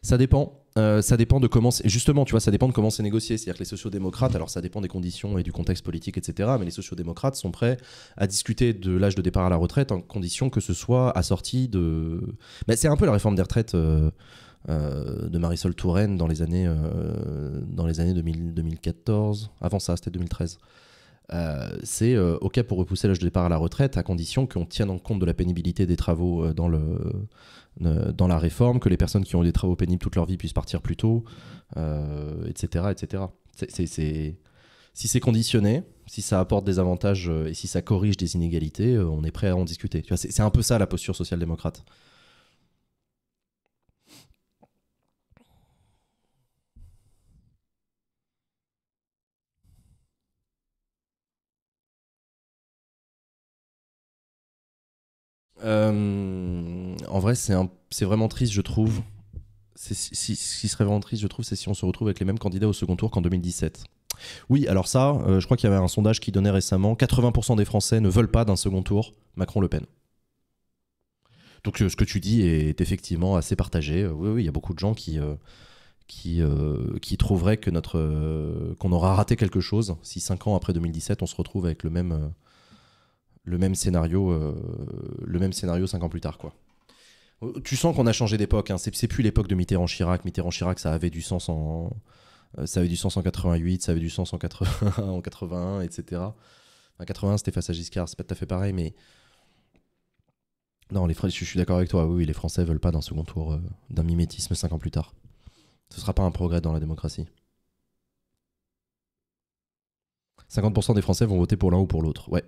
Ça dépend. Euh, ça dépend de comment. Justement, tu vois, ça dépend de comment c'est négocié. C'est-à-dire que les sociodémocrates, alors ça dépend des conditions et du contexte politique, etc. Mais les sociodémocrates sont prêts à discuter de l'âge de départ à la retraite en condition que ce soit assorti de. Mais c'est un peu la réforme des retraites. Euh, euh, de Marisol Touraine dans les années, dans les années 2014. Avant ça, c'était 2013. c'est OK pour repousser l'âge de départ à la retraite à condition qu'on tienne en compte de la pénibilité des travaux dans, le, euh, dans la réforme, que les personnes qui ont des travaux pénibles toute leur vie puissent partir plus tôt, etc. Euh, etc. si c'est conditionné, si ça apporte des avantages euh, et si ça corrige des inégalités, on est prêt à en discuter. c'est un peu ça la posture social-démocrate. Euh en vrai, c'est vraiment triste, je trouve. ce qui serait vraiment triste, je trouve, c'est si on se retrouve avec les mêmes candidats au second tour qu'en 2017. Oui, alors ça, euh, je crois qu'il y avait un sondage qui donnait récemment 80% des Français ne veulent pas d'un second tour Macron-Le Pen. Donc euh, ce que tu dis est effectivement assez partagé. Euh, oui, il y a beaucoup de gens qui, qui, qui trouveraient que qu'on aura raté quelque chose si 5 ans après 2017, on se retrouve avec le même, le même scénario, le même scénario 5 ans plus tard, quoi. Euh, tu sens qu'on a changé d'époque. Hein. C'est plus l'époque de Mitterrand-Chirac. Mitterrand-Chirac, ça avait du sens en. Euh, ça avait du sens en 88, ça avait du sens en 80, en 81, etc. En 80, c'était face à Giscard, c'est pas tout à fait pareil, mais. Non, les je suis d'accord avec toi, oui, les Français veulent pas d'un second tour, euh, d'un mimétisme cinq ans plus tard. Ce sera pas un progrès dans la démocratie. 50% des Français vont voter pour l'un ou pour l'autre, ouais.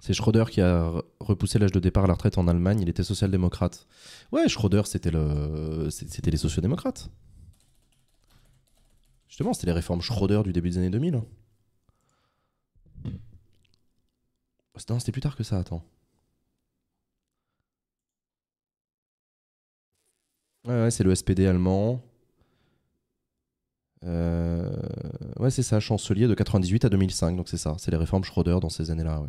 C'est Schroeder qui a repoussé l'âge de départ à la retraite en Allemagne. Il était social-démocrate. Ouais, Schroeder, c'était le... c'était les sociodémocrates. Justement, c'était les réformes Schroeder du début des années 2000. Bah, non, c'était plus tard que ça, attends. Ouais, c'est le SPD allemand. Euh, ouais, c'est ça, chancelier de 98 à 2005, donc c'est ça. C'est les réformes Schroeder dans ces années-là, ouais.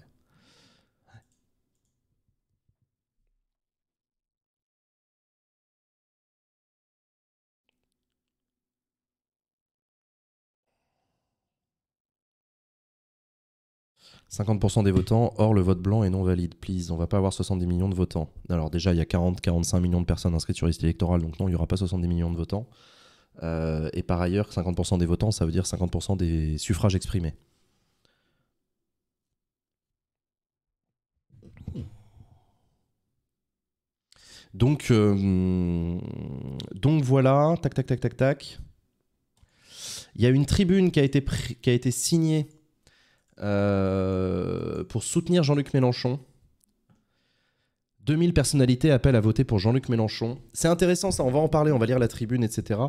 50% des votants, or le vote blanc est non valide. Please, on va pas avoir 70 millions de votants. Alors déjà, il y a 40-45 millions de personnes inscrites sur liste électorale, donc non, il n'y aura pas 70 millions de votants. Euh, et par ailleurs, 50% des votants, ça veut dire 50% des suffrages exprimés. Donc, euh, donc voilà, tac, tac, tac, tac, tac. Il y a une tribune qui a été, qui a été signée euh, pour soutenir Jean-Luc Mélenchon. 2000 personnalités appellent à voter pour Jean-Luc Mélenchon. C'est intéressant ça, on va en parler, on va lire la tribune, etc.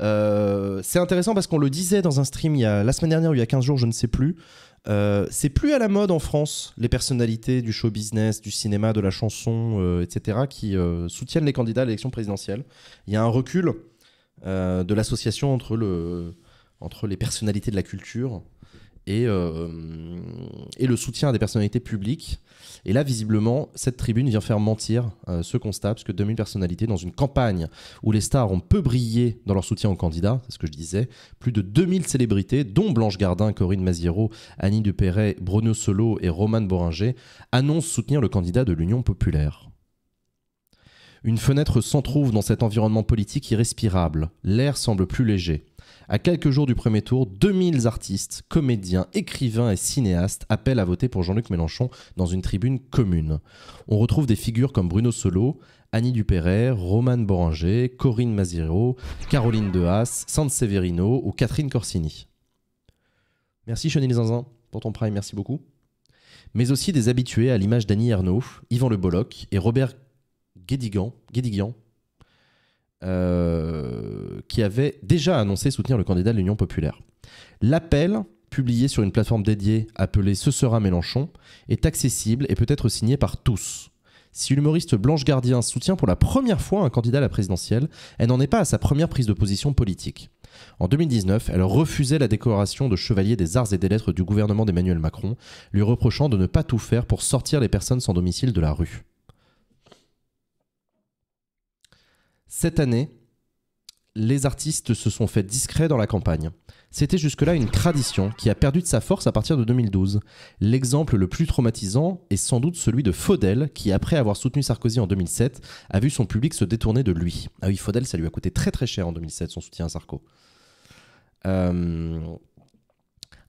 Euh, c'est intéressant parce qu'on le disait dans un stream il y a, la semaine dernière ou il y a 15 jours, je ne sais plus. Euh, c'est plus à la mode en France les personnalités du show business, du cinéma, de la chanson, etc., qui soutiennent les candidats à l'élection présidentielle. Il y a un recul de l'association entre, le, entre les personnalités de la culture euh, et, le soutien à des personnalités publiques. Et là, visiblement, cette tribune vient faire mentir euh, ce constat, puisque 2000 personnalités, dans une campagne où les stars ont peu brillé dans leur soutien aux candidats, c'est ce que je disais, plus de 2000 célébrités, dont Blanche Gardin, Corinne Maziero, Annie Dupéret, Bruno Solo et Romane Boringer, annoncent soutenir le candidat de l'Union populaire. Une fenêtre trouve dans cet environnement politique irrespirable. L'air semble plus léger. À quelques jours du premier tour, 2000 artistes, comédiens, écrivains et cinéastes appellent à voter pour Jean-Luc Mélenchon dans une tribune commune. On retrouve des figures comme Bruno Solo, Annie Dupéret, Romane Boranger, Corinne Maziro, Caroline Dehaas, San Severino ou Catherine Corsini. Merci Chenille Zinzin pour ton prime, merci beaucoup. Mais aussi des habitués à l'image d'Annie Ernaux, Yvan Le Bolloc et Robert euh, qui avait déjà annoncé soutenir le candidat de l'Union populaire. L'appel, publié sur une plateforme dédiée appelée Ce sera Mélenchon, est accessible et peut être signé par tous. Si l'humoriste Blanche Gardien soutient pour la première fois un candidat à la présidentielle, elle n'en est pas à sa première prise de position politique. En 2019, elle refusait la décoration de chevalier des arts et des lettres du gouvernement d'Emmanuel Macron, lui reprochant de ne pas tout faire pour sortir les personnes sans domicile de la rue. Cette année, les artistes se sont fait discrets dans la campagne. C'était jusque-là une tradition qui a perdu de sa force à partir de 2012. L'exemple le plus traumatisant est sans doute celui de Faudel, qui après avoir soutenu Sarkozy en 2007, a vu son public se détourner de lui. Ah oui, Faudel, ça lui a coûté très très cher en 2007, son soutien à Sarko. Euh,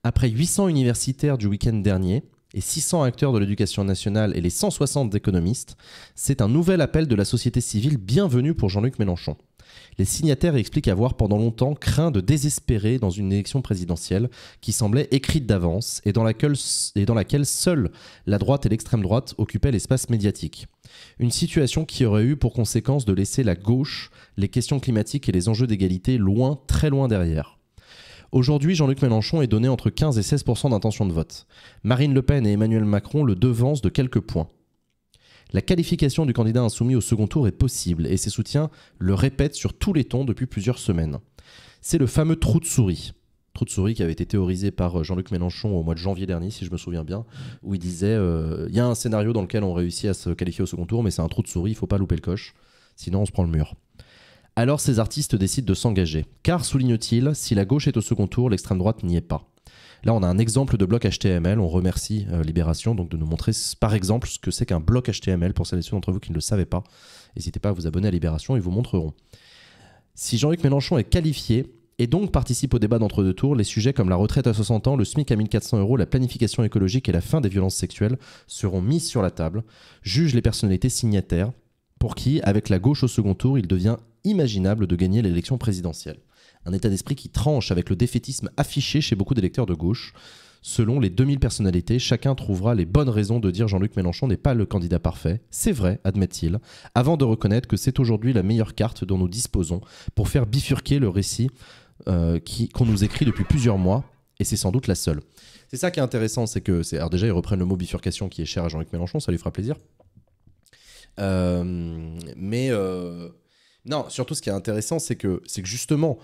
après 800 universitaires du week-end dernier, et 600 acteurs de l'éducation nationale et les 160 économistes, c'est un nouvel appel de la société civile bienvenue pour Jean-Luc Mélenchon. Les signataires expliquent avoir pendant longtemps craint de désespérer dans une élection présidentielle qui semblait écrite d'avance et, dans laquelle, et dans laquelle seule la droite et l'extrême droite occupaient l'espace médiatique. Une situation qui aurait eu pour conséquence de laisser la gauche, les questions climatiques et les enjeux d'égalité loin, très loin derrière. Aujourd'hui, Jean-Luc Mélenchon est donné entre 15 et 16 d'intention de vote. Marine Le Pen et Emmanuel Macron le devancent de quelques points. La qualification du candidat insoumis au second tour est possible et ses soutiens le répètent sur tous les tons depuis plusieurs semaines. C'est le fameux trou de souris. Trou de souris qui avait été théorisé par euh, Jean-Luc Mélenchon au mois de janvier dernier, si je me souviens bien, où il disait euh, il y a un scénario dans lequel on réussit à se qualifier au second tour, mais c'est un trou de souris, il faut pas louper le coche, sinon on se prend le mur. Alors ces artistes décident de s'engager, car, souligne-t-il, si la gauche est au second tour, l'extrême droite n'y est pas. Là, on a un exemple de bloc HTML. On remercie euh, Libération donc de nous montrer par exemple ce que c'est qu'un bloc HTML pour celles et ceux d'entre vous qui ne le savaient pas. N'hésitez pas à vous abonner à Libération, ils vous montreront. Si Jean-Luc Mélenchon est qualifié et donc participe au débat d'entre deux tours, les sujets comme la retraite à 60 ans, le SMIC à 1400 euros, la planification écologique et la fin des violences sexuelles seront mis sur la table, juge les personnalités signataires pour qui, avec la gauche au second tour, il devient imaginable de gagner l'élection présidentielle. Un état d'esprit qui tranche avec le défaitisme affiché chez beaucoup d'électeurs de gauche. Selon les 2000 personnalités, chacun trouvera les bonnes raisons de dire Jean-Luc Mélenchon n'est pas le candidat parfait, c'est vrai, admet-il, avant de reconnaître que c'est aujourd'hui la meilleure carte dont nous disposons pour faire bifurquer le récit euh, qu'on nous écrit depuis plusieurs mois, et c'est sans doute la seule. C'est ça qui est intéressant, c'est que, alors déjà ils reprennent le mot bifurcation qui est cher à Jean-Luc Mélenchon, ça lui fera plaisir. Euh, mais... Euh, non, surtout ce qui est intéressant, c'est que, c'est justement,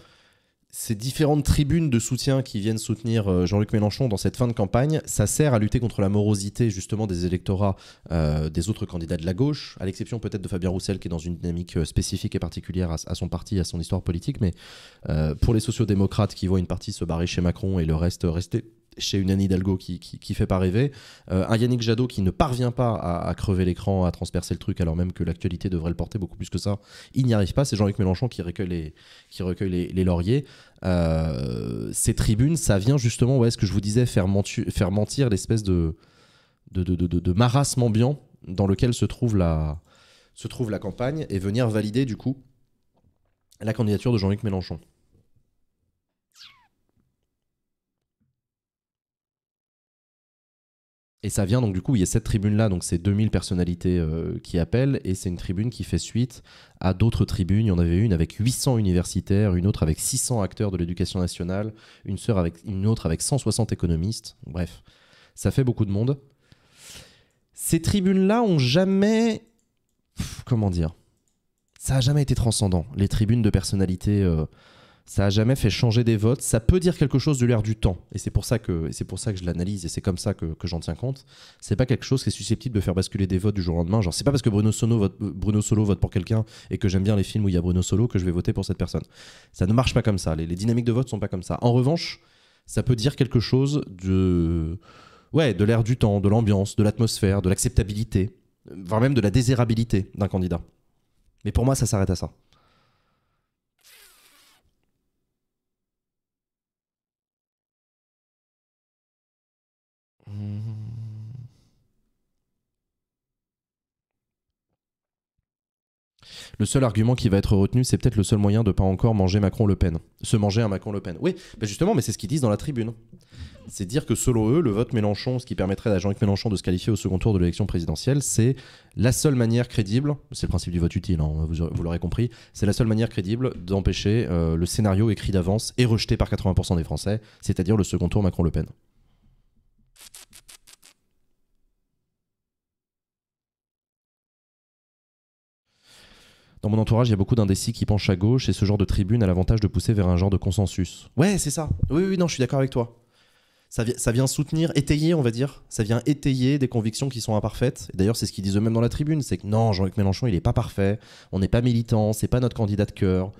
ces différentes tribunes de soutien qui viennent soutenir euh, Jean-Luc Mélenchon dans cette fin de campagne, ça sert à lutter contre la morosité justement des électorats euh, des autres candidats de la gauche, à l'exception peut-être de Fabien Roussel qui est dans une dynamique euh, spécifique et particulière à, son parti, à son histoire politique, mais pour les sociodémocrates qui voient une partie se barrer chez Macron et le reste rester chez une Anne Hidalgo qui, qui, fait pas rêver, euh, un Yannick Jadot qui ne parvient pas à, crever l'écran, à transpercer le truc, alors même que l'actualité devrait le porter beaucoup plus que ça, il n'y arrive pas, c'est Jean-Luc Mélenchon qui recueille les, qui recueille les, lauriers. Euh, ces tribunes, ça vient justement, est ce que je vous disais, faire, mentir l'espèce de de, de, marasme ambiant dans lequel se trouve, la, se trouve la campagne et venir valider du coup la candidature de Jean-Luc Mélenchon. Et ça vient donc du coup, il y a cette tribune-là, donc c'est 2000 personnalités euh, qui appellent, et c'est une tribune qui fait suite à d'autres tribunes. Il y en avait une avec 800 universitaires, une autre avec 600 acteurs de l'éducation nationale, une, sœur avec, une autre avec 160 économistes. Bref, ça fait beaucoup de monde. Ces tribunes-là ont jamais... comment dire Ça a jamais été transcendant. Les tribunes de personnalités... Euh, ça a jamais fait changer des votes. Ça peut dire quelque chose de l'air du temps, et c'est pour ça que c'est pour ça que je l'analyse et c'est comme ça que, j'en tiens compte. C'est pas quelque chose qui est susceptible de faire basculer des votes du jour au lendemain. Genre c'est pas parce que Bruno Solo vote, Bruno Solo vote pour quelqu'un et que j'aime bien les films où il y a Bruno Solo que je vais voter pour cette personne. Ça ne marche pas comme ça. Les, les dynamiques de vote sont pas comme ça. En revanche, ça peut dire quelque chose de ouais de l'air du temps, de l'ambiance, de l'atmosphère, de l'acceptabilité, voire même de la désirabilité d'un candidat. Mais pour moi, ça s'arrête à ça. le seul argument qui va être retenu, c'est peut-être le seul moyen de pas encore manger Macron-Le Pen. Se manger un Macron-Le Pen. Oui, bah justement, mais c'est ce qu'ils disent dans la tribune. C'est dire que selon eux, le vote Mélenchon, ce qui permettrait à Jean-Luc Mélenchon de se qualifier au second tour de l'élection présidentielle, c'est la seule manière crédible, c'est le principe du vote utile, hein, vous, l'aurez compris, c'est la seule manière crédible d'empêcher euh, le scénario écrit d'avance et rejeté par 80% des Français, c'est-à-dire le second tour Macron-Le Pen. Dans mon entourage, il y a beaucoup d'indécis qui penchent à gauche et ce genre de tribune a l'avantage de pousser vers un genre de consensus. Ouais, c'est ça. Oui, oui, non, je suis d'accord avec toi. Ça, ça, vient soutenir, étayer, on va dire. Ça vient étayer des convictions qui sont imparfaites. D'ailleurs, c'est ce qu'ils disent eux-mêmes dans la tribune c'est que non, Jean-Luc Mélenchon, il n'est pas parfait. On n'est pas militant, c'est pas notre candidat de cœur.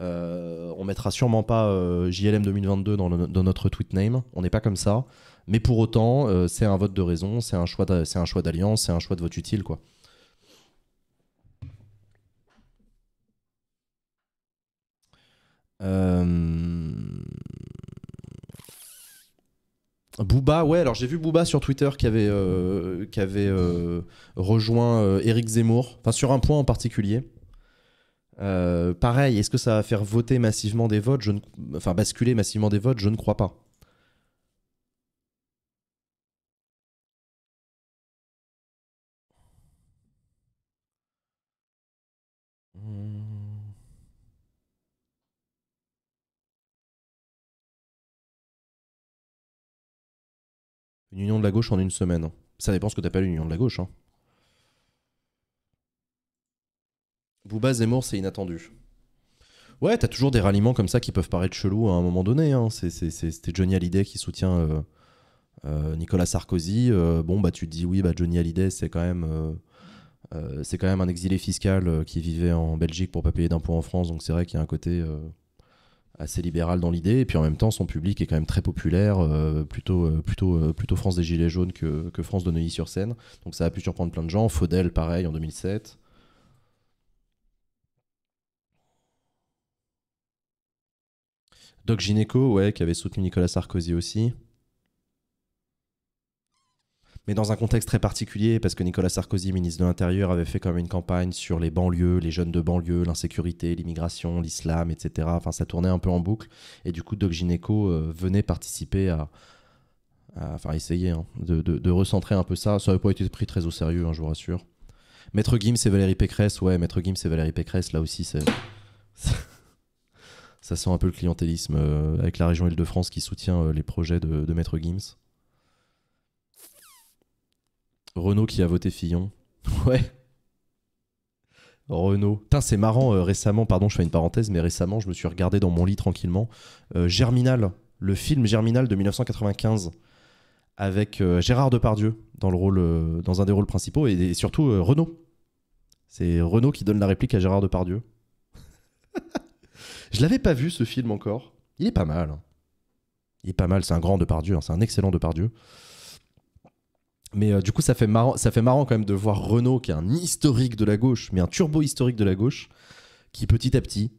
Euh, on mettra sûrement pas euh, JLM 2022 dans, notre tweet name. On n'est pas comme ça. Mais pour autant, euh, c'est un vote de raison, c'est un choix d'alliance, c'est un choix de vote utile, quoi. Euh, Booba, ouais, alors j'ai vu Booba sur Twitter qui avait, euh, qui avait euh, rejoint Eric Zemmour, enfin sur un point en particulier. pareil, est-ce que ça va faire voter massivement des votes je ne... Enfin, basculer massivement des votes Je ne crois pas. Une union de la gauche en une semaine. Ça dépend ce que tu appelles une union de la gauche. Hein. Bouba Zemmour, c'est inattendu. Ouais, t'as toujours des ralliements comme ça qui peuvent paraître chelous à un moment donné. Hein. C'était Johnny Hallyday qui soutient euh, euh, Nicolas Sarkozy. Euh, bon, bah tu te dis oui, bah Johnny Hallyday, c'est quand même. c'est quand même un exilé fiscal qui vivait en Belgique pour pas payer d'impôts en France, donc c'est vrai qu'il y a un côté assez libéral dans l'idée et puis en même temps son public est quand même très populaire euh, plutôt euh, plutôt euh, plutôt France des gilets jaunes que, que France de Neuilly-sur-Seine donc ça a pu surprendre plein de gens Faudel pareil en 2007 Doc Gineco ouais qui avait soutenu Nicolas Sarkozy aussi mais dans un contexte très particulier, parce que Nicolas Sarkozy, ministre de l'Intérieur, avait fait quand même une campagne sur les banlieues, les jeunes de banlieue, l'insécurité, l'immigration, l'islam, etc. Enfin, ça tournait un peu en boucle. Et du coup, Doc Gineco euh, venait participer à, enfin, essayer hein, de, recentrer un peu ça. Ça n'avait pas été pris très au sérieux, hein, je vous rassure. Maître Gims c'est Valérie Pécresse. Ouais, Maître Gims c'est Valérie Pécresse. Là aussi, [LAUGHS] ça sent un peu le clientélisme euh, avec la région Île-de-France qui soutient euh, les projets de, de Maître Gims. Renault qui a voté Fillon. [LAUGHS] Ouais. Renault. Putain, c'est marrant, euh, récemment, pardon, je fais une parenthèse, mais récemment, je me suis regardé dans mon lit tranquillement. Euh, Germinal, le film Germinal de 1995, avec euh, Gérard Depardieu dans, le rôle, dans un des rôles principaux, et, surtout Renault. C'est Renault qui donne la réplique à Gérard Depardieu. [LAUGHS] je l'avais pas vu, ce film encore. Il est pas mal. Hein. Il est pas mal, c'est un grand Depardieu, hein, c'est un excellent Depardieu. Mais euh, du coup, ça fait, marrant, ça fait marrant quand même de voir Renault, qui est un historique de la gauche, mais un turbo historique de la gauche, qui petit à petit,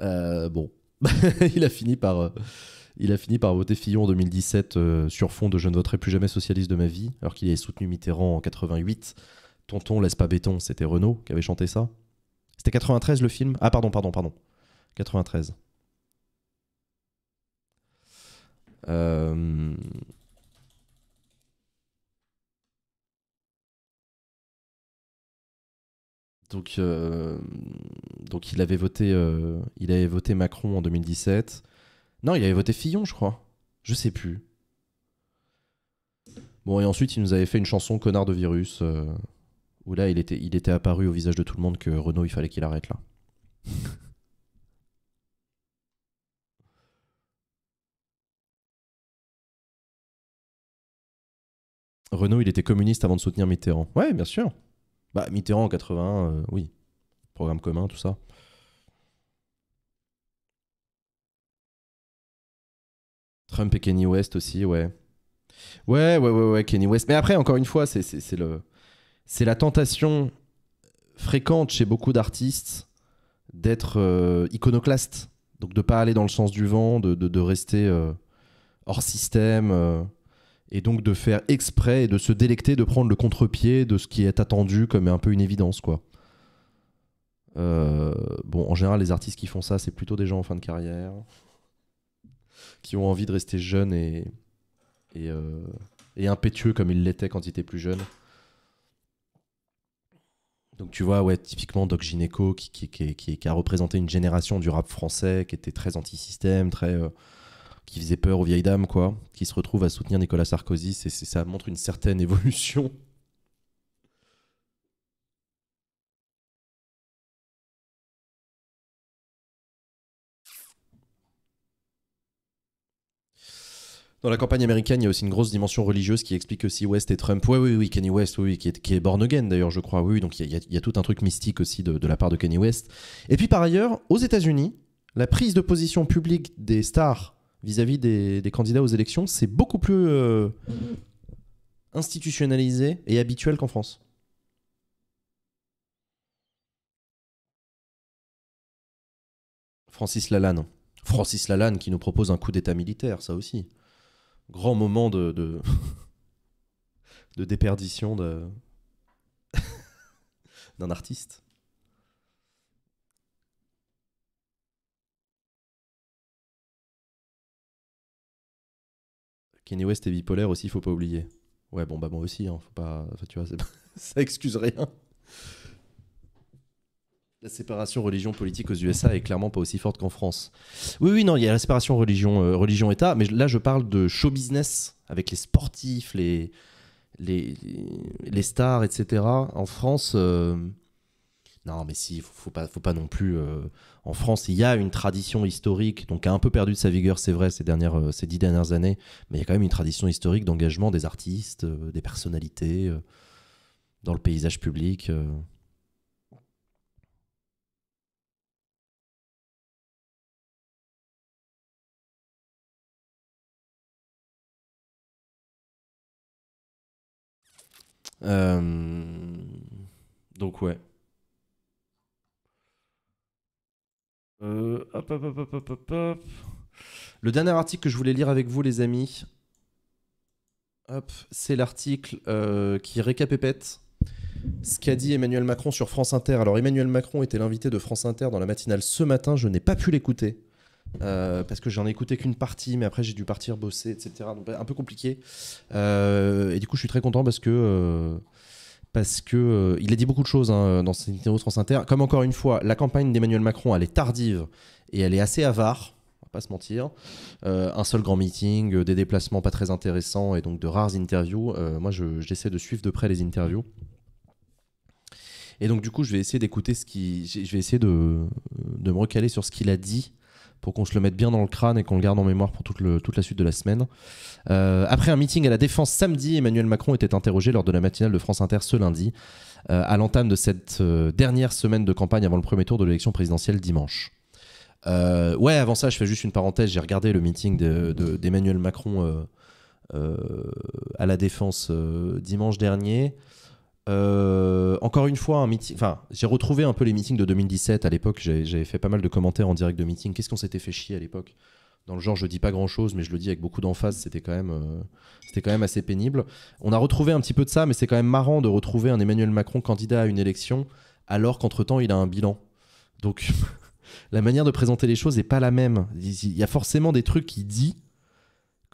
euh, bon, [LAUGHS] il a fini par. Euh, il a fini par voter Fillon en 2017 sur fond de je ne voterai plus jamais socialiste de ma vie, alors qu'il avait soutenu Mitterrand en 88. Tonton laisse pas béton, c'était Renault qui avait chanté ça. C'était 93 le film Ah pardon, pardon, pardon. 93. Euh, Donc, euh, donc il, avait voté, euh, il avait voté Macron en 2017. Non, il avait voté Fillon, je crois. Je sais plus. Bon, et ensuite, il nous avait fait une chanson Connard de virus, euh, où là, il était, il était apparu au visage de tout le monde que Renault, il fallait qu'il arrête là. [LAUGHS] Renault, il était communiste avant de soutenir Mitterrand. Ouais, bien sûr. Bah, Mitterrand en 81, euh, oui. Programme commun, tout ça. Trump et Kenny West aussi, ouais. Ouais, ouais, ouais, ouais, Kenny West. Mais après, encore une fois, c'est le... C'est la tentation fréquente chez beaucoup d'artistes d'être euh, iconoclaste. Donc de ne pas aller dans le sens du vent, de, de, rester euh, hors système et donc de faire exprès et de se délecter, de prendre le contre-pied de ce qui est attendu comme un peu une évidence, quoi. Euh, bon, en général, les artistes qui font ça, c'est plutôt des gens en fin de carrière, qui ont envie de rester jeunes et, et, euh, impétueux comme ils l'étaient quand ils étaient plus jeunes. Donc tu vois, ouais, typiquement Doc Gineco qui, qui, qui, a représenté une génération du rap français qui était très anti-système, très... Euh, qui faisait peur aux vieilles dames, quoi, qui se retrouve à soutenir Nicolas Sarkozy. C'est, ça montre une certaine évolution. Dans la campagne américaine, il y a aussi une grosse dimension religieuse qui explique aussi West et Trump. Oui, oui, oui, Kanye West, oui, qui, est, qui est born again d'ailleurs, je crois. Oui, donc il y, a, tout un truc mystique aussi de, de la part de Kanye West. Et puis par ailleurs, aux États-Unis, la prise de position publique des stars vis-à-vis des, candidats aux élections, c'est beaucoup plus euh, institutionnalisé et habituel qu'en France. Francis Lalanne. Francis Lalanne qui nous propose un coup d'état militaire, ça aussi. Grand moment de, de, [LAUGHS] déperdition [LAUGHS] d'un artiste. Kenny West est bipolaire aussi, faut pas oublier. Ouais, bon, bah moi aussi, hein, faut pas. Enfin, tu vois, [LAUGHS] ça excuse rien. La séparation religion-politique aux USA est clairement pas aussi forte qu'en France. Oui, oui, non, il y a la séparation euh, religion-État, mais là je parle de show business avec les sportifs, les, les, les stars, etc. En France, euh, non, mais si, faut, faut pas, faut pas non plus. Euh, en France, il y a une tradition historique, donc a un peu perdu de sa vigueur, c'est vrai, ces dernières, euh, ces dix dernières années, mais il y a quand même une tradition historique d'engagement des artistes, euh, des personnalités dans le paysage public. donc ouais. Euh, hop, Le dernier article que je voulais lire avec vous, les amis, c'est l'article euh, qui récapépète ce qu'a dit Emmanuel Macron sur France Inter. Alors, Emmanuel Macron était l'invité de France Inter dans la matinale ce matin. Je n'ai pas pu l'écouter. Euh, parce que j'en ai écouté qu'une partie, mais après j'ai dû partir bosser, etc. Donc un peu compliqué. et du coup, je suis très content parce que parce que euh, il a dit beaucoup de choses hein, dans cette interview France Inter. Comme encore une fois, la campagne d'Emmanuel Macron, elle est tardive et elle est assez avare. On va pas se mentir. Euh, un seul grand meeting, euh, des déplacements pas très intéressants et donc de rares interviews. moi, j'essaie de suivre de près les interviews. Et donc, du coup, je vais essayer d'écouter ce qui. Je vais essayer de me recaler sur ce qu'il a dit pour qu'on se le mette bien dans le crâne et qu'on le garde en mémoire pour toute, la suite de la semaine. Euh, après un meeting à la Défense samedi, Emmanuel Macron était interrogé lors de la matinale de France Inter ce lundi, euh, à l'entame de cette euh, dernière semaine de campagne avant le premier tour de l'élection présidentielle dimanche. ouais, avant ça, je fais juste une parenthèse, j'ai regardé le meeting d'Emmanuel Macron à la Défense dimanche dernier. Euh, encore une fois, un meeting. Enfin, j'ai retrouvé un peu les meetings de 2017. À l'époque, j'avais fait pas mal de commentaires en direct de meeting. Qu'est-ce qu'on s'était fait chier à l'époque Dans le genre, je dis pas grand-chose, mais je le dis avec beaucoup d'emphase. C'était quand même, euh, c'était quand même assez pénible. On a retrouvé un petit peu de ça, mais c'est quand même marrant de retrouver un Emmanuel Macron candidat à une élection, alors qu'entre-temps, il a un bilan. Donc, [LAUGHS] la manière de présenter les choses n'est pas la même. Il y a forcément des trucs qu'il dit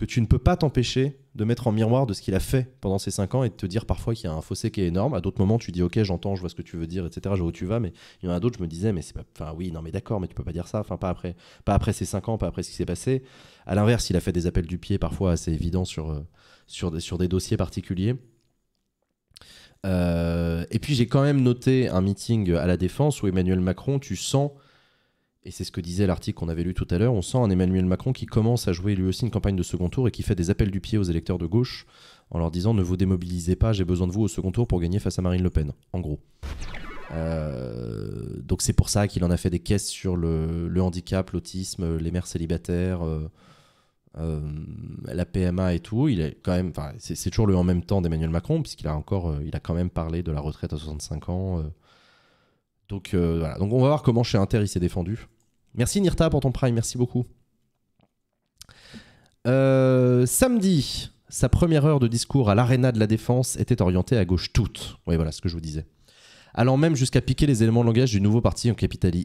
que tu ne peux pas t'empêcher de mettre en miroir de ce qu'il a fait pendant ces 5 ans et de te dire parfois qu'il y a un fossé qui est énorme. À d'autres moments, tu dis ok, j'entends, je vois ce que tu veux dire, etc. Je vois où tu vas, mais il y en a d'autres, je me disais mais c'est pas, enfin oui, non mais d'accord, mais tu peux pas dire ça, enfin pas après, pas après ces 5 ans, pas après ce qui s'est passé. À l'inverse, il a fait des appels du pied parfois assez évidents sur euh, sur des, sur des dossiers particuliers. Euh, et puis j'ai quand même noté un meeting à la défense où Emmanuel Macron, tu sens et c'est ce que disait l'article qu'on avait lu tout à l'heure, on sent un Emmanuel Macron qui commence à jouer lui aussi une campagne de second tour et qui fait des appels du pied aux électeurs de gauche en leur disant ne vous démobilisez pas, j'ai besoin de vous au second tour pour gagner face à Marine Le Pen, en gros. Euh, donc c'est pour ça qu'il en a fait des caisses sur le, handicap, l'autisme, les mères célibataires, euh, euh, la PMA et tout. Il est quand même, c'est toujours le en même temps d'Emmanuel Macron puisqu'il a encore, il a quand même parlé de la retraite à 65 ans. Donc, euh, voilà. on va voir comment chez Inter il s'est défendu. Merci Nirta pour ton prime, merci beaucoup. Euh, samedi, sa première heure de discours à l'Arena de la Défense était orientée à gauche toute. Oui, voilà ce que je vous disais. Allant même jusqu'à piquer les éléments de langage du nouveau parti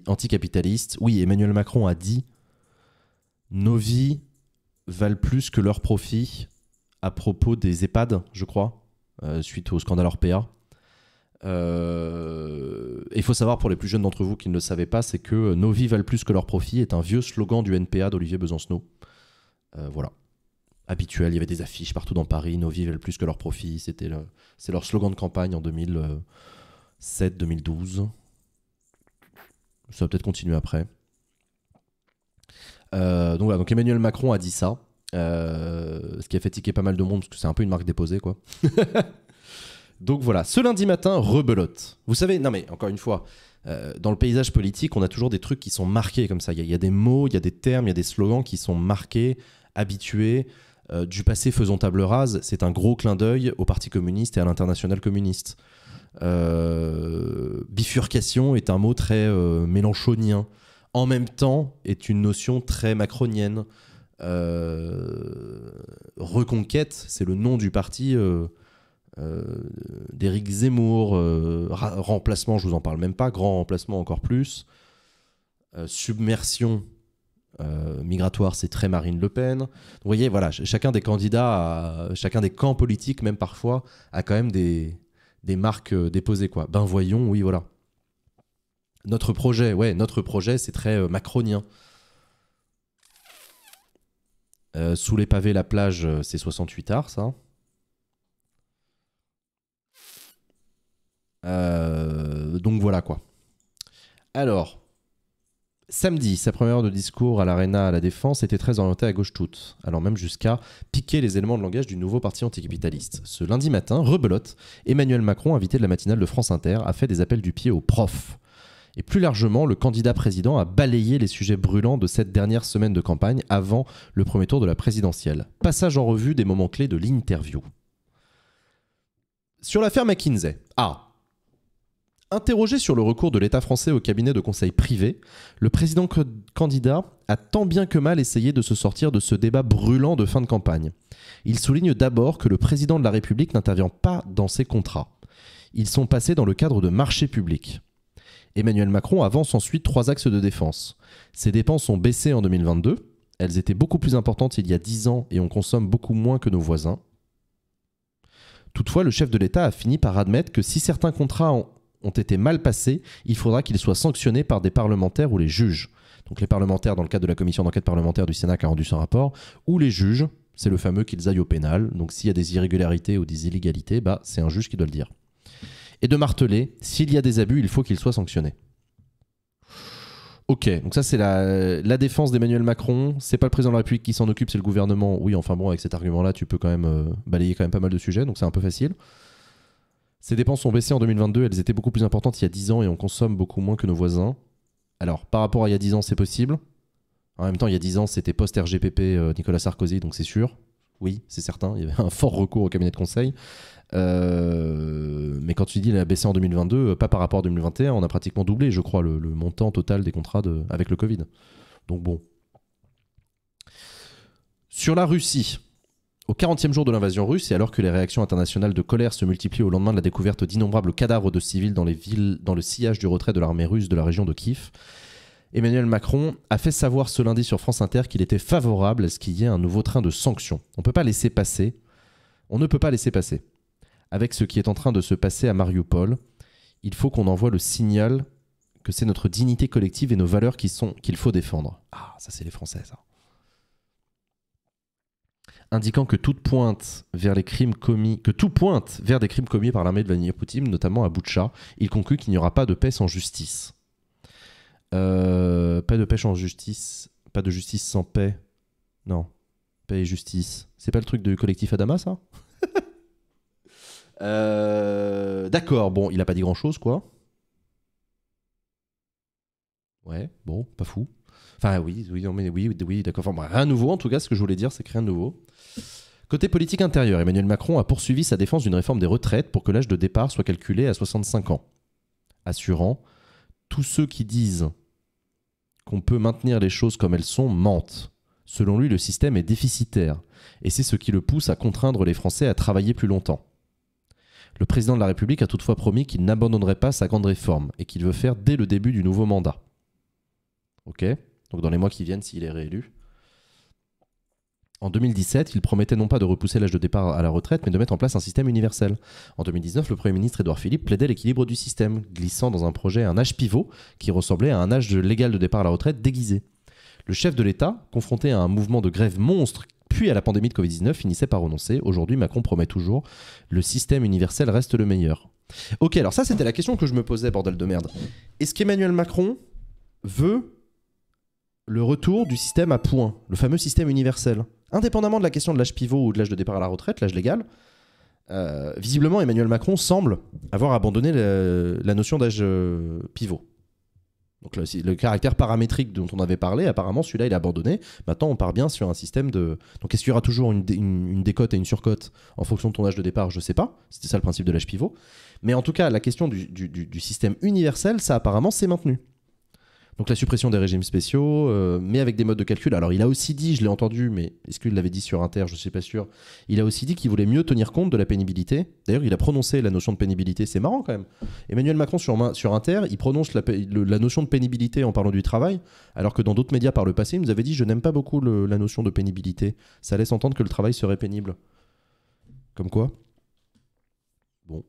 anticapitaliste. Oui, Emmanuel Macron a dit Nos vies valent plus que leurs profits à propos des EHPAD, je crois, euh, suite au scandale Orpea il euh, faut savoir pour les plus jeunes d'entre vous qui ne le savaient pas, c'est que euh, nos vies valent plus que leurs profits est un vieux slogan du NPA d'Olivier Besancenot. Euh, voilà habituel. Il y avait des affiches partout dans Paris. Nos vies valent plus que leurs profits. C'était le, c'est leur slogan de campagne en 2007-2012. Ça va peut-être continuer après. donc voilà, donc Emmanuel Macron a dit ça. ce qui a fait tiquer pas mal de monde parce que c'est un peu une marque déposée quoi. [LAUGHS] Donc voilà, ce lundi matin, rebelote. Vous savez, non mais encore une fois, euh, dans le paysage politique, on a toujours des trucs qui sont marqués comme ça. Il y, a des mots, il y a des termes, il y a des slogans qui sont marqués, habitués. Euh, du passé faisons table rase, c'est un gros clin d'œil au Parti communiste et à l'international communiste. Euh, bifurcation est un mot très mélanchonien. En même temps, est une notion très macronienne. reconquête, c'est le nom du parti euh, d'Éric Zemmour, euh, remplacement, je vous en parle même pas, grand remplacement encore plus, euh, submersion migratoire, c'est très Marine Le Pen. Vous voyez, voilà, chacun des candidats, chacun des camps politiques, même parfois, a quand même des, des marques déposées, quoi. Ben voyons, oui, voilà. Notre projet, ouais, notre projet, c'est très macronien. sous les pavés, la plage, c'est 68 arts, ça. Euh, donc voilà quoi. Alors, Samedi, sa première heure de discours à l'Arena à la Défense était très orientée à gauche toute, alors même jusqu'à piquer les éléments de langage du nouveau parti anticapitaliste. Ce lundi matin, rebelote, Emmanuel Macron, invité de la matinale de France Inter, a fait des appels du pied aux profs. Et plus largement, le candidat président a balayé les sujets brûlants de cette dernière semaine de campagne avant le premier tour de la présidentielle. Passage en revue des moments clés de l'interview. Sur l'affaire McKinsey. Ah, Interrogé sur le recours de l'État français au cabinet de conseil privé, le président candidat a tant bien que mal essayé de se sortir de ce débat brûlant de fin de campagne. Il souligne d'abord que le président de la République n'intervient pas dans ses contrats. Ils sont passés dans le cadre de marchés publics. Emmanuel Macron avance ensuite trois axes de défense. Ses dépenses ont baissé en 2022, elles étaient beaucoup plus importantes il y a dix ans et on consomme beaucoup moins que nos voisins. Toutefois, le chef de l'État a fini par admettre que si certains contrats ont ont été mal passés, il faudra qu'ils soient sanctionnés par des parlementaires ou les juges. Donc les parlementaires, dans le cadre de la commission d'enquête parlementaire du Sénat qui a rendu son rapport, ou les juges, c'est le fameux qu'ils aillent au pénal. Donc s'il y a des irrégularités ou des illégalités, bah, c'est un juge qui doit le dire. Et de marteler, s'il y a des abus, il faut qu'ils soient sanctionnés. Ok, donc ça c'est la, défense d'Emmanuel Macron. C'est pas le président de la République qui s'en occupe, c'est le gouvernement. Oui, enfin bon, avec cet argument-là, tu peux quand même euh, balayer quand même pas mal de sujets, donc c'est un peu facile. Ces dépenses ont baissé en 2022, elles étaient beaucoup plus importantes il y a 10 ans et on consomme beaucoup moins que nos voisins. Alors, par rapport à il y a 10 ans, c'est possible. En même temps, il y a 10 ans, c'était post-RGPP euh, Nicolas Sarkozy, donc c'est sûr. Oui, c'est certain, il y avait un fort recours au cabinet de conseil. Euh, mais quand tu dis qu'il a baissé en 2022, euh, pas par rapport à 2021, on a pratiquement doublé, je crois, le, montant total des contrats avec le Covid. Donc bon. Sur la Russie, au 40e jour de l'invasion russe, et alors que les réactions internationales de colère se multiplient au lendemain de la découverte d'innombrables cadavres de civils dans, les villes, dans le sillage du retrait de l'armée russe de la région de Kiev, Emmanuel Macron a fait savoir ce lundi sur France Inter qu'il était favorable à ce qu'il y ait un nouveau train de sanctions. On ne peut pas laisser passer. On ne peut pas laisser passer. Avec ce qui est en train de se passer à Mariupol, il faut qu'on envoie le signal que c'est notre dignité collective et nos valeurs qu'il faut défendre. Ah, ça c'est les Français, ça indiquant que tout pointe vers les crimes commis, que tout pointe vers des crimes commis par l'armée de Vladimir Poutine, notamment à Boutcha. Il conclut qu'il n'y aura pas de paix sans justice. Euh, pas de paix sans justice, pas de justice sans paix. Non, paix et justice. C'est pas le truc du collectif Adama, ça [LAUGHS] euh, D'accord, bon, il a pas dit grand chose, quoi. Ouais, bon, pas fou. Enfin, oui, oui, non, mais oui, oui d'accord. Enfin, rien de nouveau, en tout cas, ce que je voulais dire, c'est que rien de nouveau. Côté politique intérieure, Emmanuel Macron a poursuivi sa défense d'une réforme des retraites pour que l'âge de départ soit calculé à 65 ans, assurant tous ceux qui disent qu'on peut maintenir les choses comme elles sont mentent. Selon lui, le système est déficitaire, et c'est ce qui le pousse à contraindre les Français à travailler plus longtemps. Le président de la République a toutefois promis qu'il n'abandonnerait pas sa grande réforme et qu'il veut faire dès le début du nouveau mandat. Ok Donc dans les mois qui viennent, s'il est réélu. En 2017, il promettait non pas de repousser l'âge de départ à la retraite, mais de mettre en place un système universel. En 2019, le Premier ministre Édouard Philippe plaidait l'équilibre du système, glissant dans un projet un âge pivot qui ressemblait à un âge légal de départ à la retraite déguisé. Le chef de l'État, confronté à un mouvement de grève monstre puis à la pandémie de Covid-19, finissait par renoncer. Aujourd'hui, Macron promet toujours le système universel reste le meilleur. Ok, alors ça, c'était la question que je me posais, bordel de merde. Est-ce qu'Emmanuel Macron veut le retour du système à points, le fameux système universel indépendamment de la question de l'âge pivot ou de l'âge de départ à la retraite, l'âge légal, euh, visiblement Emmanuel Macron semble avoir abandonné la notion d'âge euh, pivot. Donc le, caractère paramétrique dont on avait parlé, apparemment celui-là il est abandonné. Maintenant on part bien sur un système de... Donc est-ce qu'il y aura toujours une, décote et une surcote en fonction de ton âge de départ Je ne sais pas. C'était ça le principe de l'âge pivot. Mais en tout cas la question du, du système universel, ça apparemment s'est maintenu. Donc la suppression des régimes spéciaux, euh, mais avec des modes de calcul. Alors il a aussi dit, je l'ai entendu, mais est-ce qu'il l'avait dit sur Inter, je ne suis pas sûr. Il a aussi dit qu'il voulait mieux tenir compte de la pénibilité. D'ailleurs, il a prononcé la notion de pénibilité, c'est marrant quand même. Emmanuel Macron sur, Inter, il prononce la, notion de pénibilité en parlant du travail, alors que dans d'autres médias par le passé, il nous avait dit, je n'aime pas beaucoup la notion de pénibilité. Ça laisse entendre que le travail serait pénible. Comme quoi Bon.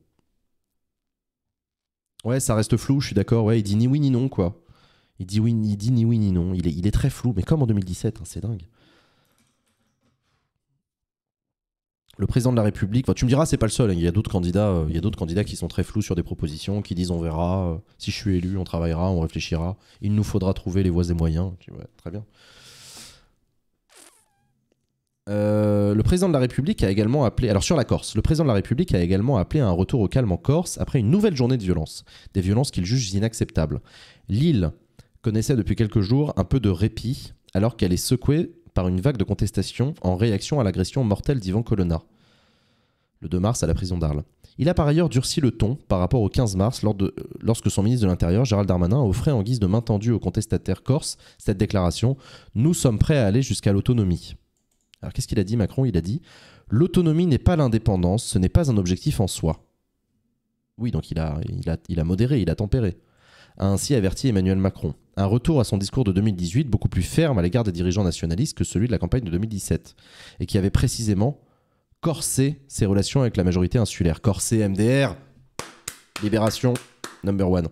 Ouais, ça reste flou, je suis d'accord. Ouais, il dit ni oui ni non, quoi. Il dit, oui, dit ni oui ni non. Il est, très flou, mais comme en 2017, hein, c'est dingue. Le président de la République, tu me diras, c'est pas le seul. Hein. il y a d'autres candidats, euh, il y a d'autres candidats qui sont très flous sur des propositions, qui disent on verra, euh, si je suis élu, on travaillera, on réfléchira. Il nous faudra trouver les voies et moyens. très bien. Euh, le président de la République a également appelé, alors sur la Corse, le président de la République a également appelé à un retour au calme en Corse après une nouvelle journée de violence, des violences qu'il juge inacceptables. Lille connaissait depuis quelques jours un peu de répit alors qu'elle est secouée par une vague de contestation en réaction à l'agression mortelle d'Ivan Colonna le 2 mars à la prison d'Arles. Il a par ailleurs durci le ton par rapport au 15 mars lors de, lorsque son ministre de l'Intérieur, Gérald Darmanin, offrait en guise de main tendue aux contestataires corses cette déclaration ⁇ Nous sommes prêts à aller jusqu'à l'autonomie ⁇ Alors qu'est-ce qu'il a dit Macron Il a dit ⁇ L'autonomie n'est pas l'indépendance, ce n'est pas un objectif en soi. Oui, donc il a, il a, il a modéré, il a tempéré a ainsi averti Emmanuel Macron. Un retour à son discours de 2018 beaucoup plus ferme à l'égard des dirigeants nationalistes que celui de la campagne de 2017, et qui avait précisément corsé ses relations avec la majorité insulaire. Corsé MDR, libération, number one.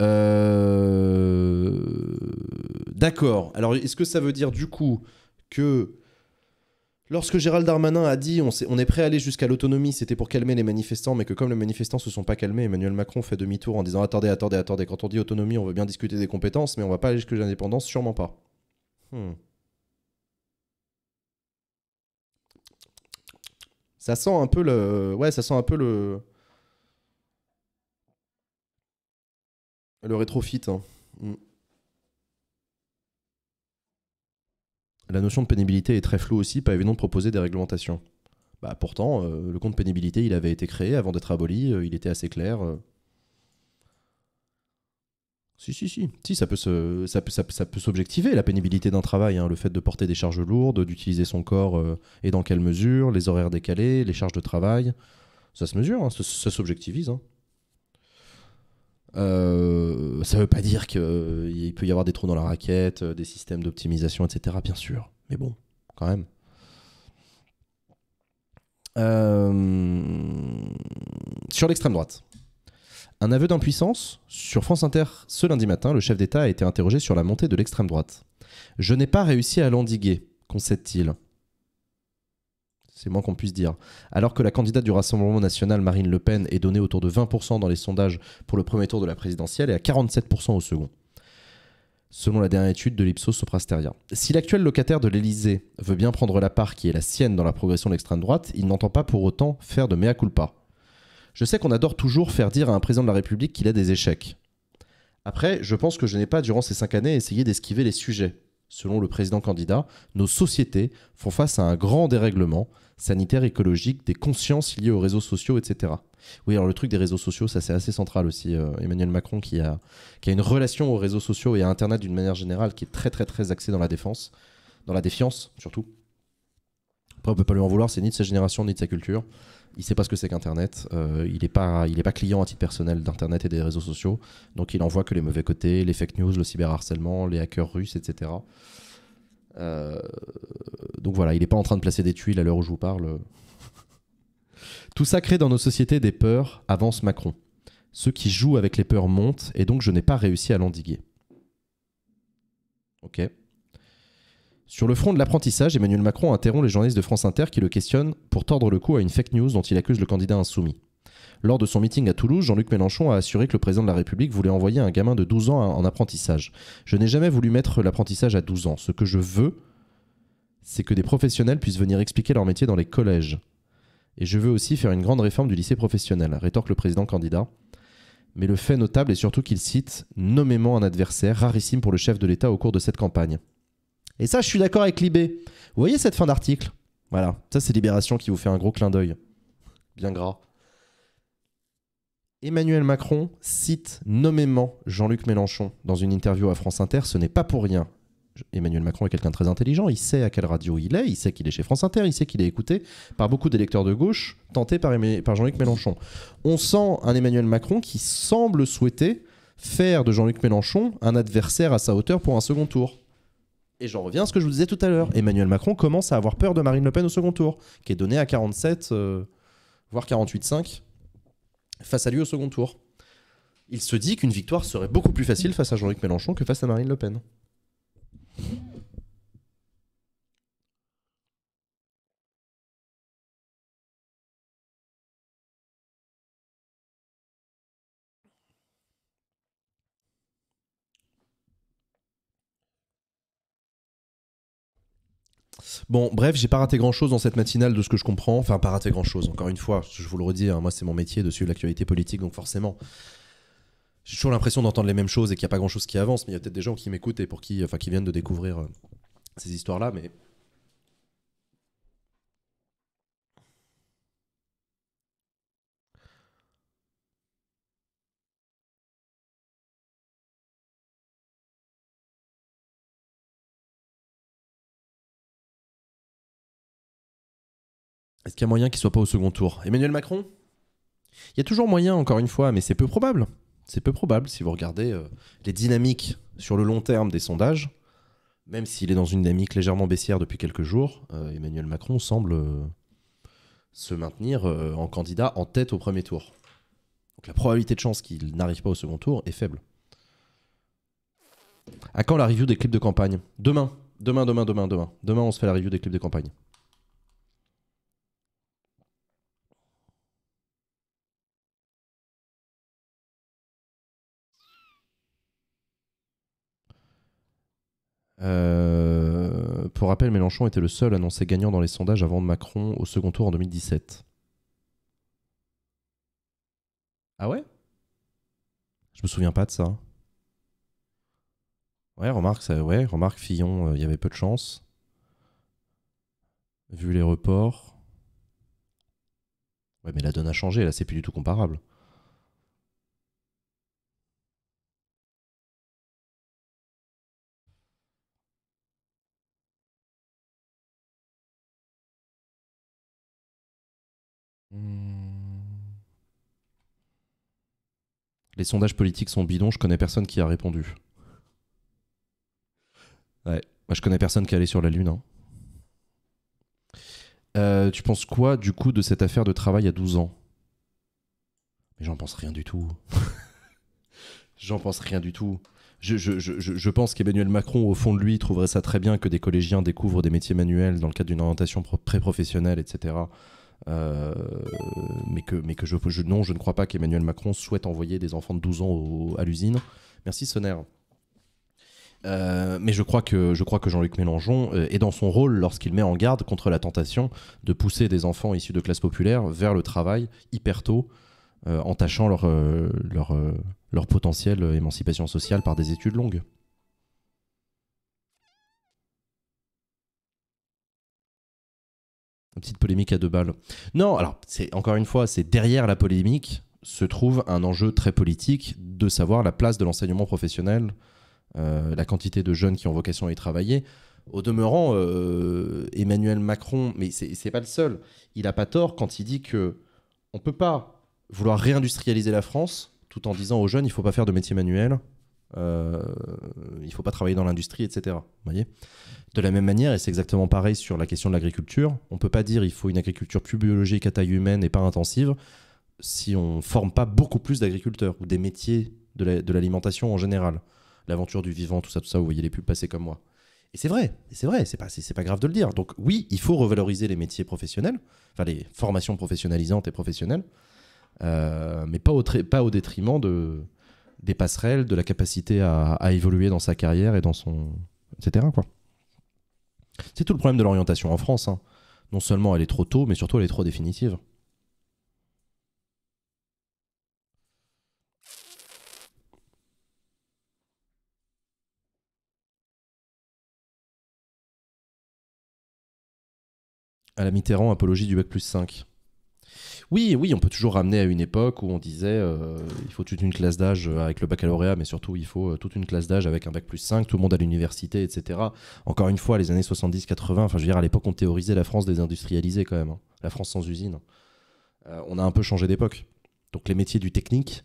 Euh, d'accord. Alors, est-ce que ça veut dire du coup que Lorsque Gérald Darmanin a dit on, est prêt à aller jusqu'à l'autonomie, c'était pour calmer les manifestants, mais que comme les manifestants se sont pas calmés, Emmanuel Macron fait demi-tour en disant attendez, attendez, attendez, quand on dit autonomie, on veut bien discuter des compétences, mais on va pas aller jusqu'à l'indépendance, sûrement pas. Hmm. Ça sent un peu le. Ouais, ça sent un peu le. Le rétrofit. Hein. Hmm. La notion de pénibilité est très floue aussi, pas évident de proposer des réglementations. Bah, pourtant, euh, le compte pénibilité, il avait été créé avant d'être aboli, euh, il était assez clair. Euh. Si, si, si, si. ça peut ça s'objectiver, la pénibilité d'un travail, hein, le fait de porter des charges lourdes, d'utiliser son corps et dans quelle mesure, les horaires décalés, les charges de travail. Ça se mesure, hein, ça, s'objectivise. Hein. Euh, ça ne veut pas dire qu'il euh, peut y avoir des trous dans la raquette, euh, des systèmes d'optimisation, etc. Bien sûr. Mais bon, quand même. Sur l'extrême droite. Un aveu d'impuissance Sur France Inter, ce lundi matin, le chef d'État a été interrogé sur la montée de l'extrême droite. Je n'ai pas réussi à l'endiguer, concède-t-il c'est moins qu'on puisse dire. Alors que la candidate du Rassemblement national, Marine Le Pen, est donnée autour de 20% dans les sondages pour le premier tour de la présidentielle et à 47% au second, selon la dernière étude de l'Ipsos Soprasteria. Si l'actuel locataire de l'Elysée veut bien prendre la part qui est la sienne dans la progression de l'extrême droite, il n'entend pas pour autant faire de mea culpa. Je sais qu'on adore toujours faire dire à un président de la République qu'il a des échecs. Après, je pense que je n'ai pas, durant ces cinq années, essayé d'esquiver les sujets selon le président candidat, nos sociétés font face à un grand dérèglement sanitaire, écologique, des consciences liées aux réseaux sociaux, etc. Oui, alors le truc des réseaux sociaux, ça c'est assez central aussi. Euh, Emmanuel Macron qui a, qui a une relation aux réseaux sociaux et à Internet d'une manière générale qui est très très très axée dans la défense, dans la défiance surtout. Après, on peut pas lui en vouloir, c'est ni de sa génération ni de sa culture. Il sait pas ce que c'est qu'Internet. Euh, il n'est pas, pas client à titre personnel d'Internet et des réseaux sociaux. Donc il en voit que les mauvais côtés, les fake news, le cyberharcèlement, les hackers russes, etc. Euh, donc voilà, il n'est pas en train de placer des tuiles à l'heure où je vous parle. [LAUGHS] Tout ça crée dans nos sociétés des peurs, avance Macron. Ceux qui jouent avec les peurs montent, et donc je n'ai pas réussi à l'endiguer. Ok. Sur le front de l'apprentissage, Emmanuel Macron interrompt les journalistes de France Inter qui le questionnent pour tordre le cou à une fake news dont il accuse le candidat insoumis. Lors de son meeting à Toulouse, Jean-Luc Mélenchon a assuré que le président de la République voulait envoyer un gamin de 12 ans en apprentissage. Je n'ai jamais voulu mettre l'apprentissage à 12 ans. Ce que je veux, c'est que des professionnels puissent venir expliquer leur métier dans les collèges. Et je veux aussi faire une grande réforme du lycée professionnel, rétorque le président candidat. Mais le fait notable est surtout qu'il cite nommément un adversaire rarissime pour le chef de l'État au cours de cette campagne. Et ça, je suis d'accord avec Libé. Vous voyez cette fin d'article Voilà, ça c'est Libération qui vous fait un gros clin d'œil. Bien gras. Emmanuel Macron cite nommément Jean-Luc Mélenchon dans une interview à France Inter. Ce n'est pas pour rien. Emmanuel Macron est quelqu'un de très intelligent. Il sait à quelle radio il est, il sait qu'il est chez France Inter, il sait qu'il est écouté par beaucoup d'électeurs de gauche tentés par, Jean-Luc Mélenchon. On sent un Emmanuel Macron qui semble souhaiter faire de Jean-Luc Mélenchon un adversaire à sa hauteur pour un second tour. Et j'en reviens à ce que je vous disais tout à l'heure. Emmanuel Macron commence à avoir peur de Marine Le Pen au second tour, qui est donné à 47, euh, voire 48,5 face à lui au second tour. Il se dit qu'une victoire serait beaucoup plus facile face à Jean-Luc Mélenchon que face à Marine Le Pen. Bon, bref, j'ai pas raté grand chose dans cette matinale de ce que je comprends. Enfin, pas raté grand chose, encore une fois, je vous le redis, hein, moi c'est mon métier de suivre l'actualité politique, donc forcément. J'ai toujours l'impression d'entendre les mêmes choses et qu'il n'y a pas grand chose qui avance, mais il y a peut-être des gens qui m'écoutent et pour qui, enfin, qui viennent de découvrir euh, ces histoires-là, mais Est-ce qu'il y a moyen qu'il soit pas au second tour Emmanuel Macron Il y a toujours moyen, encore une fois, mais c'est peu probable. C'est peu probable si vous regardez euh, les dynamiques sur le long terme des sondages. Même s'il est dans une dynamique légèrement baissière depuis quelques jours, euh, Emmanuel Macron semble euh, se maintenir en candidat en tête au premier tour. Donc la probabilité de chance qu'il n'arrive pas au second tour est faible. À quand la review des clips de campagne Demain, demain, demain, demain, demain. Demain, on se fait la review des clips de campagne. Euh, pour rappel, Mélenchon était le seul annoncé gagnant dans les sondages avant Macron au second tour en 2017. Ah ouais Je me souviens pas de ça. Ouais, remarque, ça, ouais, remarque Fillon, euh, il y avait peu de chance. Vu les reports. Ouais, mais la donne a changé, là, c'est plus du tout comparable. Les sondages politiques sont bidons, je connais personne qui a répondu. Ouais, moi je connais personne qui est allé sur la Lune. Hein. Euh, tu penses quoi du coup de cette affaire de travail à 12 ans Mais j'en pense rien du tout. [LAUGHS] j'en pense rien du tout. Je, je pense qu'Emmanuel Macron, au fond de lui, trouverait ça très bien que des collégiens découvrent des métiers manuels dans le cadre d'une orientation pré-professionnelle, etc. Euh, mais que, mais que je, non, je ne crois pas qu'Emmanuel Macron souhaite envoyer des enfants de 12 ans à l'usine. Merci Sonner. Euh, mais je crois que, je crois que Jean-Luc Mélenchon euh, est dans son rôle lorsqu'il met en garde contre la tentation de pousser des enfants issus de classes populaires vers le travail hyper tôt, en leur, leur, leur potentiel émancipation sociale par des études longues. Une petite polémique à deux balles. Non, alors, c'est encore une fois, c'est derrière la polémique se trouve un enjeu très politique de savoir la place de l'enseignement professionnel, euh, la quantité de jeunes qui ont vocation à y travailler. Au demeurant, euh, Emmanuel Macron, mais c'est pas le seul, il n'a pas tort quand il dit que on peut pas vouloir réindustrialiser la France tout en disant aux jeunes il faut pas faire de métier manuel, euh, il faut pas travailler dans l'industrie, etc. voyez de la même manière, et c'est exactement pareil sur la question de l'agriculture, on peut pas dire il faut une agriculture plus biologique à taille humaine et pas intensive si on forme pas beaucoup plus d'agriculteurs ou des métiers de l'alimentation en général. L'aventure du vivant, tout ça, tout ça, vous voyez les pubs passer comme moi. Et c'est vrai, c'est vrai, c'est pas, c'est pas grave de le dire. Donc oui, il faut revaloriser les métiers professionnels, enfin les formations professionnalisantes et professionnelles, euh, mais pas pas au détriment de, des passerelles, de la capacité à, évoluer dans sa carrière et dans son. etc. Quoi. C'est tout le problème de l'orientation en France. Hein. Non seulement elle est trop tôt, mais surtout elle est trop définitive. À la Mitterrand, apologie du bac plus 5. Oui, oui, on peut toujours ramener à une époque où on disait euh, il faut toute une classe d'âge euh, avec le baccalauréat, mais surtout il faut euh, toute une classe d'âge avec un bac plus 5, tout le monde à l'université, etc. Encore une fois, les années 70-80, enfin je veux dire, à l'époque on théorisait la France désindustrialisée quand même, hein. la France sans usine. on a un peu changé d'époque. Donc les métiers du technique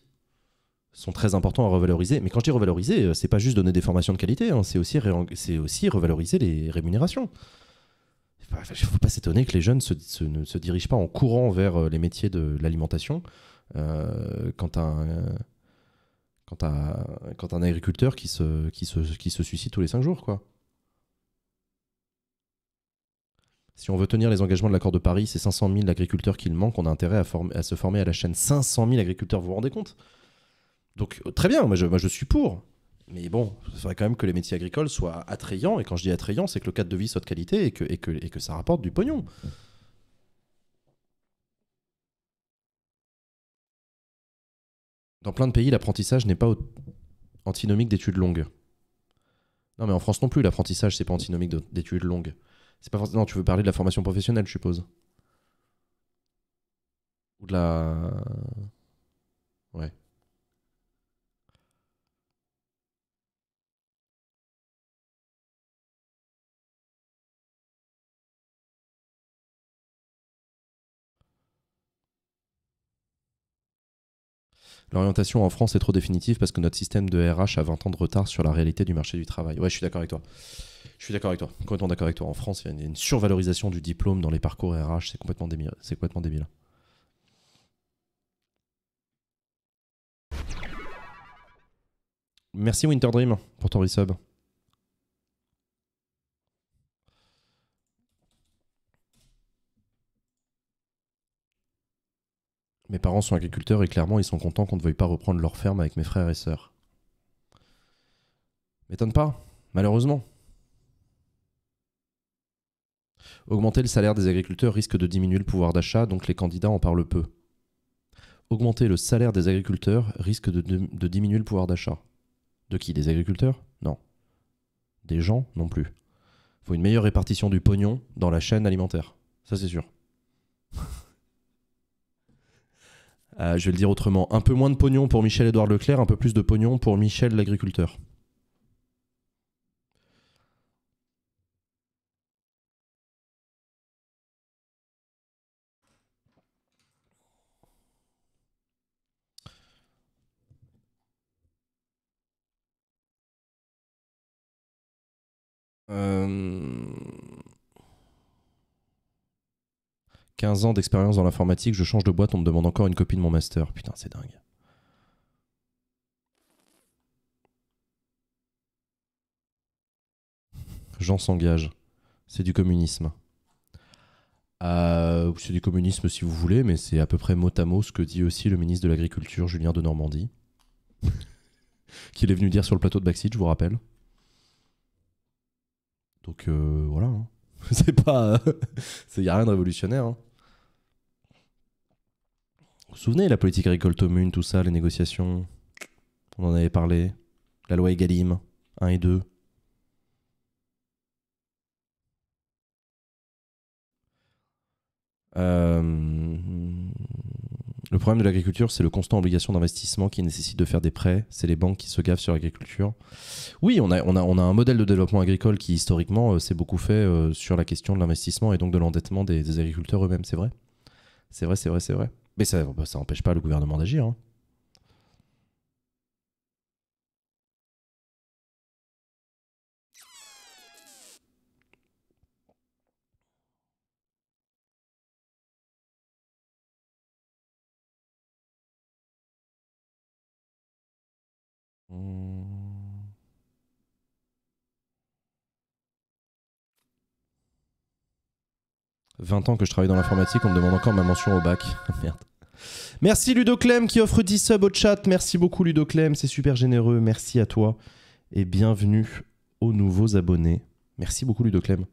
sont très importants à revaloriser. Mais quand je dis revaloriser, c'est pas juste donner des formations de qualité, hein, c'est aussi revaloriser les rémunérations il ne faut pas s'étonner que les jeunes ne se dirigent pas en courant vers euh, les métiers de l'alimentation. Euh, quand un agriculteur qui se, suicide tous les cinq jours, quoi. Si on veut tenir les engagements de l'accord de Paris, c'est 500 000 agriculteurs qu'il manque. On a intérêt à, se former à la chaîne 500 000 agriculteurs, vous vous rendez compte Donc très bien, moi je suis pour. Mais bon, il faudrait quand même que les métiers agricoles soient attrayants. Et quand je dis attrayants, c'est que le cadre de vie soit de qualité et que, que, et que ça rapporte du pognon. Dans plein de pays, l'apprentissage n'est pas antinomique d'études longues. Non, mais en France non plus, l'apprentissage, c'est pas antinomique d'études longues. C'est pas Non, tu veux parler de la formation professionnelle, je suppose. Ou de la. Ouais. l'orientation en France est trop définitive parce que notre système de RH a 20 ans de retard sur la réalité du marché du travail. Ouais, je suis d'accord avec toi. Je suis d'accord avec toi. Complètement d'accord avec toi. En France, il y a une, survalorisation du diplôme dans les parcours RH. C'est complètement débile. C'est complètement débile. Merci Winter Dream pour ton resub. Mes parents sont agriculteurs et clairement ils sont contents qu'on ne veuille pas reprendre leur ferme avec mes frères et sœurs. M'étonne pas, malheureusement. Augmenter le salaire des agriculteurs risque de diminuer le pouvoir d'achat, donc les candidats en parlent peu. Augmenter le salaire des agriculteurs risque de, diminuer le pouvoir d'achat. De qui Des agriculteurs Non. Des gens Non plus. Faut une meilleure répartition du pognon dans la chaîne alimentaire. Ça c'est sûr. [LAUGHS] Euh, je vais le dire autrement, un peu moins de pognon pour Michel-Édouard Leclerc, un peu plus de pognon pour Michel l'agriculteur. Euh... 15 ans d'expérience dans l'informatique, je change de boîte, on me demande encore une copie de mon master. Putain, c'est dingue. Jean s'engage. C'est du communisme. Euh, c'est du communisme si vous voulez, mais c'est à peu près mot à mot ce que dit aussi le ministre de l'Agriculture, Julien de Normandie, [LAUGHS] qu'il est venu dire sur le plateau de Backseat, je vous rappelle. Donc euh, voilà, hein. [LAUGHS] c'est pas, il euh, [LAUGHS] n'y a rien de révolutionnaire. Hein vous souvenez, la politique agricole commune, tout ça, les négociations On en avait parlé. La loi Egalim 1 et 2. Euh, le problème de l'agriculture, c'est le constant obligation d'investissement qui nécessite de faire des prêts. C'est les banques qui se gavent sur l'agriculture. Oui, on a, on, a, on a un modèle de développement agricole qui, historiquement, euh, s'est beaucoup fait euh, sur la question de l'investissement et donc de l'endettement des agriculteurs eux-mêmes. C'est vrai. C'est vrai, c'est vrai, c'est vrai. Mais ça n'empêche bah, pas le gouvernement d'agir. Hein. 20 ans que je travaille dans l'informatique, on me demande encore ma mention au bac. [LAUGHS] Ah, merde. Merci Ludo Clem qui offre 10 subs au chat. Merci beaucoup Ludo Clem, c'est super généreux. Merci à toi et bienvenue aux nouveaux abonnés. Merci beaucoup Ludo Clem.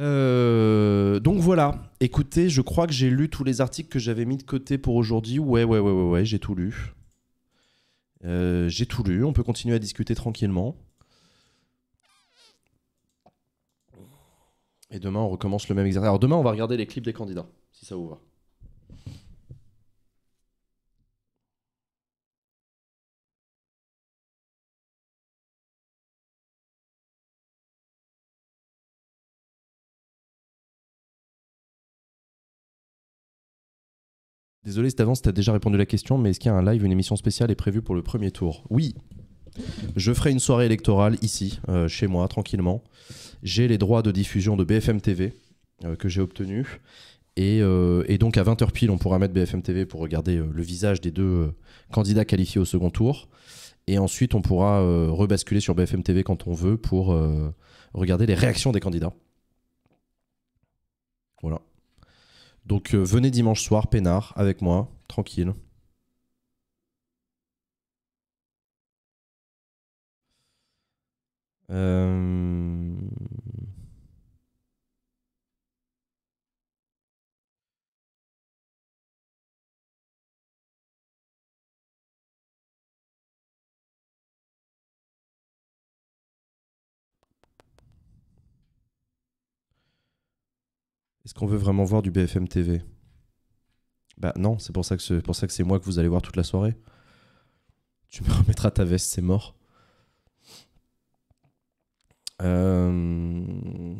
Euh, donc voilà, écoutez, je crois que j'ai lu tous les articles que j'avais mis de côté pour aujourd'hui. Ouais, ouais, ouais, ouais, j'ai tout lu. Euh, j'ai tout lu, on peut continuer à discuter tranquillement. Et demain, on recommence le même exercice. Alors demain, on va regarder les clips des candidats, si ça vous va. Désolé, c'est avance, tu déjà répondu à la question, mais est-ce qu'il y a un live, une émission spéciale est prévue pour le premier tour Oui, je ferai une soirée électorale ici, euh, chez moi, tranquillement. J'ai les droits de diffusion de BFM TV euh, que j'ai obtenus. Et, euh, et, donc à 20h pile, on pourra mettre BFM TV pour regarder le visage des deux candidats qualifiés au second tour. Et ensuite, on pourra rebasculer sur BFM TV quand on veut pour regarder les réactions des candidats. Voilà. Donc euh, venez dimanche soir, peinard, avec moi, tranquille. Euh... Est-ce qu'on veut vraiment voir du BFM TV Bah non, c'est pour ça que c'est pour ça que c'est moi que vous allez voir toute la soirée. Tu me [LAUGHS] remettras ta veste, c'est mort. Euh,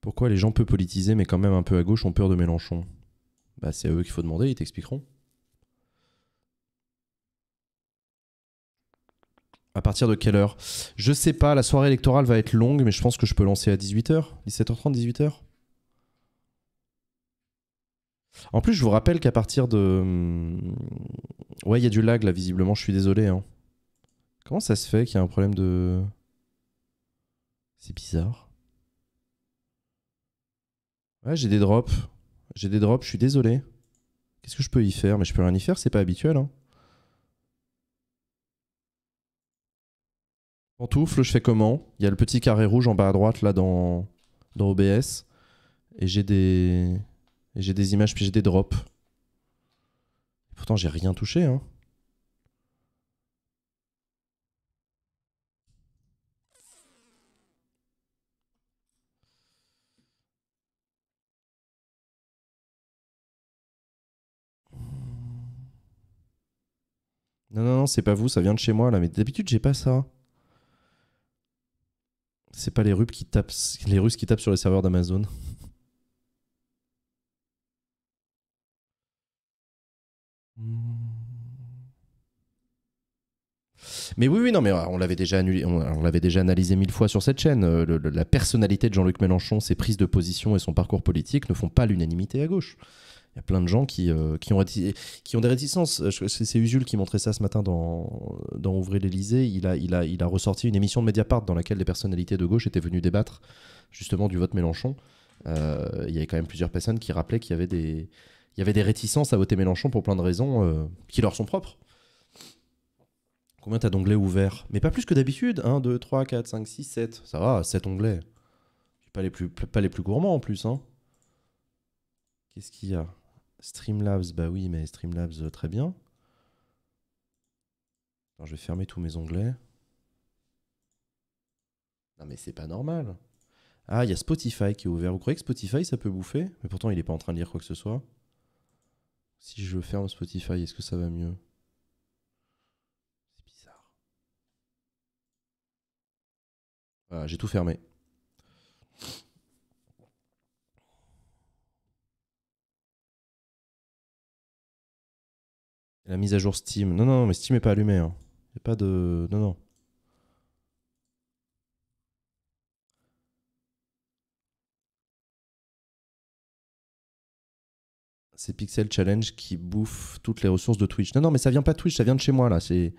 pourquoi les gens peu politisés mais quand même un peu à gauche ont peur de Mélenchon Bah c'est à eux qu'il faut demander, ils t'expliqueront. À partir de quelle heure Je sais pas, la soirée électorale va être longue, mais je pense que je peux lancer à 18h, 17h30, 18h. En plus, je vous rappelle qu'à partir de. Hmm, ouais, il y a du lag là, visiblement, je suis désolé. Hein. Comment ça se fait qu'il y a un problème de. C'est bizarre. Ouais, j'ai des drops. J'ai des drops, je suis désolé. Qu'est-ce que je peux y faire Mais je peux rien y faire, c'est pas habituel. Hein. Pantoufle, je fais comment Il y a le petit carré rouge en bas à droite là dans, OBS. Et j'ai des. j'ai des images puis j'ai des drops. Pourtant j'ai rien touché hein. Non, non, non, c'est pas vous, ça vient de chez moi là, mais d'habitude j'ai pas ça. C'est pas les Russes qui tapent, sur les serveurs d'Amazon. Mais oui, oui, non, mais euh, on l'avait déjà analysé mille fois sur cette chaîne. Euh, la personnalité de Jean-Luc Mélenchon, ses prises de position et son parcours politique ne font pas l'unanimité à gauche il y a plein de gens qui, euh, qui, ont, qui ont des réticences. C'est Usul qui montrait ça ce matin dans, dans ouvrir l'Elysée. Il a, il, a, il a ressorti une émission de Mediapart dans laquelle les personnalités de gauche étaient venues débattre justement du vote Mélenchon. Euh, il y avait quand même plusieurs personnes qui rappelaient qu'il y avait des, il y avait des réticences à voter Mélenchon pour plein de raisons euh, qui leur sont propres. Combien t'as d'onglets ouverts Mais pas plus que d'habitude. 1, 2, 3, 4, 5, 6, 7. Ça va, 7 onglets. Pas les plus, pas les plus gourmands en plus. Hein. Qu'est-ce qu'il y a Streamlabs, bah oui, mais Streamlabs, euh, très bien. Alors, je vais fermer tous mes onglets. Non, mais c'est pas normal. Ah, il y a Spotify qui est ouvert. Vous croyez que Spotify, ça peut bouffer Mais pourtant, il n'est pas en train de lire quoi que ce soit. Si je ferme Spotify, est-ce que ça va mieux C'est bizarre. Voilà, j'ai tout fermé. La mise à jour Steam. Non, non, mais Steam n'est pas allumé. Il hein. n'y a pas de. Non, non. C'est Pixel Challenge qui bouffe toutes les ressources de Twitch. Non, non, mais ça vient pas de Twitch, ça vient de chez moi là. C'est...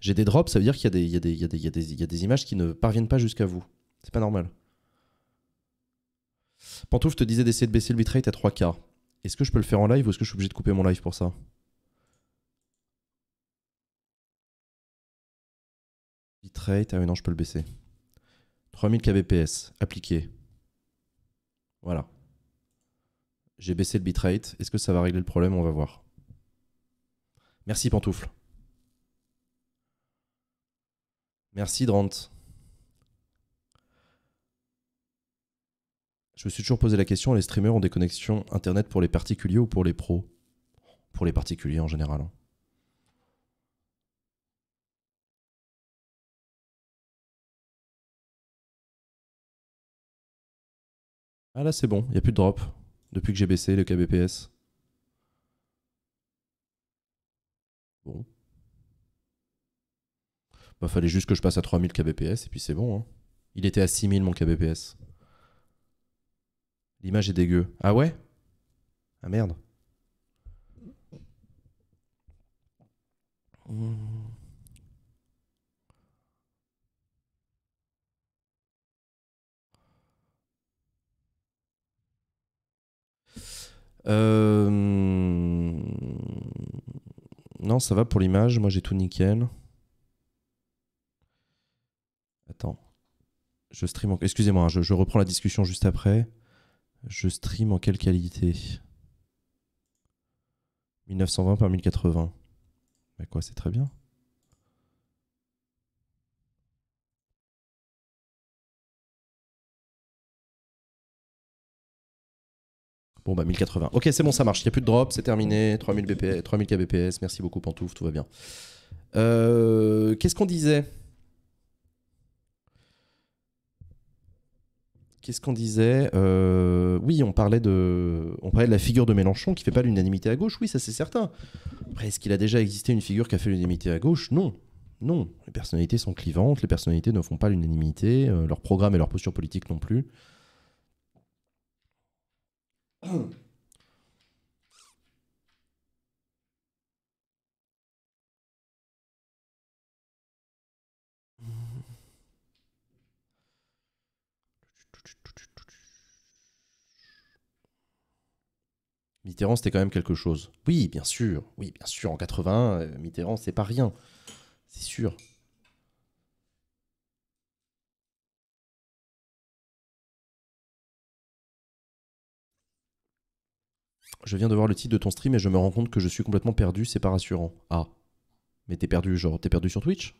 J'ai des drops, ça veut dire qu'il y, y, y, y a des images qui ne parviennent pas jusqu'à vous. C'est pas normal. Pantouf te disait d'essayer de baisser le bitrate à 3K. Est-ce que je peux le faire en live ou est-ce que je suis obligé de couper mon live pour ça Ah oui, non, je peux le baisser. 3000 kbps, appliqué. Voilà. J'ai baissé le bitrate. Est-ce que ça va régler le problème On va voir. Merci Pantoufle. Merci Drant. Je me suis toujours posé la question, les streamers ont des connexions Internet pour les particuliers ou pour les pros Pour les particuliers en général. Hein. Ah là c'est bon, il n'y a plus de drop depuis que j'ai baissé le KBPS. Bon. Il bah, fallait juste que je passe à 3000 kbps et puis c'est bon. Hein. Il était à 6000 mon kbps. L'image est dégueu. Ah ouais Ah merde. Mmh. Euh, non, ça va pour l'image. Moi, j'ai tout nickel. Attends. Je stream en... Excusez-moi, hein, je, je, reprends la discussion juste après. Je stream en quelle qualité 1920 par 1080. Bah quoi, c'est très bien. Bon, bah 1080. Ok, c'est bon, ça marche. Il n'y a plus de drop, c'est terminé. 3000, BPS, 3000 kbps. Merci beaucoup, Pantouf, tout va bien. Euh, qu'est-ce qu'on disait Qu'est-ce qu'on disait euh, Oui, on parlait, de, on de la figure de Mélenchon qui fait pas l'unanimité à gauche. Oui, ça c'est certain. Après, est-ce qu'il a déjà existé une figure qui a fait l'unanimité à gauche Non. Non. Les personnalités sont clivantes, les personnalités ne font pas l'unanimité, euh, leur programme et leur posture politique non plus. [CLEARS THROAT] Mitterrand, c'était quand même quelque chose. Oui, bien sûr. Oui, bien sûr. En 80, euh, Mitterrand, c'est pas rien. C'est sûr. Je viens de voir le titre de ton stream et je me rends compte que je suis complètement perdu, c'est pas rassurant. Ah. Mais t'es perdu, genre, t'es perdu sur Twitch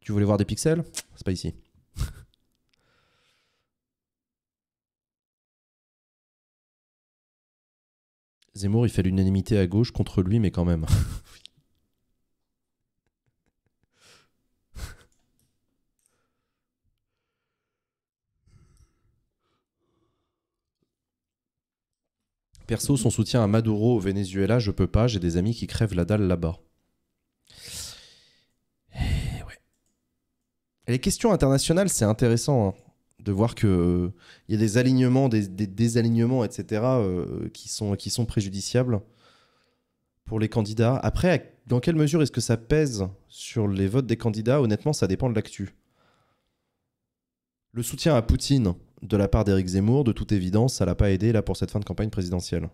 Tu voulais voir des pixels C'est pas ici. [LAUGHS] Zemmour, il fait l'unanimité à gauche contre lui, mais quand même. [LAUGHS] Perso, son soutien à Maduro au Venezuela, je peux pas, j'ai des amis qui crèvent la dalle là-bas. Eh les questions internationales, c'est intéressant hein, de voir qu'il euh, y a des alignements, des, désalignements, etc., euh, qui, sont, qui sont préjudiciables pour les candidats. Après, dans quelle mesure est-ce que ça pèse sur les votes des candidats Honnêtement, ça dépend de l'actu. Le soutien à Poutine, de la part d'Éric Zemmour, de toute évidence, ça l'a pas aidé là pour cette fin de campagne présidentielle.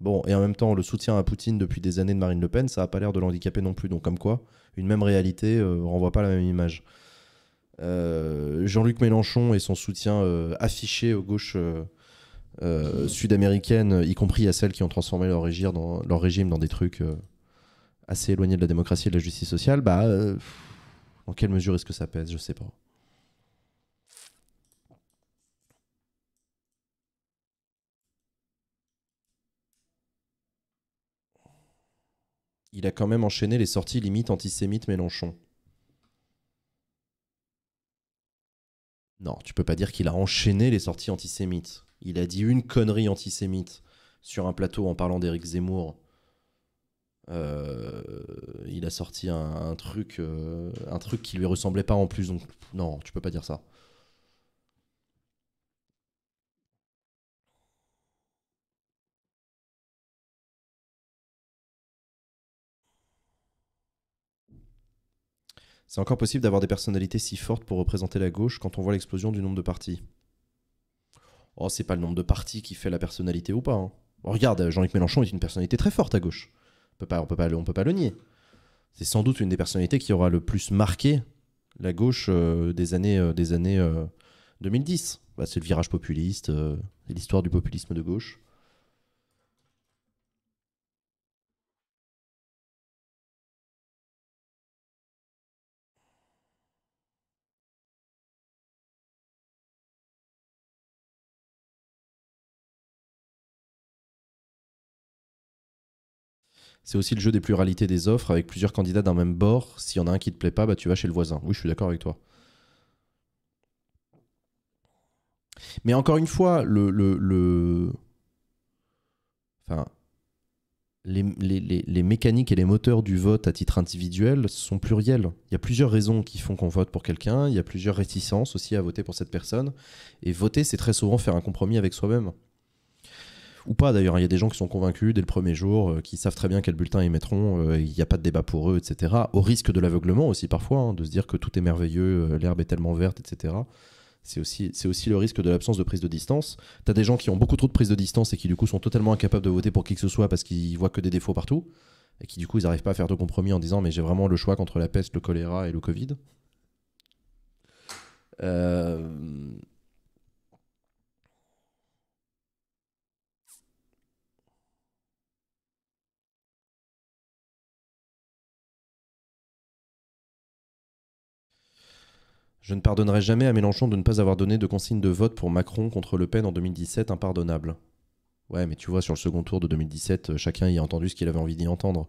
Bon, et en même temps, le soutien à Poutine depuis des années de Marine Le Pen, ça n'a pas l'air de l'handicaper non plus. Donc, comme quoi, une même réalité euh, renvoie pas la même image. Euh, Jean-Luc Mélenchon et son soutien euh, affiché aux gauches sud-américaines, y compris à celles qui ont transformé leur, régime dans, des trucs assez éloignés de la démocratie et de la justice sociale, bah, en quelle mesure est-ce que ça pèse Je sais pas. il a quand même enchaîné les sorties limites antisémites Mélenchon. Non, tu peux pas dire qu'il a enchaîné les sorties antisémites. Il a dit une connerie antisémite sur un plateau en parlant d'Éric Zemmour. Euh, il a sorti un, truc, euh, un truc qui lui ressemblait pas en plus. Donc non, tu peux pas dire ça. C'est encore possible d'avoir des personnalités si fortes pour représenter la gauche quand on voit l'explosion du nombre de partis. Oh, c'est pas le nombre de partis qui fait la personnalité ou pas. Hein. Oh, regarde, Jean-Luc Mélenchon est une personnalité très forte à gauche. On peut pas, on peut pas, on peut pas le nier. C'est sans doute une des personnalités qui aura le plus marqué la gauche euh, des années, euh, des années 2010. Euh, bah, c'est le virage populiste, l'histoire du populisme de gauche. C'est aussi le jeu des pluralités des offres avec plusieurs candidats d'un même bord. S'il y en a un qui te plaît pas, bah, tu vas chez le voisin. Oui, je suis d'accord avec toi. Mais encore une fois, le, Enfin, les, les, mécaniques et les moteurs du vote à titre individuel sont pluriels. Il y a plusieurs raisons qui font qu'on vote pour quelqu'un, il y a plusieurs réticences aussi à voter pour cette personne. Et voter, c'est très souvent faire un compromis avec soi-même ou pas d'ailleurs. Hein. Il y a des gens qui sont convaincus dès le premier jour, euh, qui savent très bien quel bulletin ils mettront, euh, il n'y a pas de débat pour eux, etc. Au risque de l'aveuglement aussi parfois, hein, de se dire que tout est merveilleux, euh, l'herbe est tellement verte, etc. C'est aussi, aussi le risque de l'absence de prise de distance. Tu as des gens qui ont beaucoup trop de prise de distance et qui du coup sont totalement incapables de voter pour qui que ce soit parce qu'ils voient que des défauts partout et qui du coup ils n'arrivent pas à faire de compromis en disant mais j'ai vraiment le choix contre la peste, le choléra et le Covid. Je ne pardonnerai jamais à Mélenchon de ne pas avoir donné de consigne de vote pour Macron contre Le Pen en 2017, impardonnable. Ouais, mais tu vois, sur le second tour de 2017, euh, chacun y a entendu ce qu'il avait envie d'y entendre.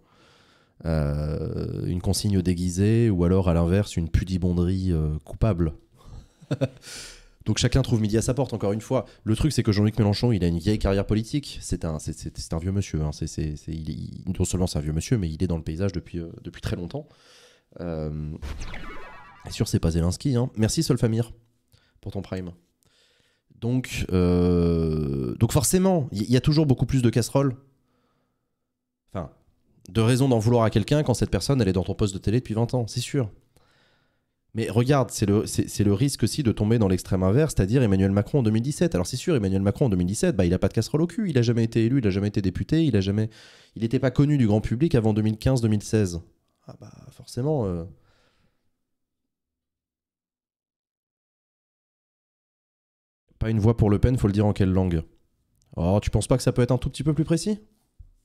Euh, une consigne déguisée, ou alors à l'inverse, une pudibonderie euh, coupable. [LAUGHS] Donc chacun trouve midi à sa porte, encore une fois. Le truc, c'est que Jean-Luc Mélenchon, il a une vieille carrière politique. C'est un, un vieux monsieur. Hein. C'est, il, non seulement c'est un vieux monsieur, mais il est dans le paysage depuis, depuis très longtemps. Sûr, c'est pas Zelensky. Hein. Merci Solfamir pour ton prime. Donc, euh, donc forcément, il y, a toujours beaucoup plus de casseroles. Enfin, de raison d'en vouloir à quelqu'un quand cette personne, elle est dans ton poste de télé depuis 20 ans, c'est sûr. Mais regarde, c'est le, le risque aussi de tomber dans l'extrême inverse, c'est-à-dire Emmanuel Macron en 2017. Alors c'est sûr, Emmanuel Macron en 2017, bah, il n'a pas de casserole au cul, il n'a jamais été élu, il n'a jamais été député, il n'était jamais... pas connu du grand public avant 2015-2016. Ah bah forcément... Euh, Pas une voix pour Le Pen, faut le dire en quelle langue Oh, tu penses pas que ça peut être un tout petit peu plus précis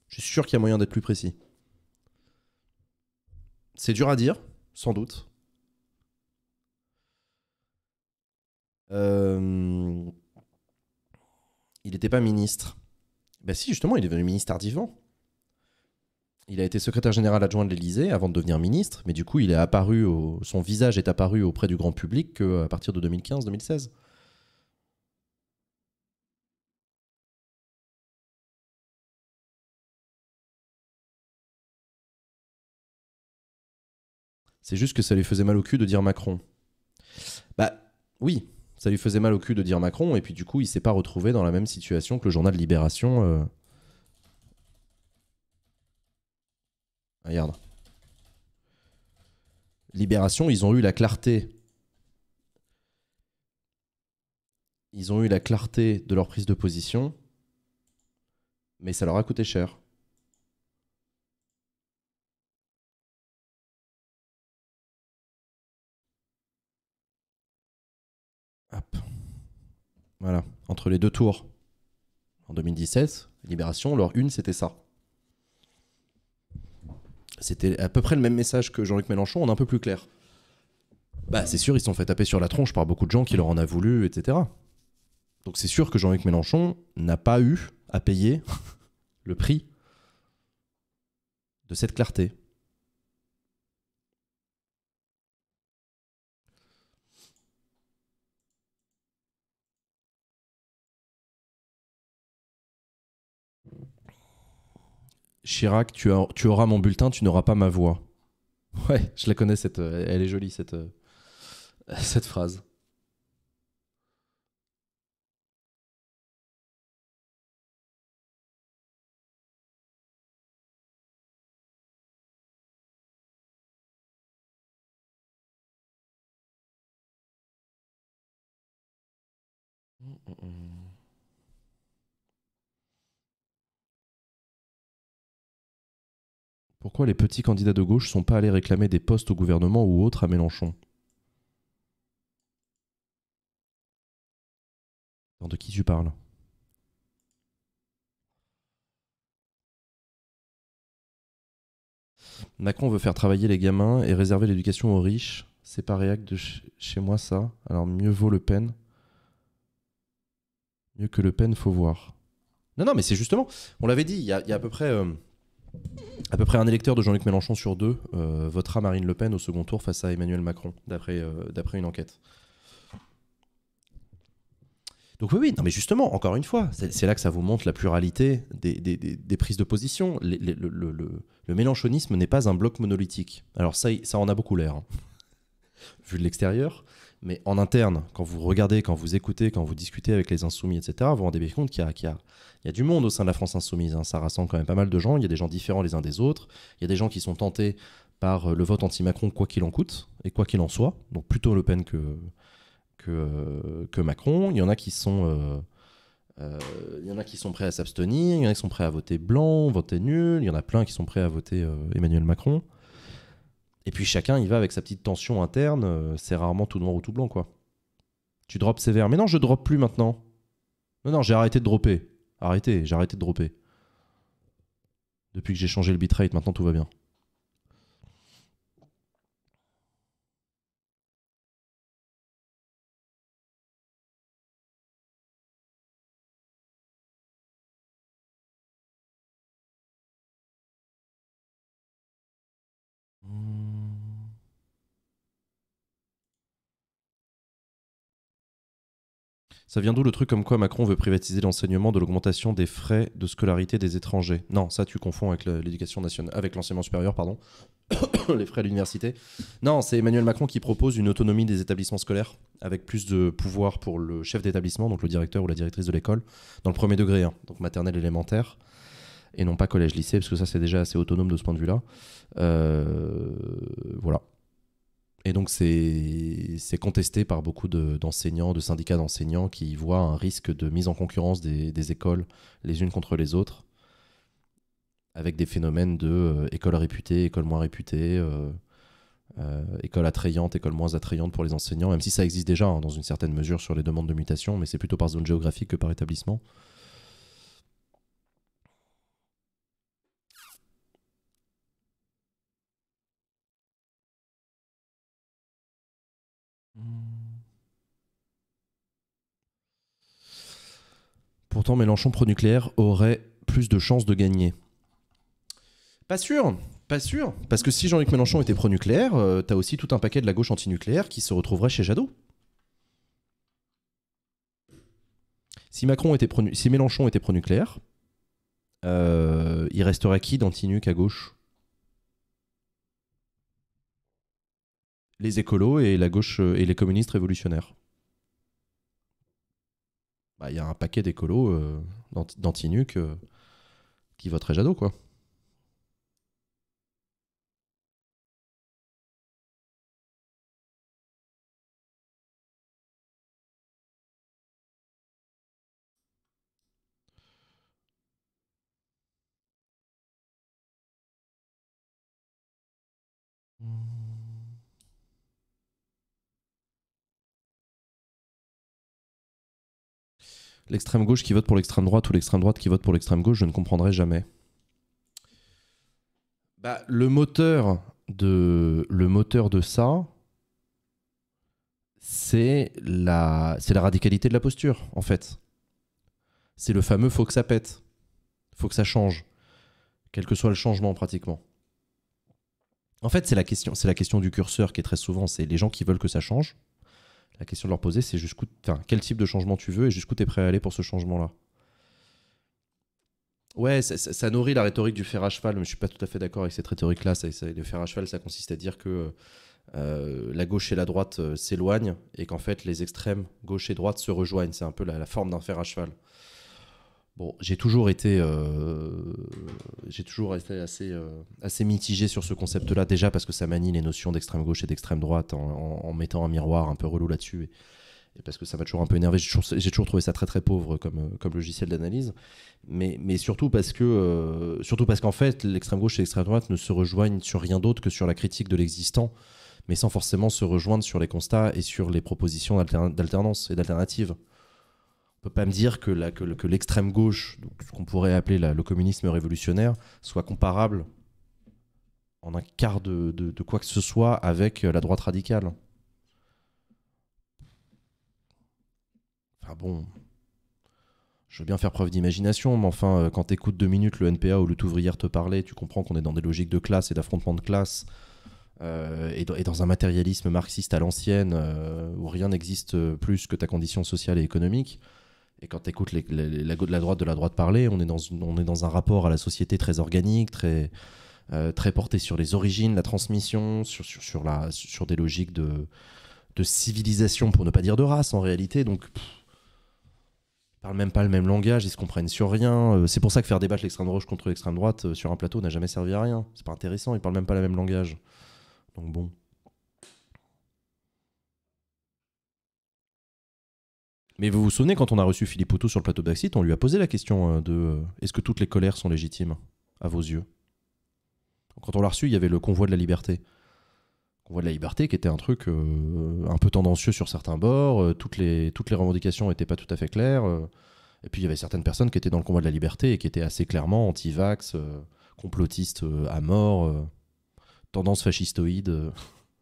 Je suis sûr qu'il y a moyen d'être plus précis. C'est dur à dire, sans doute. Euh, il n'était pas ministre. Ben si, justement, il est devenu ministre tardivement. Il a été secrétaire général adjoint de l'Élysée avant de devenir ministre, mais du coup, il est apparu son visage est apparu auprès du grand public à partir de 2015-2016. C'est juste que ça lui faisait mal au cul de dire Macron. Bah oui, ça lui faisait mal au cul de dire Macron, et puis du coup, il s'est pas retrouvé dans la même situation que le journal Libération. Euh, regarde. Libération, ils ont eu la clarté. Ils ont eu la clarté de leur prise de position, mais ça leur a coûté cher. Voilà, entre les deux tours. En 2017, Libération, leur une, c'était ça. C'était à peu près le même message que Jean-Luc Mélenchon, en un peu plus clair. Bah, c'est sûr, ils sont fait taper sur la tronche par beaucoup de gens qui leur en a voulu, etc. Donc c'est sûr que Jean-Luc Mélenchon n'a pas eu à payer [LAUGHS] le prix de cette clarté. Chirac, tu, tu auras mon bulletin, tu n'auras pas ma voix. [LAUGHS] Ouais, je la connais, cette, euh, elle est jolie, cette, euh, [LAUGHS] cette phrase. Hum, hum, hum. Pourquoi les petits candidats de gauche ne sont pas allés réclamer des postes au gouvernement ou autres à Mélenchon De qui tu parles Macron veut faire travailler les gamins et réserver l'éducation aux riches. C'est pas réac de chez moi ça. Alors mieux vaut Le Pen. Mieux que Le Pen, faut voir. Non, non, mais c'est justement, on l'avait dit, il y, a, à peu près euh, à peu près un électeur de Jean-Luc Mélenchon sur deux euh, votera Marine Le Pen au second tour face à Emmanuel Macron, euh, d'après une enquête. Donc oui, oui, non mais justement, encore une fois, c'est là que ça vous montre la pluralité des, prises de position. le, mélenchonisme n'est pas un bloc monolithique. Alors ça, en a beaucoup l'air, hein. vu de l'extérieur. Mais en interne, quand vous regardez, quand vous écoutez, quand vous discutez avec les insoumis, etc., vous vous rendez bien compte qu'il y, y, a du monde au sein de la France insoumise. Hein. Ça rassemble quand même pas mal de gens. Il y a des gens différents les uns des autres. Il y a des gens qui sont tentés par euh, le vote anti-Macron, quoi qu'il en coûte et quoi qu'il en soit. Donc plutôt Le Pen que, euh, Macron. Il y en a qui sont. Euh, y en a qui sont prêts à s'abstenir, il y en a qui sont prêts à voter blanc, voter nul, il y en a plein qui sont prêts à voter Emmanuel Macron. Et puis chacun il va avec sa petite tension interne, euh, c'est rarement tout noir ou tout blanc, quoi. Tu drops sévère. Mais non, je drop plus maintenant. Non, non, j'ai arrêté de dropper. Arrêtez, j'ai arrêté de dropper. Depuis que j'ai changé le bitrate, maintenant tout va bien. Ça vient d'où le truc comme quoi Macron veut privatiser l'enseignement de l'augmentation des frais de scolarité des étrangers Non, ça tu confonds avec l'éducation nationale, avec l'enseignement supérieur, pardon, [COUGHS] les frais à l'université. Non, c'est Emmanuel Macron qui propose une autonomie des établissements scolaires avec plus de pouvoir pour le chef d'établissement, donc le directeur ou la directrice de l'école, dans le premier degré, donc maternelle élémentaire et non pas collège-lycée, parce que ça c'est déjà assez autonome de ce point de vue-là. Euh, voilà. Et donc, c'est contesté par beaucoup d'enseignants, de, syndicats d'enseignants qui voient un risque de mise en concurrence des, écoles les unes contre les autres, avec des phénomènes de euh, école réputée, école moins réputée, euh, euh, écoles école attrayante, école moins attrayante pour les enseignants, même si ça existe déjà hein, dans une certaine mesure sur les demandes de mutation, mais c'est plutôt par zone géographique que par établissement. Pourtant, Mélenchon pro-nucléaire aurait plus de chances de gagner. Pas sûr, pas sûr. Parce que si Jean-Luc Mélenchon était pro-nucléaire, euh, t'as aussi tout un paquet de la gauche antinucléaire qui se retrouverait chez Jadot. Si, Macron était pro si Mélenchon était pro-nucléaire, euh, il resterait qui d'anti-nuc à gauche les écolos et la gauche euh, et les communistes révolutionnaires. Bah, il y a un paquet d'écolos euh, d'antinuc euh, qui voteraient Jadot, quoi. l'extrême gauche qui vote pour l'extrême droite ou l'extrême droite qui vote pour l'extrême gauche, je ne comprendrai jamais. Bah, le, moteur de, le moteur de ça, c'est la, c'est la radicalité de la posture, en fait. C'est le fameux faut que ça pète, faut que ça change, quel que soit le changement pratiquement. En fait, c'est la question, c'est la question du curseur qui est très souvent, c'est les gens qui veulent que ça change, la question de leur poser, c'est jusqu'où, quel type de changement tu veux et jusqu'où tu es prêt à aller pour ce changement-là. Ouais, ça, nourrit la rhétorique du fer à cheval, mais je suis pas tout à fait d'accord avec cette rhétorique-là. le fer à cheval, ça consiste à dire que euh, la gauche et la droite euh, s'éloignent et qu'en fait les extrêmes gauche et droite se rejoignent. C'est un peu la forme d'un fer à cheval. Bon, j'ai toujours été, euh, j'ai toujours assez, euh, assez mitigé sur ce concept-là, déjà parce que ça manie les notions d'extrême gauche et d'extrême droite en, mettant un miroir un peu relou là-dessus, et, parce que ça m'a toujours un peu énervé. J'ai toujours, trouvé ça très très pauvre comme, euh, comme logiciel d'analyse, mais, mais surtout parce que, surtout parce qu'en fait, l'extrême gauche et l'extrême droite ne se rejoignent sur rien d'autre que sur la critique de l'existant, mais sans forcément se rejoindre sur les constats et sur les propositions d'alternance et d'alternatives peut pas me dire que, l'extrême gauche, ce qu'on pourrait appeler le communisme révolutionnaire, soit comparable en un quart de, quoi que ce soit avec euh, la droite radicale. Enfin bon, je veux bien faire preuve d'imagination, mais enfin, euh, quand écoutes deux minutes le NPA ou lutte ouvrière te parler, tu comprends qu'on est dans des logiques de classe et d'affrontement de classe. Euh, et, dans un matérialisme marxiste à l'ancienne, où rien n'existe plus que ta condition sociale et économique, et quand tu écoutes les, gauche de la, droite de la droite parler, on est, dans, on est dans un rapport à la société très organique, très, euh, très porté sur les origines, la transmission, sur, sur, la, sur des logiques de, de civilisation, pour ne pas dire de race en réalité. Donc, pff, ils parlent même pas le même langage, ils se comprennent sur rien. Euh, c'est pour ça que faire débattre l'extrême gauche contre l'extrême droite euh, sur un plateau n'a jamais servi à rien. C'est pas intéressant, ils parlent même pas le même langage. Donc bon. Mais vous vous souvenez, quand on a reçu Philippe Poutou sur le plateau d'Axit, on lui a posé la question euh, de euh, est-ce que toutes les colères sont légitimes, à vos yeux Quand on l'a reçu, il y avait le convoi de la liberté. Le convoi de la liberté qui était un truc euh, un peu tendancieux sur certains bords, toutes, les, toutes les revendications n'étaient pas tout à fait claires. et puis il y avait certaines personnes qui étaient dans le convoi de la liberté et qui étaient assez clairement anti-vax, complotistes à mort, tendance fascistoïde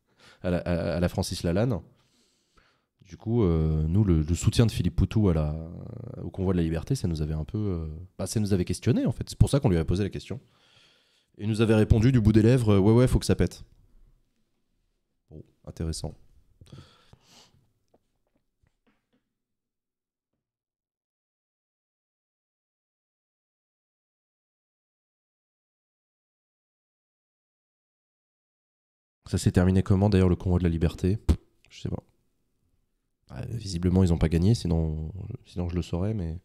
[LAUGHS] à, la, à, la, Francis Lalanne. Du coup, euh, nous, le, soutien de Philippe Poutou au convoi de la liberté, ça nous avait un peu. Euh, bah, ça nous avait questionné, en fait. C'est pour ça qu'on lui avait posé la question. Et nous avait répondu du bout des lèvres euh, Ouais, ouais, faut que ça pète. Bon, intéressant. Ça s'est terminé comment d'ailleurs le convoi de la liberté Je sais pas. Ah, visiblement, ils n'ont pas gagné, sinon, sinon je le saurais, mais.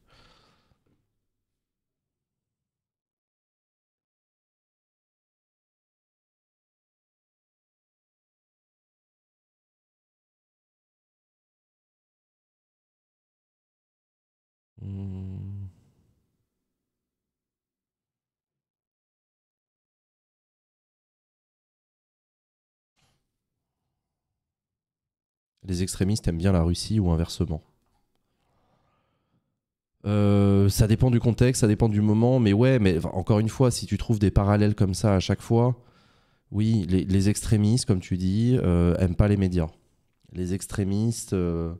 Hmm. les extrémistes aiment bien la Russie ou inversement euh, ça dépend du contexte, ça dépend du moment, mais ouais, mais encore une fois, si tu trouves des parallèles comme ça à chaque fois, oui, les, extrémistes, comme tu dis, euh, aiment pas les médias. Les extrémistes. Euh,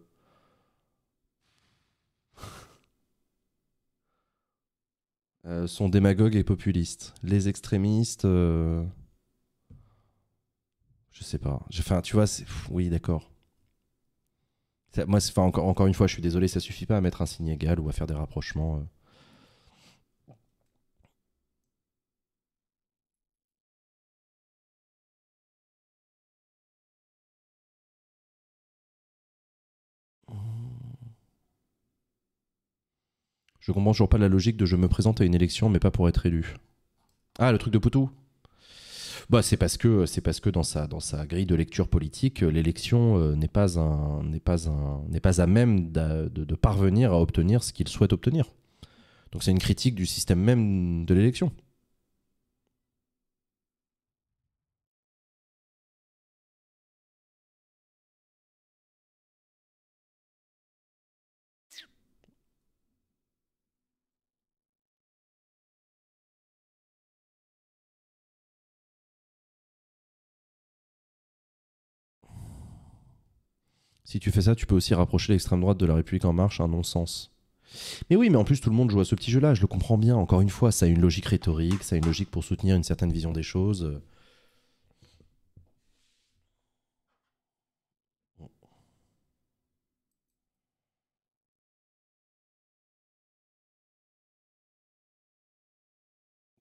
[LAUGHS] euh, sont démagogues et populistes. Les extrémistes. Je sais pas. Enfin, tu vois, c'est. Oui, d'accord. Moi, encore, encore une fois, je suis désolé, ça suffit pas à mettre un signe égal ou à faire des rapprochements. Euh. Je comprends toujours pas la logique de je me présente à une élection mais pas pour être élu. Ah, le truc de Poutou bah, c'est parce que c'est parce que dans sa dans sa grille de lecture politique, euh, l'élection euh, n'est pas un n'est pas un n'est pas à même de, de parvenir à obtenir ce qu'il souhaite obtenir. Donc c'est une critique du système même de l'élection. Si tu fais ça, tu peux aussi rapprocher l'extrême droite de la République en marche, un non-sens. Mais oui, mais en plus tout le monde joue à ce petit jeu-là, je le comprends bien, encore une fois, ça a une logique rhétorique, ça a une logique pour soutenir une certaine vision des choses.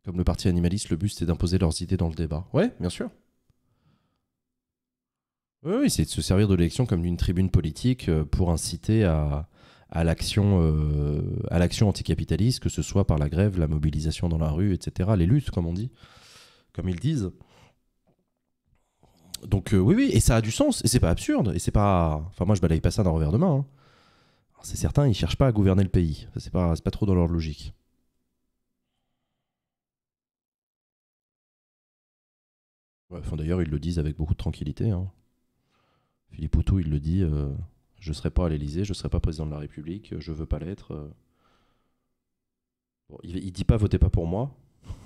Comme le parti animaliste, le but c'est d'imposer leurs idées dans le débat. Ouais, bien sûr. Oui, c'est de se servir de l'élection comme d'une tribune politique euh, pour inciter euh, à, l'action anticapitaliste, que ce soit par la grève, la mobilisation dans la rue, etc. Les luttes, comme on dit, comme ils disent. Donc euh, oui, oui, et ça a du sens, et c'est pas absurde, et c'est pas... Enfin moi je balaye pas ça d'un revers de main. Hein. C'est certain, ils cherchent pas à gouverner le pays, c'est pas, pas trop dans leur logique. d'ailleurs ils le disent avec beaucoup de tranquillité. Hein. Philippe Poutou, il le dit, euh, je ne serai pas à l'Elysée, je ne serai pas président de la République, je ne veux pas l'être. Euh. il ne dit pas votez pas pour moi,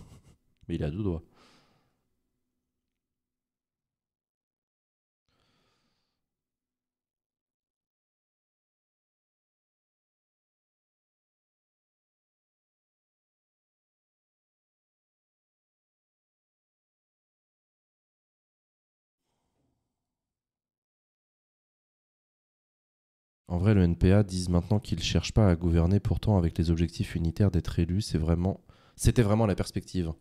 [LAUGHS] mais il a deux doigts. En vrai, le NPA disent maintenant qu'ils ne cherchent pas à gouverner, pourtant avec les objectifs unitaires d'être élu. c'était vraiment la perspective.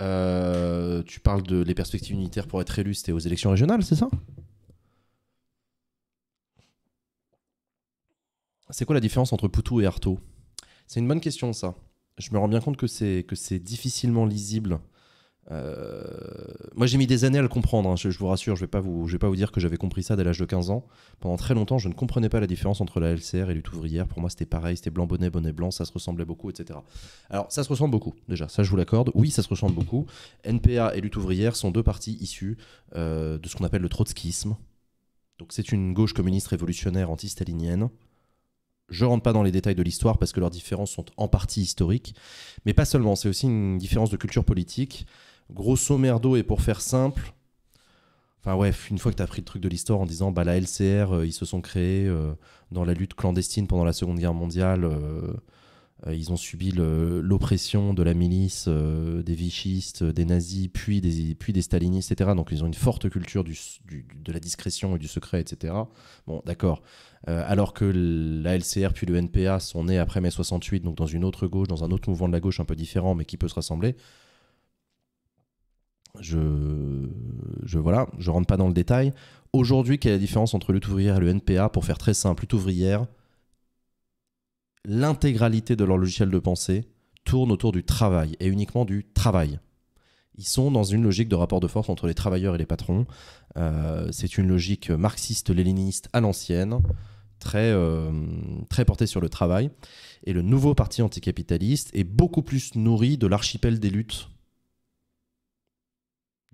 Euh, tu parles de les perspectives unitaires pour être élu, c'était aux élections régionales, c'est ça C'est quoi la différence entre Poutou et Artaud C'est une bonne question, ça. Je me rends bien compte que c'est difficilement lisible euh, moi, j'ai mis des années à le comprendre. Hein, je, vous rassure, je vais pas vous, je vais pas vous dire que j'avais compris ça dès l'âge de 15 ans. Pendant très longtemps, je ne comprenais pas la différence entre la LCR et lutte ouvrière. Pour moi, c'était pareil, c'était blanc bonnet, bonnet blanc, ça se ressemblait beaucoup, etc. Alors, ça se ressemble beaucoup. Déjà, ça, je vous l'accorde. Oui, ça se ressemble beaucoup. NPA et lutte ouvrière sont deux parties issues euh, de ce qu'on appelle le trotskisme. Donc, c'est une gauche communiste révolutionnaire anti-stalinienne. Je rentre pas dans les détails de l'histoire parce que leurs différences sont en partie historiques, mais pas seulement. C'est aussi une différence de culture politique grosso merdo, et pour faire simple, enfin ouais, une fois que tu as pris le truc de l'histoire en disant bah la LCR, euh, ils se sont créés euh, dans la lutte clandestine pendant la Seconde Guerre mondiale, euh, ils ont subi l'oppression de la milice, des vichistes, des nazis, puis des, puis des stalinistes, etc. Donc ils ont une forte culture de la discrétion et du secret, etc. Bon, d'accord. alors que la LCR puis le NPA sont nés après mai 68, donc dans une autre gauche, dans un autre mouvement de la gauche un peu différent, mais qui peut se rassembler je, je, voilà, je rentre pas dans le détail. Aujourd'hui, quelle est la différence entre lutte ouvrière et le NPA Pour faire très simple, lutte ouvrière, l'intégralité de leur logiciel de pensée tourne autour du travail et uniquement du travail. Ils sont dans une logique de rapport de force entre les travailleurs et les patrons. Euh, c'est une logique marxiste-léniniste à l'ancienne, très, euh, très portée sur le travail. Et le nouveau parti anticapitaliste est beaucoup plus nourri de l'archipel des luttes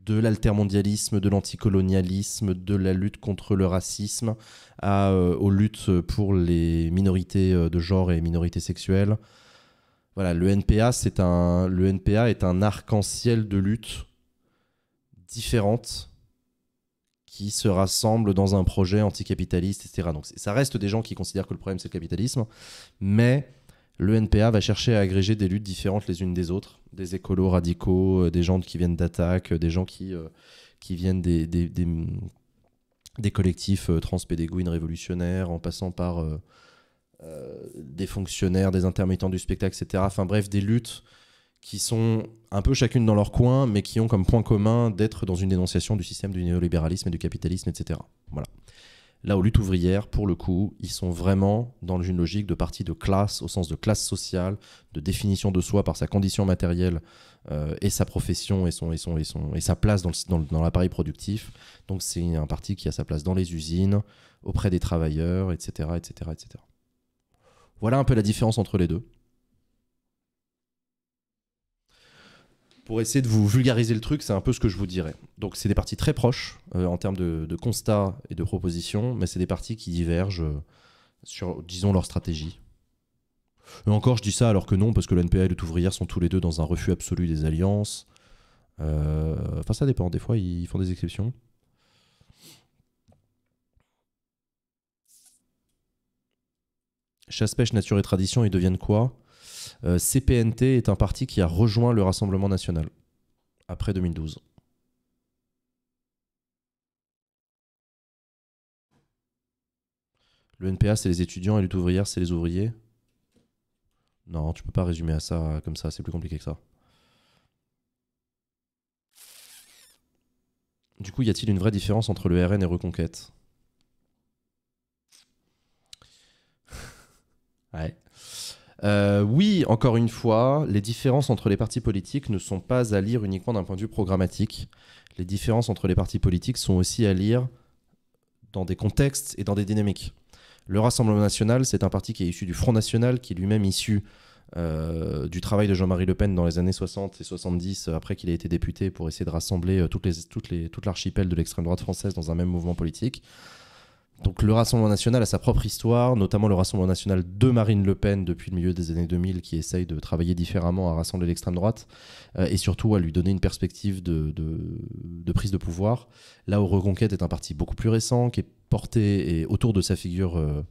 de l'altermondialisme, de l'anticolonialisme, de la lutte contre le racisme, à, euh, aux luttes pour les minorités euh, de genre et minorités sexuelles. Voilà, le NPA, c'est un, le NPA est un arc-en-ciel de luttes différentes qui se rassemblent dans un projet anticapitaliste, etc. Donc ça reste des gens qui considèrent que le problème c'est le capitalisme, mais le NPA va chercher à agréger des luttes différentes les unes des autres des écolos radicaux, euh, des gens qui viennent d'attaques, euh, des gens qui, euh, qui viennent des, des, des, des collectifs révolutionnaires, en passant par des fonctionnaires, des intermittents du spectacle, etc. Enfin bref, des luttes qui sont un peu chacune dans leur coin, mais qui ont comme point commun d'être dans une dénonciation du système du néolibéralisme et du capitalisme, etc. Voilà. Là, aux luttes ouvrières, pour le coup, ils sont vraiment dans une logique de partie de classe, au sens de classe sociale, de définition de soi par sa condition matérielle euh, et sa profession et, son, et sa place dans, dans l'appareil productif. Donc c'est un parti qui a sa place dans les usines, auprès des travailleurs, etc., etc., etc. Voilà un peu la différence entre les deux. pour essayer de vous vulgariser le truc, c'est un peu ce que je vous dirais. Donc c'est des parties très proches euh, en termes de, constats et de propositions, mais c'est des parties qui divergent euh, sur, disons, leur stratégie. Et encore, je dis ça alors que non, parce que l'NPA et le sont tous les deux dans un refus absolu des alliances. Euh, enfin, ça dépend. Des fois, ils font des exceptions. Chasse, pêche, nature et tradition, ils deviennent quoi euh, CPNT est un parti qui a rejoint le Rassemblement national après 2012. Le NPA, c'est les étudiants et lutte ouvrière, c'est les ouvriers. Non, tu peux pas résumer à ça euh, comme ça, c'est plus compliqué que ça. Du coup, y a-t-il une vraie différence entre le RN et Reconquête [LAUGHS] Ouais. Euh, oui, encore une fois, les différences entre les partis politiques ne sont pas à lire uniquement d'un point de vue programmatique. Les différences entre les partis politiques sont aussi à lire dans des contextes et dans des dynamiques. Le Rassemblement national, c'est un parti qui est issu du Front national, qui est lui-même issu euh, du travail de Jean-Marie Le Pen dans les années 60 et 70, euh, après qu'il ait été député pour essayer de rassembler toutes toute l'archipel de l'extrême droite française dans un même mouvement politique. Donc le Rassemblement national a sa propre histoire, notamment le Rassemblement national de Marine Le Pen depuis le milieu des années 2000 qui essaye de travailler différemment à rassembler l'extrême droite euh, et surtout à lui donner une perspective de, prise de pouvoir. Là où Reconquête est un parti beaucoup plus récent qui est porté autour de sa figure euh,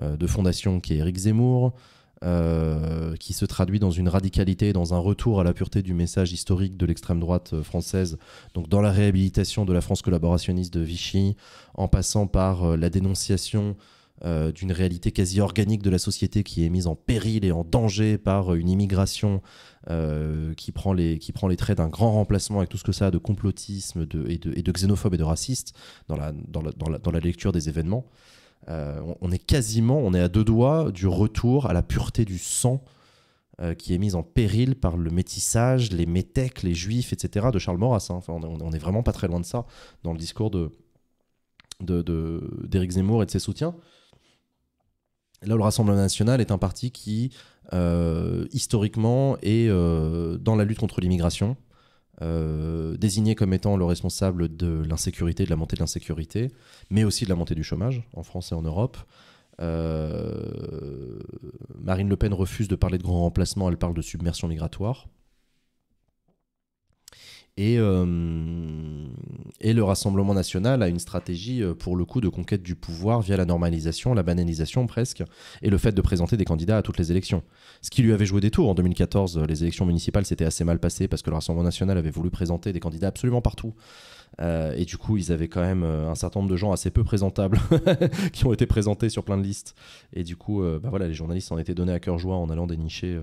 euh, de fondation qui est Éric Zemmour, euh, qui se traduit dans une radicalité, dans un retour à la pureté du message historique de l'extrême droite euh, française, donc dans la réhabilitation de la France collaborationniste de Vichy, en passant par euh, la dénonciation d'une réalité quasi organique de la société qui est mise en péril et en danger par une immigration qui, prend les, qui prend les traits d'un grand remplacement avec tout ce que ça a de complotisme et, de, et de xénophobe et de raciste dans la, dans dans la, dans la lecture des événements. Euh, on, est quasiment, on est à deux doigts du retour à la pureté du sang euh, qui est mise en péril par le métissage, les métèques, les juifs, etc. de Charles Maurras. Hein. on, n'est vraiment pas très loin de ça dans le discours de d'Éric Zemmour et de ses soutiens. Là, le Rassemblement national est un parti qui, euh, historiquement, est dans la lutte contre l'immigration, euh, désigné comme étant le responsable de l'insécurité, de la montée de l'insécurité, mais aussi de la montée du chômage en France et en Europe. Euh, Marine Le Pen refuse de parler de grand remplacement, elle parle de submersion migratoire. Et, euh, et, le Rassemblement national a une stratégie, euh, pour le coup, de conquête du pouvoir via la normalisation, la banalisation presque, et le fait de présenter des candidats à toutes les élections. Ce qui lui avait joué des tours. En 2014, les élections municipales s'étaient assez mal passées parce que le Rassemblement national avait voulu présenter des candidats absolument partout. Euh, et du coup, ils avaient quand même un certain nombre de gens assez peu présentables [LAUGHS] qui ont été présentés sur plein de listes. Et du coup, bah voilà, les journalistes en étaient donnés à cœur joie en allant dénicher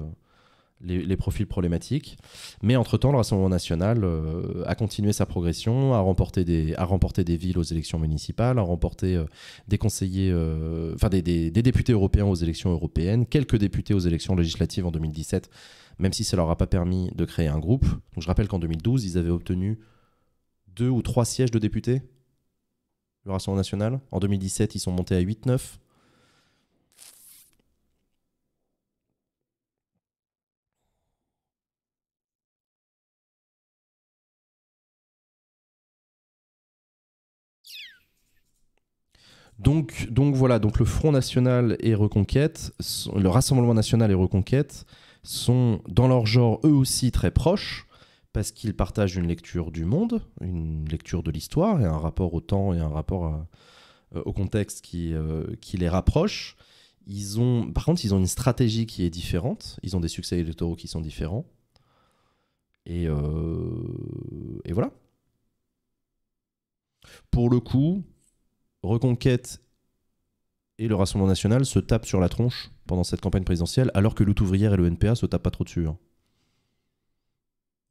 les, profils problématiques. Mais entre-temps, le Rassemblement national euh, a continué sa progression, a remporté, des, a remporté des villes aux élections municipales, a remporté euh, des conseillers, euh, enfin des, députés européens aux élections européennes, quelques députés aux élections législatives en 2017, même si ça leur a pas permis de créer un groupe. Donc je rappelle qu'en 2012, ils avaient obtenu deux ou trois sièges de députés, le Rassemblement national. En 2017, ils sont montés à 8-9. Donc, donc voilà, donc le Front National et Reconquête, le Rassemblement National et Reconquête sont dans leur genre eux aussi très proches parce qu'ils partagent une lecture du monde, une lecture de l'histoire et un rapport au temps et un rapport euh, au contexte euh, qui, les rapproche. Ils ont, par contre, ils ont une stratégie qui est différente. Ils ont des succès électoraux qui sont différents. et euh, voilà. Pour le coup, Reconquête et le Rassemblement national se tapent sur la tronche pendant cette campagne présidentielle, alors que l'outouvrière et le NPA se tapent pas trop dessus. Hein.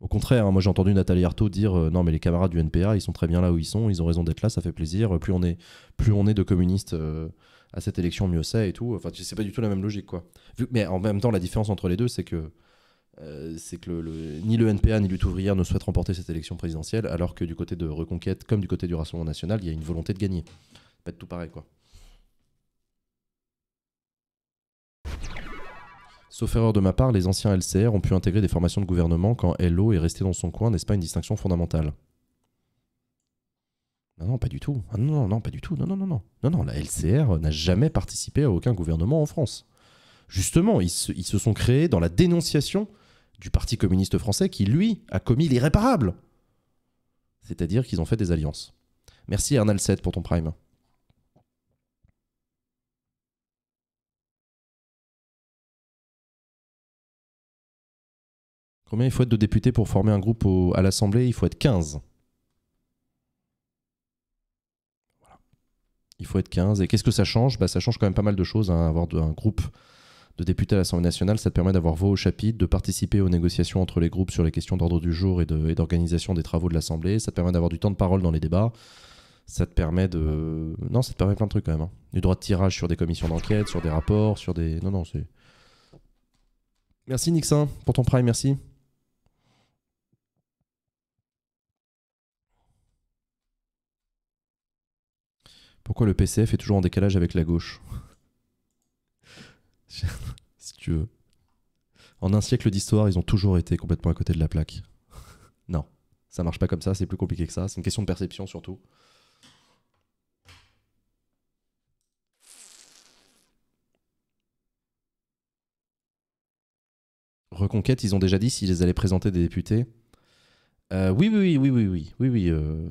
Au contraire, hein, moi j'ai entendu Nathalie Arthaud dire euh, non mais les camarades du NPA ils sont très bien là où ils sont, ils ont raison d'être là, ça fait plaisir. Plus on est, plus on est de communistes euh, à cette élection, mieux c'est et tout. Enfin c'est pas du tout la même logique quoi. mais en même temps la différence entre les deux c'est que euh, c'est que ni le NPA ni lutte ne souhaitent remporter cette élection présidentielle, alors que du côté de Reconquête, comme du côté du Rassemblement national, il y a une volonté de gagner. Pas de tout pareil, quoi. Sauf erreur de ma part, les anciens LCR ont pu intégrer des formations de gouvernement quand LO est resté dans son coin, n'est-ce pas une distinction fondamentale non, non, pas du tout. Ah, non, non, non, pas du tout. Non, non, non, non. Non, non, la LCR n'a jamais participé à aucun gouvernement en France. Justement, ils se sont créés dans la dénonciation du Parti communiste français qui, lui, a commis l'irréparable. C'est-à-dire qu'ils ont fait des alliances. Merci Arnal 7 pour ton prime. Combien il faut être de députés pour former un groupe à l'Assemblée Il faut être 15. Voilà. Il faut être 15. Et qu'est-ce que ça change bah, Ça change quand même pas mal de choses. à hein, Avoir un groupe de député à l'Assemblée nationale, ça te permet d'avoir voix au chapitre, de participer aux négociations entre les groupes sur les questions d'ordre du jour et d'organisation des travaux de l'Assemblée, ça te permet d'avoir du temps de parole dans les débats, ça te permet de... Non, ça te permet plein de trucs quand même. Hein. Du droit de tirage sur des commissions d'enquête, sur des rapports, sur des... Non, non, c'est... Merci Nixon, pour ton prime, merci. Pourquoi le PCF est toujours en décalage avec la gauche [LAUGHS] si tu veux. En un siècle d'histoire, ils ont toujours été complètement à côté de la plaque. [LAUGHS] non, ça marche pas comme ça, c'est plus compliqué que ça. C'est une question de perception surtout. Reconquête, ils ont déjà dit s'ils allaient présenter des députés. Euh, oui, oui, oui, oui, oui, oui, oui. Euh,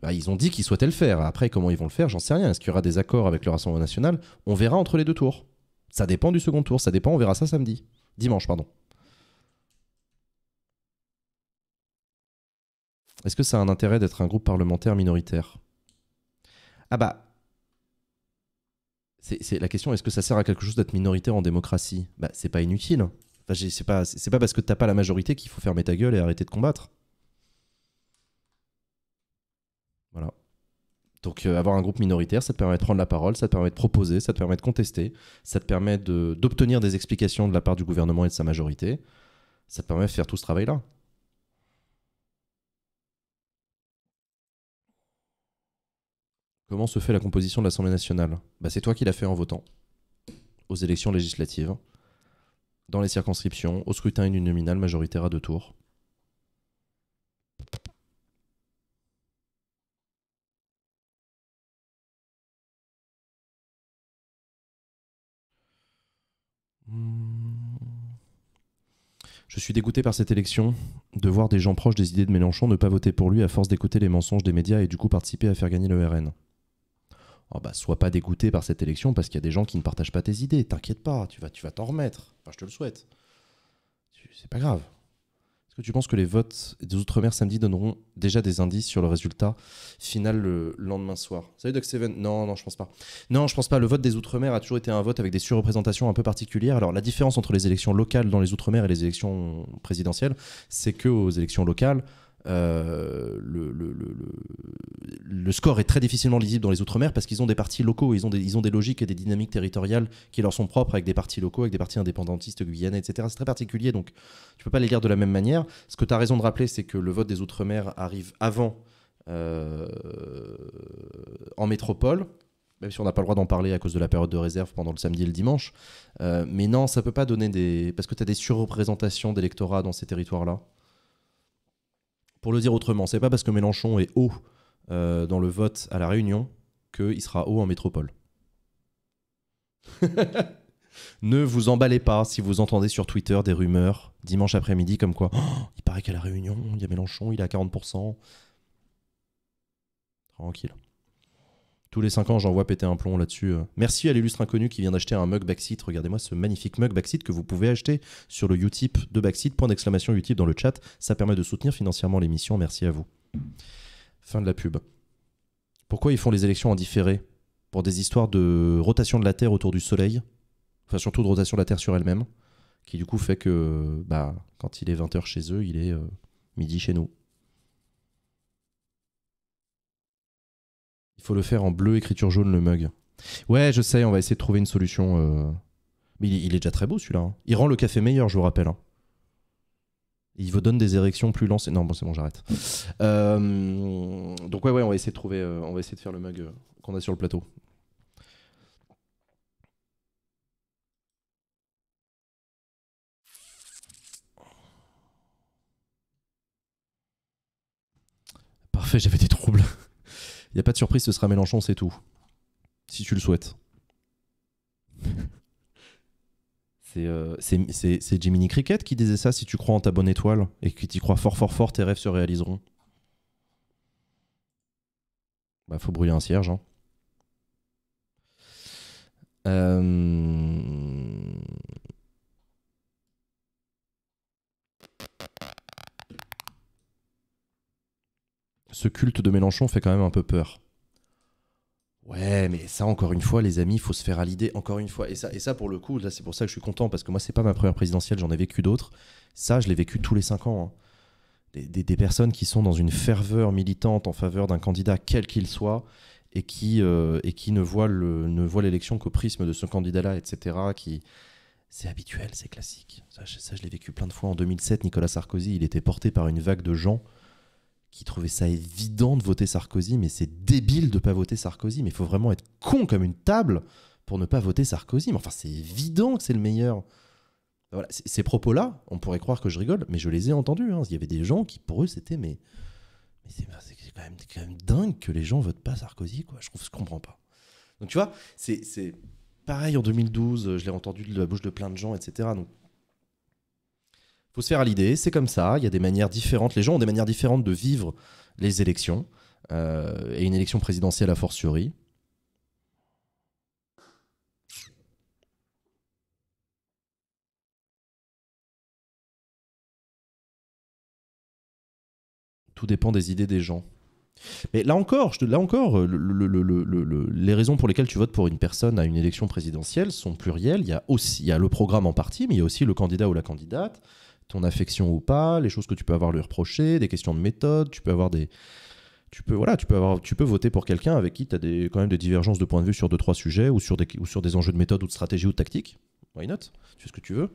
bah, ils ont dit qu'ils souhaitaient le faire. Après, comment ils vont le faire, j'en sais rien. Est-ce qu'il y aura des accords avec le Rassemblement national On verra entre les deux tours. Ça dépend du second tour, ça dépend, on verra ça samedi. Dimanche, pardon. Est-ce que ça a un intérêt d'être un groupe parlementaire minoritaire Ah bah... C'est la question, est-ce que ça sert à quelque chose d'être minoritaire en démocratie Bah c'est pas inutile. Enfin, c'est pas, pas parce que t'as pas la majorité qu'il faut fermer ta gueule et arrêter de combattre. Voilà. Donc euh, avoir un groupe minoritaire, ça te permet de prendre la parole, ça te permet de proposer, ça te permet de contester, ça te permet d'obtenir des explications de la part du gouvernement et de sa majorité. Ça te permet de faire tout ce travail-là. Comment se fait la composition de l'Assemblée nationale bah, C'est toi qui l'as fait en votant aux élections législatives, dans les circonscriptions, au scrutin uninominal majoritaire à deux tours. Je suis dégoûté par cette élection, de voir des gens proches des idées de Mélenchon ne pas voter pour lui à force d'écouter les mensonges des médias et du coup participer à faire gagner le RN. Oh ah bah, sois pas dégoûté par cette élection parce qu'il y a des gens qui ne partagent pas tes idées. T'inquiète pas, tu vas, tu vas t'en remettre. Enfin, je te le souhaite. C'est pas grave. Est-ce que tu penses que les votes des Outre-mer samedi donneront déjà des indices sur le résultat final le lendemain soir Salut Doc Seven Non, non, je pense pas. Non, je pense pas. Le vote des Outre-mer a toujours été un vote avec des surreprésentations un peu particulières. Alors, la différence entre les élections locales dans les Outre-mer et les élections présidentielles, c'est qu'aux élections locales, euh, le, le, score est très difficilement lisible dans les Outre-mer parce qu'ils ont des partis locaux, ils ont des, des logiques et des dynamiques territoriales qui leur sont propres avec des partis locaux, avec des partis indépendantistes guyanais, etc. C'est très particulier, donc tu peux pas les lire de la même manière. Ce que tu as raison de rappeler, c'est que le vote des Outre-mer arrive avant euh, en métropole même si on n'a pas le droit d'en parler à cause de la période de réserve pendant le samedi et le dimanche. Euh, mais non, ça peut pas donner des... Parce que tu as des surreprésentations d'électorats dans ces territoires-là. Pour le dire autrement, c'est pas parce que Mélenchon est haut euh, dans le vote à La Réunion qu'il sera haut en métropole. [LAUGHS] ne vous emballez pas si vous entendez sur Twitter des rumeurs dimanche après-midi comme quoi oh, il paraît qu'à La Réunion, il y a Mélenchon, il est à 40%. Tranquille. Tous les 5 ans, j'envoie péter un plomb là-dessus. Euh. Merci à l'illustre inconnu qui vient d'acheter un mug Backseat. Regardez-moi ce magnifique mug Backseat que vous pouvez acheter sur le Utip de Backseat. Point d'exclamation Utip dans le chat. Ça permet de soutenir financièrement l'émission. Merci à vous. Fin de la pub. Pourquoi ils font les élections en différé Pour des histoires de rotation de la Terre autour du Soleil. Enfin, surtout de rotation de la Terre sur elle-même. Qui du coup fait que bah, quand il est 20h chez eux, il est euh, midi chez nous. Il faut le faire en bleu, écriture jaune, le mug. Ouais, je sais, on va essayer de trouver une solution. Euh. Mais il, est déjà très beau celui-là. Hein. Il rend le café meilleur, je vous rappelle. Hein. Il vous donne des érections plus lancées. Non, bon, c'est bon, j'arrête. Euh, donc ouais, ouais, on va essayer de trouver, euh, on va essayer de faire le mug qu'on a sur le plateau. Parfait, j'avais des troubles. Il a pas de surprise, ce sera Mélenchon, c'est tout. Si tu le souhaites. [LAUGHS] c'est euh, Jiminy Cricket qui disait ça, si tu crois en ta bonne étoile et que tu crois fort fort fort, tes rêves se réaliseront. Bah faut brouiller un cierge. Hein. Euh, ce culte de Mélenchon fait quand même un peu peur. Ouais, mais ça, encore une fois, les amis, il faut se faire à l'idée, encore une fois. Et ça, et ça, pour le coup, là, c'est pour ça que je suis content, parce que moi, c'est pas ma première présidentielle, j'en ai vécu d'autres. Ça, je l'ai vécu tous les cinq ans. Hein. Des, personnes qui sont dans une ferveur militante en faveur d'un candidat, quel qu'il soit, et qui, euh, et qui ne voient l'élection qu'au prisme de ce candidat-là, etc., qui, c'est habituel, c'est classique. Ça, je l'ai vécu plein de fois. En 2007, Nicolas Sarkozy, il était porté par une vague de gens qui trouvaient ça évident de voter Sarkozy, mais c'est débile de pas voter Sarkozy. Mais il faut vraiment être con comme une table pour ne pas voter Sarkozy. Mais enfin, c'est évident que c'est le meilleur. Voilà, ces propos-là, on pourrait croire que je rigole, mais je les ai entendus. Hein. Il y avait des gens qui, pour eux, c'était mais, c'est quand, même dingue que les gens votent pas Sarkozy, quoi. Je trouve, comprends pas. Donc tu vois, c'est pareil en 2012, je l'ai entendu de la bouche de plein de gens, etc. Donc faut se faire à l'idée, c'est comme ça, il y a des manières différentes, les gens ont des manières différentes de vivre les élections, euh, et une élection présidentielle a fortiori. Tout dépend des idées des gens. Mais là encore, là encore les raisons pour lesquelles tu votes pour une personne à une élection présidentielle sont plurielles. Il y a aussi il y a le programme en partie, mais il y a aussi le candidat ou la candidate ton affection ou pas, les choses que tu peux avoir lui reprocher, des questions de méthode, tu peux avoir des tu peux voilà, tu peux avoir tu peux voter pour quelqu'un avec qui tu as des, quand même des divergences de point de vue sur deux trois sujets ou sur des ou sur des enjeux de méthode ou de stratégie ou de tactique. Why not Tu fais ce que tu veux.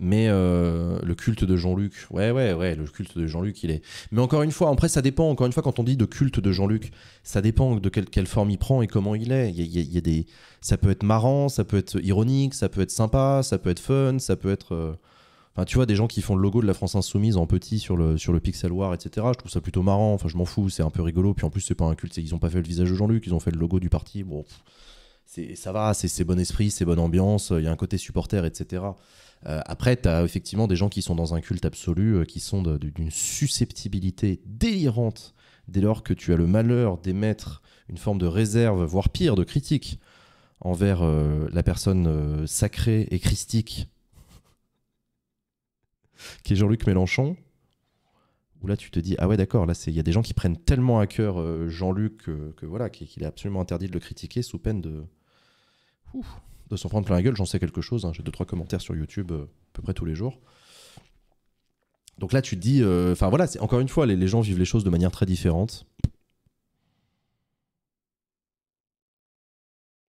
Mais euh, le culte de Jean-Luc, ouais, ouais, ouais, le culte de Jean-Luc, il est. Mais encore une fois, après, ça dépend. Encore une fois, quand on dit de culte de Jean-Luc, ça dépend de quelle, quelle forme il prend et comment il est. Il y, a, des, ça peut être marrant, ça peut être ironique, ça peut être sympa, ça peut être fun, ça peut être. Euh, enfin, tu vois, des gens qui font le logo de la France Insoumise en petit sur le, sur le Pixel War, etc. Je trouve ça plutôt marrant. Enfin, je m'en fous, c'est un peu rigolo. Puis en plus, c'est pas un culte, ils ont pas fait le visage de Jean-Luc, ils ont fait le logo du parti. Bon, ça va, c'est bon esprit, c'est bonne ambiance, il y a un côté supporter, etc. Euh, après, tu as effectivement des gens qui sont dans un culte absolu, euh, qui sont d'une susceptibilité délirante dès lors que tu as le malheur d'émettre une forme de réserve, voire pire, de critique envers euh, la personne sacrée et christique [LAUGHS] qui est Jean-Luc Mélenchon. Où là, tu te dis, ah ouais, d'accord, là, il y a des gens qui prennent tellement à cœur Jean-Luc que, voilà, qu'il est absolument interdit de le critiquer sous peine de de s'en prendre plein la gueule, j'en sais quelque chose. Hein. J'ai deux trois commentaires sur YouTube euh, à peu près tous les jours. Donc là, tu te dis, euh, enfin voilà, c'est encore une fois, les, gens vivent les choses de manière très différente.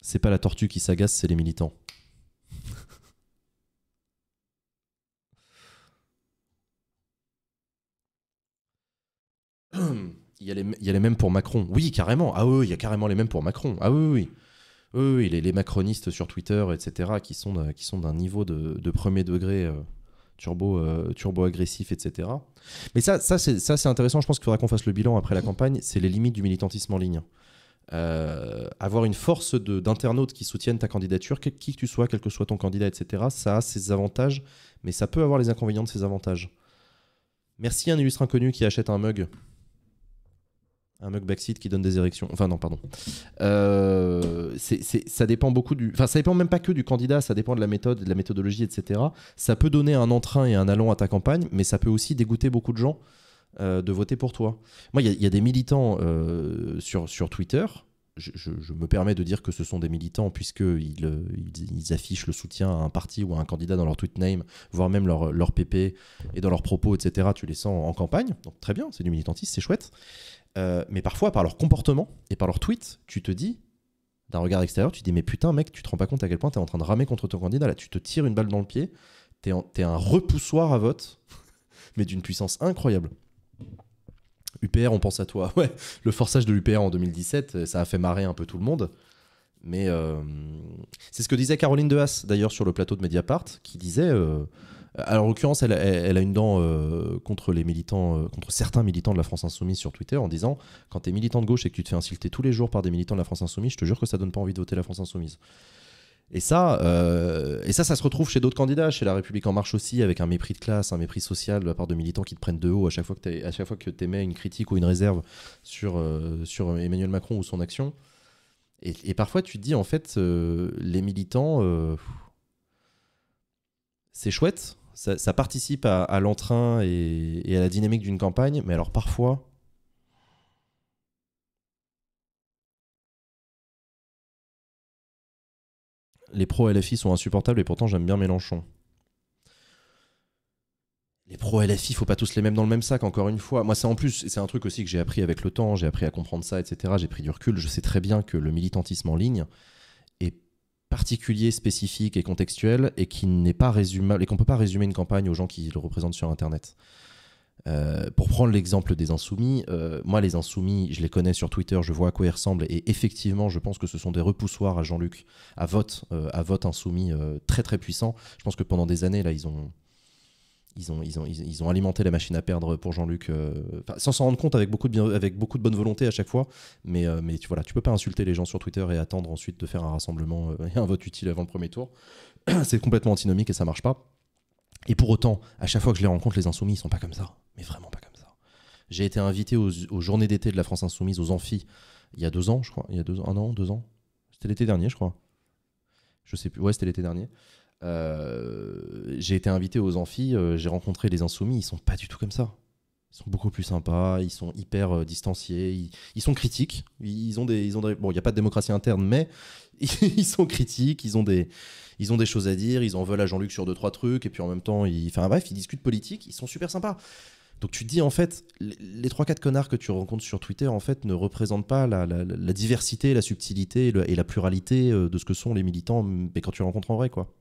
C'est pas la tortue qui s'agace, c'est les militants. [COUGHS] il, y a les, il y a les mêmes pour Macron. Oui, carrément. Ah oui, il y a carrément les mêmes pour Macron. Ah oui, oui. oui eux et les, macronistes sur Twitter, etc., qui sont, qui sont d'un niveau de, premier degré euh, turbo, euh, turbo agressif, etc. Mais ça, ça, c'est, ça, c'est intéressant. Je pense qu'il faudra qu'on fasse le bilan après la campagne. C'est les limites du militantisme en ligne. Euh, avoir une force de, d'internautes qui soutiennent ta candidature, qui que tu sois, quel que soit ton candidat, etc., ça a ses avantages, mais ça peut avoir les inconvénients de ses avantages. Merci à un illustre inconnu qui achète un mug. Un mug backseat qui donne des érections. Enfin, non, pardon. Euh, c'est, ça dépend beaucoup du. Enfin, ça dépend même pas que du candidat, ça dépend de la méthode, de la méthodologie, etc. Ça peut donner un entrain et un allant à ta campagne, mais ça peut aussi dégoûter beaucoup de gens euh, de voter pour toi. Moi, il y, a des militants euh, sur, sur Twitter. Je, me permets de dire que ce sont des militants puisqu'ils ils, ils, affichent le soutien à un parti ou à un candidat dans leur tweet name, voire même leur, leur PP et dans leurs propos, etc. Tu les sens en campagne. Donc très bien, c'est du militantisme, c'est chouette. Euh, mais parfois, par leur comportement et par leur tweet, tu te dis, d'un regard extérieur, tu te dis, mais putain, mec, tu te rends pas compte à quel point tu es en train de ramer contre ton candidat. Là, tu te tires une balle dans le pied. Tu es, un repoussoir à vote, [LAUGHS] mais d'une puissance incroyable. UPR, on pense à toi. [LAUGHS] Ouais, le forçage de l'UPR en 2017, euh, ça a fait marrer un peu tout le monde. Mais euh, c'est ce que disait Caroline Dehas, d'ailleurs, sur le plateau de Mediapart, qui disait. Euh, alors, en l'occurrence, elle, a une dent euh, contre les militants, euh, contre certains militants de la France Insoumise sur Twitter en disant quand t'es militant de gauche et que tu te fais insulter tous les jours par des militants de la France Insoumise, je te jure que ça donne pas envie de voter la France Insoumise. Et ça, et ça, ça se retrouve chez d'autres candidats, chez La République En Marche aussi, avec un mépris de classe, un mépris social de la part de militants qui te prennent de haut à chaque fois que à chaque t'émets une critique ou une réserve sur sur Emmanuel Macron ou son action. Et, et parfois, tu te dis en fait, les militants c'est chouette, ça, participe à, l'entrain et, à la dynamique d'une campagne, mais alors parfois, les pro LFI sont insupportables et pourtant j'aime bien Mélenchon. Les pro LFI, faut pas tous les mêmes dans le même sac, encore une fois. Moi, c'est en plus, c'est un truc aussi que j'ai appris avec le temps, j'ai appris à comprendre ça, etc. J'ai pris du recul. Je sais très bien que le militantisme en ligne, particulier, spécifique et contextuel et qui n'est pas résumable et qu'on peut pas résumer une campagne aux gens qui le représentent sur Internet. Euh, pour prendre l'exemple des insoumis, euh, moi les insoumis, je les connais sur Twitter, je vois à quoi ils ressemblent et effectivement, je pense que ce sont des repoussoirs à Jean-Luc, à vote, euh, à vote insoumis très très puissant. Je pense que pendant des années là, ils ont ils ont, ils, ont, ils, ont, alimenté la machine à perdre pour Jean-Luc, euh, sans s'en rendre compte avec beaucoup, de avec beaucoup de bonne volonté à chaque fois. Mais, euh, mais tu, voilà, tu peux pas insulter les gens sur Twitter et attendre ensuite de faire un rassemblement euh, [LAUGHS] et un vote utile avant le premier tour. [CLEARS THROAT] C'est complètement antinomique et ça marche pas. Et pour autant, à chaque fois que je les rencontre, les insoumis, ils sont pas comme ça. Mais vraiment pas comme ça. J'ai été invité aux, journées d'été de la France insoumise, aux amphis, il y a deux ans, je crois. Il y a deux, un an, deux ans. C'était l'été dernier, je crois. Je sais plus. Ouais, c'était l'été dernier. Euh, j'ai été invité aux amphis, euh, j'ai rencontré les insoumis, ils sont pas du tout comme ça. Ils sont beaucoup plus sympas, ils sont hyper euh, distanciés, ils, sont critiques. Ils ont des, ils ont bon, il n'y a pas de démocratie interne, mais [LAUGHS] ils sont critiques, ils ont des, ils ont des choses à dire, ils en veulent à Jean-Luc sur deux trois trucs, et puis en même temps, ils, enfin bref, ils discutent politique, ils sont super sympas. Donc tu te dis en fait, les trois quatre connards que tu rencontres sur Twitter en fait ne représentent pas la, diversité, la subtilité et, et la pluralité de ce que sont les militants, mais quand tu les rencontres en vrai quoi.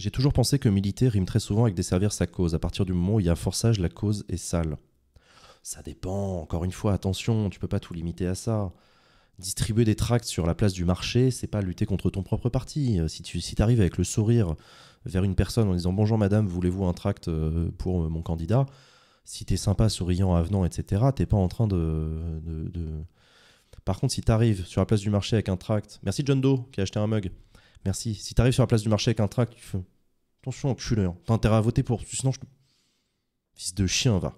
J'ai toujours pensé que militer rime très souvent avec desservir sa cause. À partir du moment où il y a forçage, la cause est sale. Ça dépend, encore une fois, attention, tu peux pas tout limiter à ça. Distribuer des tracts sur la place du marché, c'est pas lutter contre ton propre parti. Euh, si tu si arrives avec le sourire vers une personne en disant Bonjour madame, voulez-vous un tract euh, pour euh, mon candidat Si tu es sympa, souriant, avenant, etc., t'es pas en train de, de, de... Par contre, si tu arrives sur la place du marché avec un tract, merci John Doe qui a acheté un mug. Merci. Si tu sur la place du marché avec un tract, tu fais attention, enculé, t'as intérêt à voter pour, sinon je Fils de chien, va.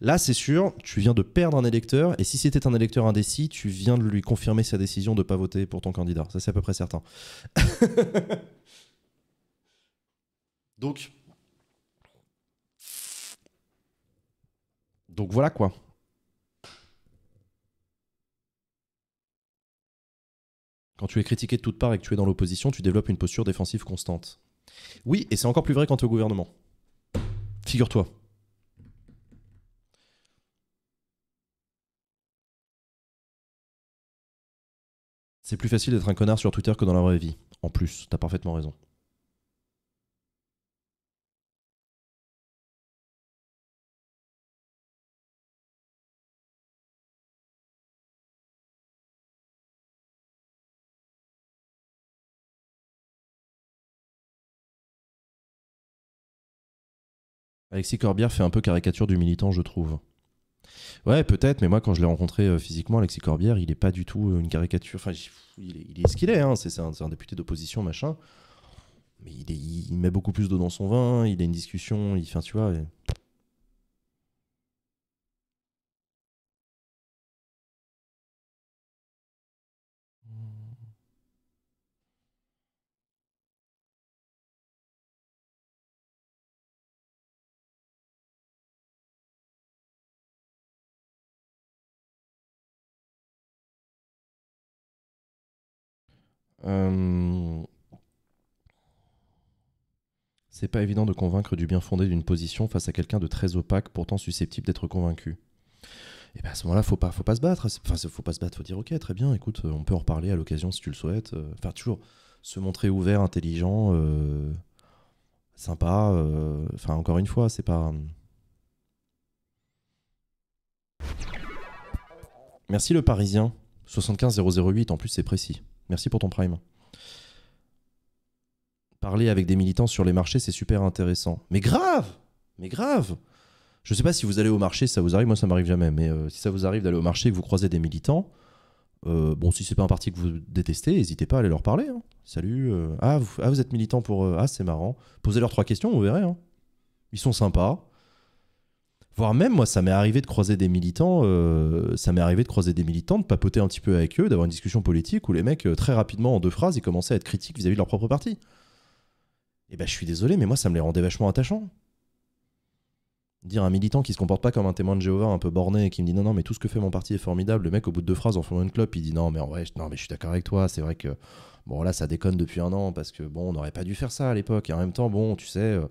Là, c'est sûr, tu viens de perdre un électeur, et si c'était un électeur indécis, tu viens de lui confirmer sa décision de ne pas voter pour ton candidat. Ça, c'est à peu près certain. [LAUGHS] Donc. Donc voilà quoi. Quand tu es critiqué de toutes parts et que tu es dans l'opposition, tu développes une posture défensive constante. Oui, et c'est encore plus vrai quand tu es au gouvernement. Figure-toi. C'est plus facile d'être un connard sur Twitter que dans la vraie vie. En plus, t'as parfaitement raison. Alexis Corbière fait un peu caricature du militant, je trouve. Ouais, peut-être, mais moi, quand je l'ai rencontré euh, physiquement, Alexis Corbière, il n'est pas du tout euh, une caricature. Enfin, il est, ce qu'il est, hein, c'est un, député d'opposition, machin. Mais il, met beaucoup plus d'eau dans son vin, il a une discussion, il, fait tu vois. Euh, c'est pas évident de convaincre du bien fondé d'une position face à quelqu'un de très opaque, pourtant susceptible d'être convaincu. Et bien à ce moment-là, faut pas, faut pas se battre. Enfin, faut pas se battre, faut dire ok, très bien, écoute, euh, on peut en reparler à l'occasion si tu le souhaites. Euh, enfin, toujours se montrer ouvert, intelligent, sympa. Enfin, encore une fois, c'est pas. Merci le Parisien. 75008, en plus c'est précis. Merci pour ton prime. Parler avec des militants sur les marchés, c'est super intéressant. Mais grave Mais grave Je sais pas si vous allez au marché, ça vous arrive, moi ça m'arrive jamais, mais euh, si ça vous arrive d'aller au marché et que vous croisez des militants, euh, bon, si c'est pas un parti que vous détestez, n'hésitez pas à aller leur parler. Hein. Salut, euh, ah, ah, vous, êtes militant pour... ah, c'est marrant. Posez leur trois questions, vous verrez. Hein. Ils sont sympas voire même moi ça m'est arrivé de croiser des militants euh, ça m'est arrivé de croiser des militants de papoter un petit peu avec eux d'avoir une discussion politique où les mecs euh, très rapidement en deux phrases ils commençaient à être critiques vis-à-vis de leur propre parti et eh ben je suis désolé mais moi ça me les rendait vachement attachants dire un militant qui se comporte pas comme un témoin de Jéhovah un peu borné et qui me dit non non mais tout ce que fait mon parti est formidable le mec au bout de deux phrases en fond, une clope il dit non mais en vrai non mais je suis d'accord avec toi c'est vrai que bon là ça déconne depuis un an parce que bon on n'aurait pas dû faire ça à l'époque et en même temps bon tu sais euh,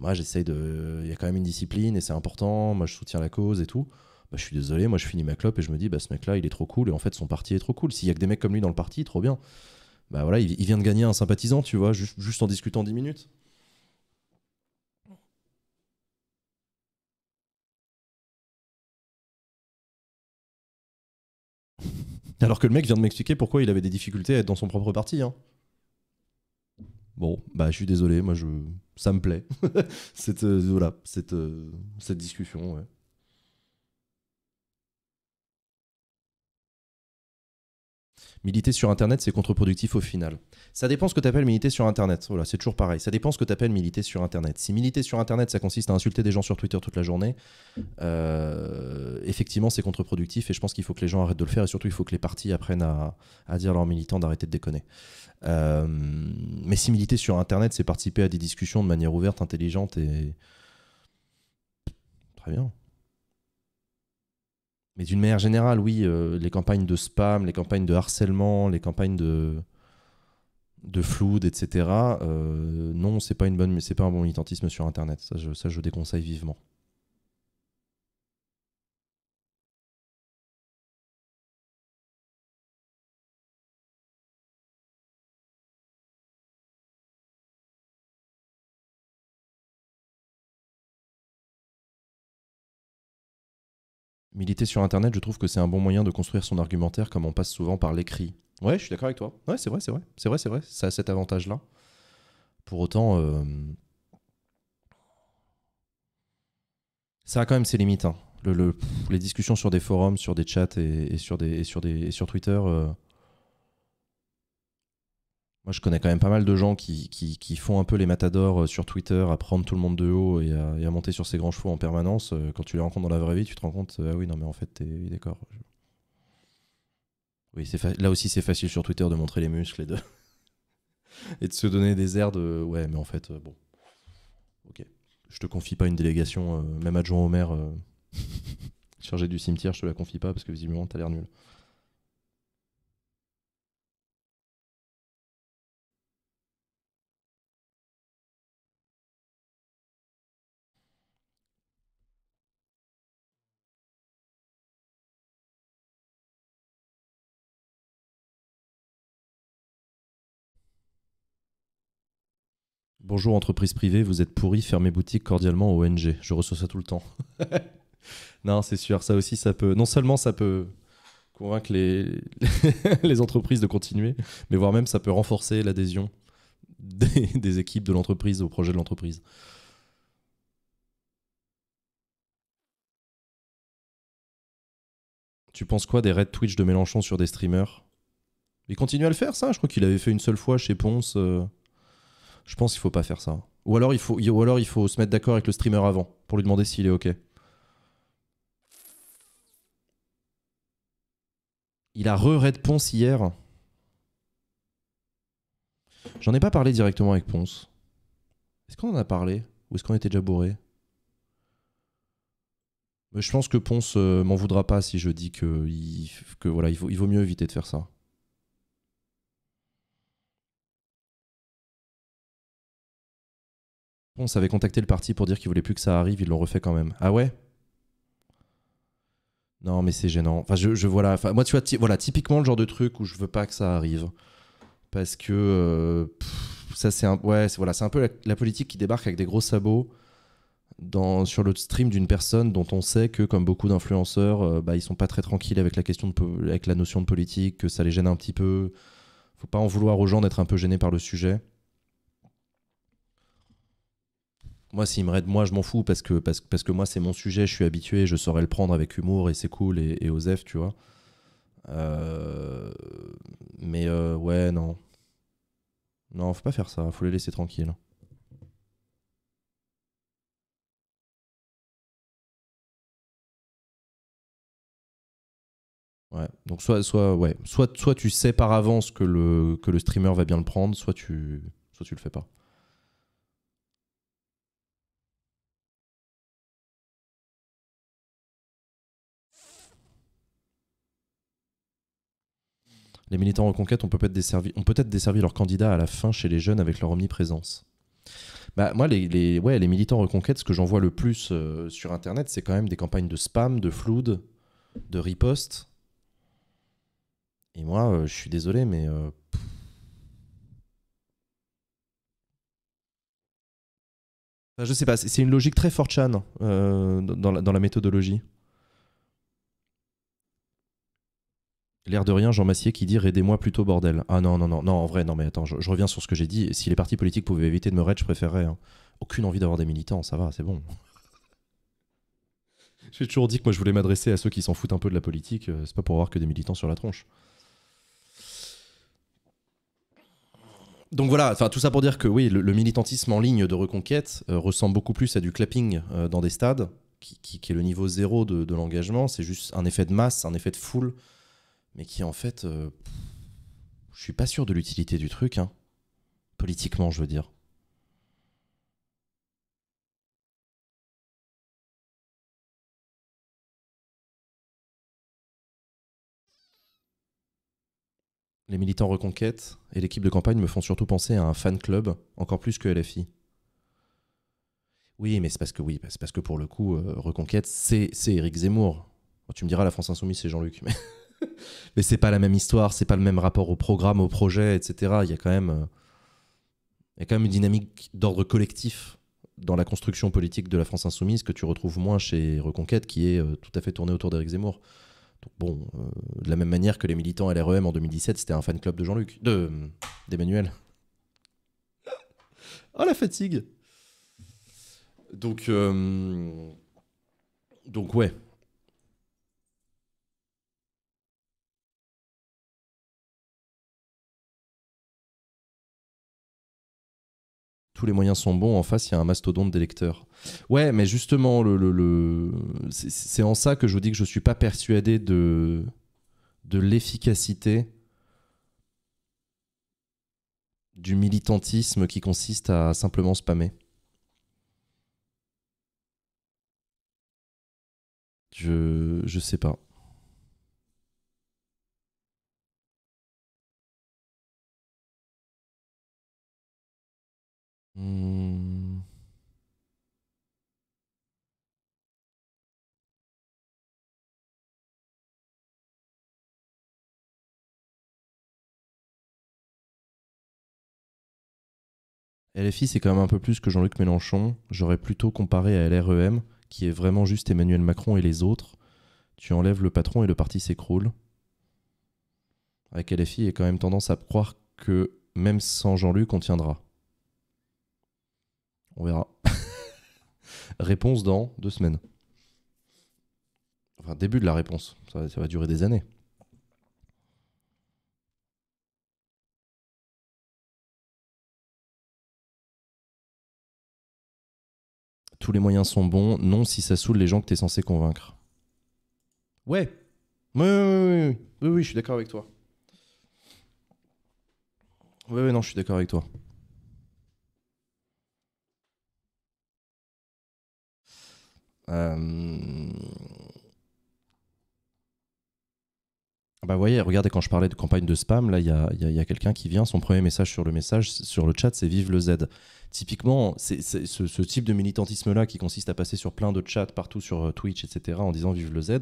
moi j'essaye de. Il y a quand même une discipline et c'est important, moi je soutiens la cause et tout. Bah, je suis désolé, moi je finis ma clope et je me dis, bah, ce mec-là, il est trop cool et en fait, son parti est trop cool. S'il y a que des mecs comme lui dans le parti, trop bien. Bah voilà, il, vient de gagner un sympathisant, tu vois, juste, en discutant 10 minutes. Alors que le mec vient de m'expliquer pourquoi il avait des difficultés à être dans son propre parti. Hein. Bon, bah, je suis désolé, moi, je, ça me plaît, [LAUGHS] cette, euh, voilà, cette, euh, cette discussion. Ouais. militer sur Internet, c'est contre-productif au final. Ça dépend ce que tu appelles militer sur Internet. Voilà, c'est toujours pareil. Ça dépend ce que tu appelles militer sur Internet. Si militer sur Internet, ça consiste à insulter des gens sur Twitter toute la journée, euh, effectivement, c'est contre-productif et je pense qu'il faut que les gens arrêtent de le faire et surtout, il faut que les partis apprennent à, dire à leurs militants d'arrêter de déconner. Euh, mais si militer sur Internet, c'est participer à des discussions de manière ouverte, intelligente et. Très bien. Mais d'une manière générale, oui, euh, les campagnes de spam, les campagnes de harcèlement, les campagnes de, de floude, etc. Euh, non, c'est pas une bonne, c'est pas un bon militantisme sur Internet. Ça, je, ça, je déconseille vivement. Militer sur Internet, je trouve que c'est un bon moyen de construire son argumentaire comme on passe souvent par l'écrit. Ouais, je suis d'accord avec toi. Ouais, c'est vrai, c'est vrai. C'est vrai, c'est vrai. Ça a cet avantage-là. Pour autant, euh, ça a quand même ses limites. Hein. les discussions sur des forums, sur des chats et, sur, des, sur, des, sur Twitter. Euh, je connais quand même pas mal de gens qui, font un peu les matadors euh, sur Twitter, à prendre tout le monde de haut et à, monter sur ses grands chevaux en permanence. Euh, quand tu les rencontres dans la vraie vie, tu te rends compte, euh, ah oui, non, mais en fait, t'es d'accord. Oui, c'est là aussi, c'est facile sur Twitter de montrer les muscles et de... [LAUGHS] et de se donner des airs de, ouais, mais en fait, bon, ok. Je te confie pas une délégation, même adjoint au maire [LAUGHS] chargé du cimetière, je te la confie pas parce que visiblement, t'as l'air nul. Bonjour entreprise privée, vous êtes pourri, fermez boutique cordialement ONG. Je reçois ça tout le temps. [LAUGHS] non, c'est sûr, ça aussi, ça peut. Non seulement ça peut convaincre les, [LAUGHS] les entreprises de continuer, mais voire même ça peut renforcer l'adhésion des, équipes de l'entreprise au projet de l'entreprise. Tu penses quoi des raids Twitch de Mélenchon sur des streamers Il continue à le faire, ça Je crois qu'il avait fait une seule fois chez Ponce. Euh, je pense qu'il faut pas faire ça. Ou alors il faut, alors il faut se mettre d'accord avec le streamer avant pour lui demander s'il est ok. Il a re-raid Ponce hier. J'en ai pas parlé directement avec Ponce. Est-ce qu'on en a parlé Ou est-ce qu'on était déjà bourré Je pense que Ponce euh, m'en voudra pas si je dis que, que voilà, il vaut mieux éviter de faire ça. on savait contacté le parti pour dire qu'il voulait plus que ça arrive, ils l'ont refait quand même. Ah ouais Non, mais c'est gênant. Enfin, je, je moi, tu vois, voilà, typiquement le genre de truc où je veux pas que ça arrive parce que euh, ça, c'est un, ouais, voilà, un peu la, politique qui débarque avec des gros sabots. Dans, sur le stream d'une personne dont on sait que, comme beaucoup d'influenceurs, euh, bah, ils sont pas très tranquilles avec la question de, avec la notion de politique, que ça les gêne un petit peu. Faut pas en vouloir aux gens d'être un peu gênés par le sujet. Moi, s'il me raide, moi, je m'en fous parce que, parce, que moi, c'est mon sujet, je suis habitué, je saurais le prendre avec humour et c'est cool et, et tu vois. Euh, mais euh, ouais, non. Non, faut pas faire ça, faut les laisser tranquilles. Ouais, donc soit, soit, ouais. soit, soit tu sais par avance que le, que le streamer va bien le prendre, soit tu, soit tu le fais pas. Les militants Reconquête ont peut-être desservi, peut leurs candidats à la fin chez les jeunes avec leur omniprésence. Bah, moi, les, ouais, les militants Reconquête, ce que j'en vois le plus euh, sur Internet, c'est quand même des campagnes de spam, de flood, de riposte. Et moi, euh, je suis désolé, mais. Euh, je sais pas, c'est une logique très fortune dans la méthodologie. L'air de rien, Jean Massier qui dit Aidez-moi plutôt, bordel. Ah non, non, non, non, en vrai, non, mais attends, je, reviens sur ce que j'ai dit. Si les partis politiques pouvaient éviter de me raider, je préférerais. Hein. Aucune envie d'avoir des militants, ça va, c'est bon. [LAUGHS] j'ai toujours dit que moi je voulais m'adresser à ceux qui s'en foutent un peu de la politique, euh, c'est pas pour avoir que des militants sur la tronche. Donc voilà, enfin tout ça pour dire que oui, le, militantisme en ligne de reconquête euh, ressemble beaucoup plus à du clapping euh, dans des stades, qui, est le niveau zéro de l'engagement. C'est juste un effet de masse, un effet de foule et qui en fait, je euh, je suis pas sûr de l'utilité du truc, hein. politiquement, je veux dire. Les militants Reconquête et l'équipe de campagne me font surtout penser à un fan club, encore plus que LFI. Oui, mais c'est parce que oui, c'est parce que pour le coup, euh, Reconquête, c'est Éric Zemmour. Tu me diras, la France Insoumise, c'est Jean-Luc. Mais... [LAUGHS] [LAUGHS] mais c'est pas la même histoire, c'est pas le même rapport au programme, au projet, etc. Il y a quand même, euh, il y a quand même une dynamique d'ordre collectif dans la construction politique de la France insoumise que tu retrouves moins chez Reconquête, qui est euh, tout à fait tournée autour d'Éric Zemmour. bon, euh, de la même manière que les militants LREM en 2017, c'était un fan club de Jean-Luc, de d'Emmanuel. [LAUGHS] oh la fatigue. Donc donc ouais, tous les moyens sont bons. En face, il y a un mastodonte d'électeurs. lecteurs. Ouais, mais justement, le, c'est en ça que je vous dis que je suis pas persuadé de, de l'efficacité du militantisme qui consiste à simplement spammer. Je, je sais pas. Hmm. LFI, c'est quand même un peu plus que Jean-Luc Mélenchon. J'aurais plutôt comparé à LREM, qui est vraiment juste Emmanuel Macron et les autres. Tu enlèves le patron et le parti s'écroule. Avec LFI, il y a quand même tendance à croire que même sans Jean-Luc, on tiendra. On verra. [LAUGHS] réponse dans deux semaines. Enfin, début de la réponse. Ça, va durer des années. Tous les moyens sont bons. Non, si ça saoule les gens que tu es censé convaincre. Ouais. Oui, oui, oui. Oui, oui, je suis d'accord avec toi. Oui, oui, non, je suis d'accord avec toi. Euh, bah voyez, regardez quand je parlais de campagne de spam, là il y a, quelqu'un qui vient, son premier message sur le message, sur le chat, c'est vive le Z. Typiquement, c'est ce, type de militantisme-là qui consiste à passer sur plein de chats partout sur euh, Twitch, etc., en disant vive le Z.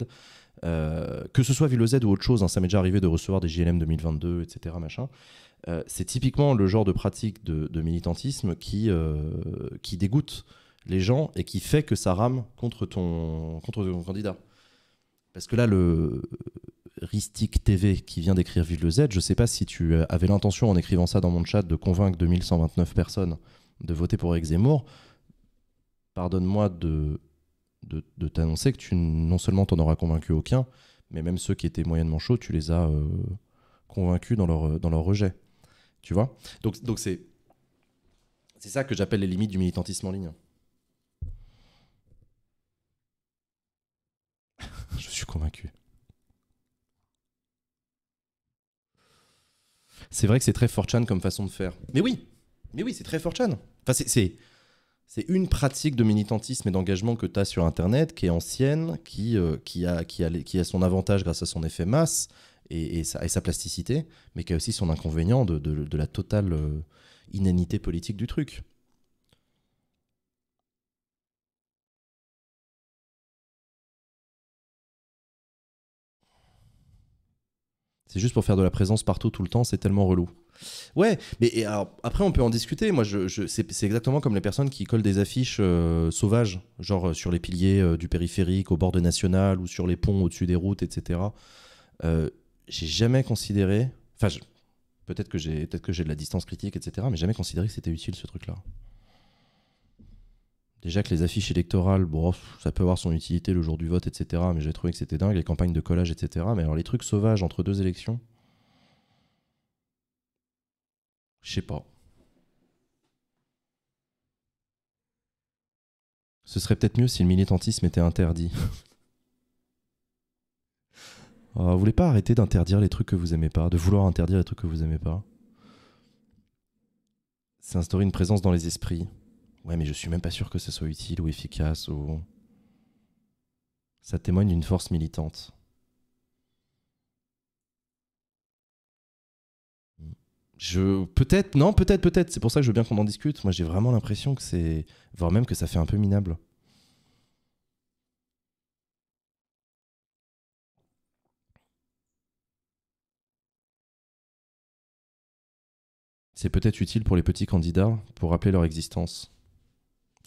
Euh, que ce soit vive le Z ou autre chose, hein, ça m'est déjà arrivé de recevoir des JLM 2022, etc., machin. c'est typiquement le genre de pratique de, militantisme qui, qui dégoûte les gens et qui fait que ça rame contre ton, contre ton candidat. Parce que là, le Ristic TV qui vient d'écrire Ville Z, je ne sais pas si tu avais l'intention en écrivant ça dans mon chat de convaincre 2129 personnes de voter pour Exemour. Pardonne-moi de, de, t'annoncer que tu non seulement t'en auras convaincu aucun, mais même ceux qui étaient moyennement chauds, tu les as euh, convaincus dans leur, dans leur rejet. Tu vois Donc donc c'est ça que j'appelle les limites du militantisme en ligne. je suis convaincu. C'est vrai que c'est très fortune comme façon de faire. Mais oui, mais oui, c'est très fortune. Enfin, c'est, c'est, une pratique de militantisme et d'engagement que tu as sur Internet, qui est ancienne, qui, euh, qui, a, qui, a, qui a son avantage grâce à son effet masse et, et, sa, et sa, plasticité, mais qui a aussi son inconvénient de, la totale euh, inanité politique du truc. C'est juste pour faire de la présence partout tout le temps, c'est tellement relou. Ouais, mais alors, après on peut en discuter. Moi, je, je c'est exactement comme les personnes qui collent des affiches euh, sauvages, genre euh, sur les piliers euh, du périphérique, au bord de national ou sur les ponts au-dessus des routes, etc. j'ai jamais considéré, enfin, peut-être que j'ai peut de la distance critique, etc. Mais jamais considéré que c'était utile ce truc-là. Déjà que les affiches électorales, bon, oh, ça peut avoir son utilité le jour du vote, etc. Mais j'ai trouvé que c'était dingue, les campagnes de collage, etc. Mais alors les trucs sauvages entre deux élections, je sais pas. Ce serait peut-être mieux si le militantisme était interdit. [LAUGHS] Euh, vous voulez pas arrêter d'interdire les trucs que vous aimez pas, de vouloir interdire les trucs que vous aimez pas C'est instaurer une présence dans les esprits. Ouais, mais je suis même pas sûr que ce soit utile ou efficace ou. Ça témoigne d'une force militante. Je peut-être non, peut-être peut-être, c'est pour ça que je veux bien qu'on en discute. Moi, j'ai vraiment l'impression que c'est voire même que ça fait un peu minable. C'est peut-être utile pour les petits candidats pour rappeler leur existence.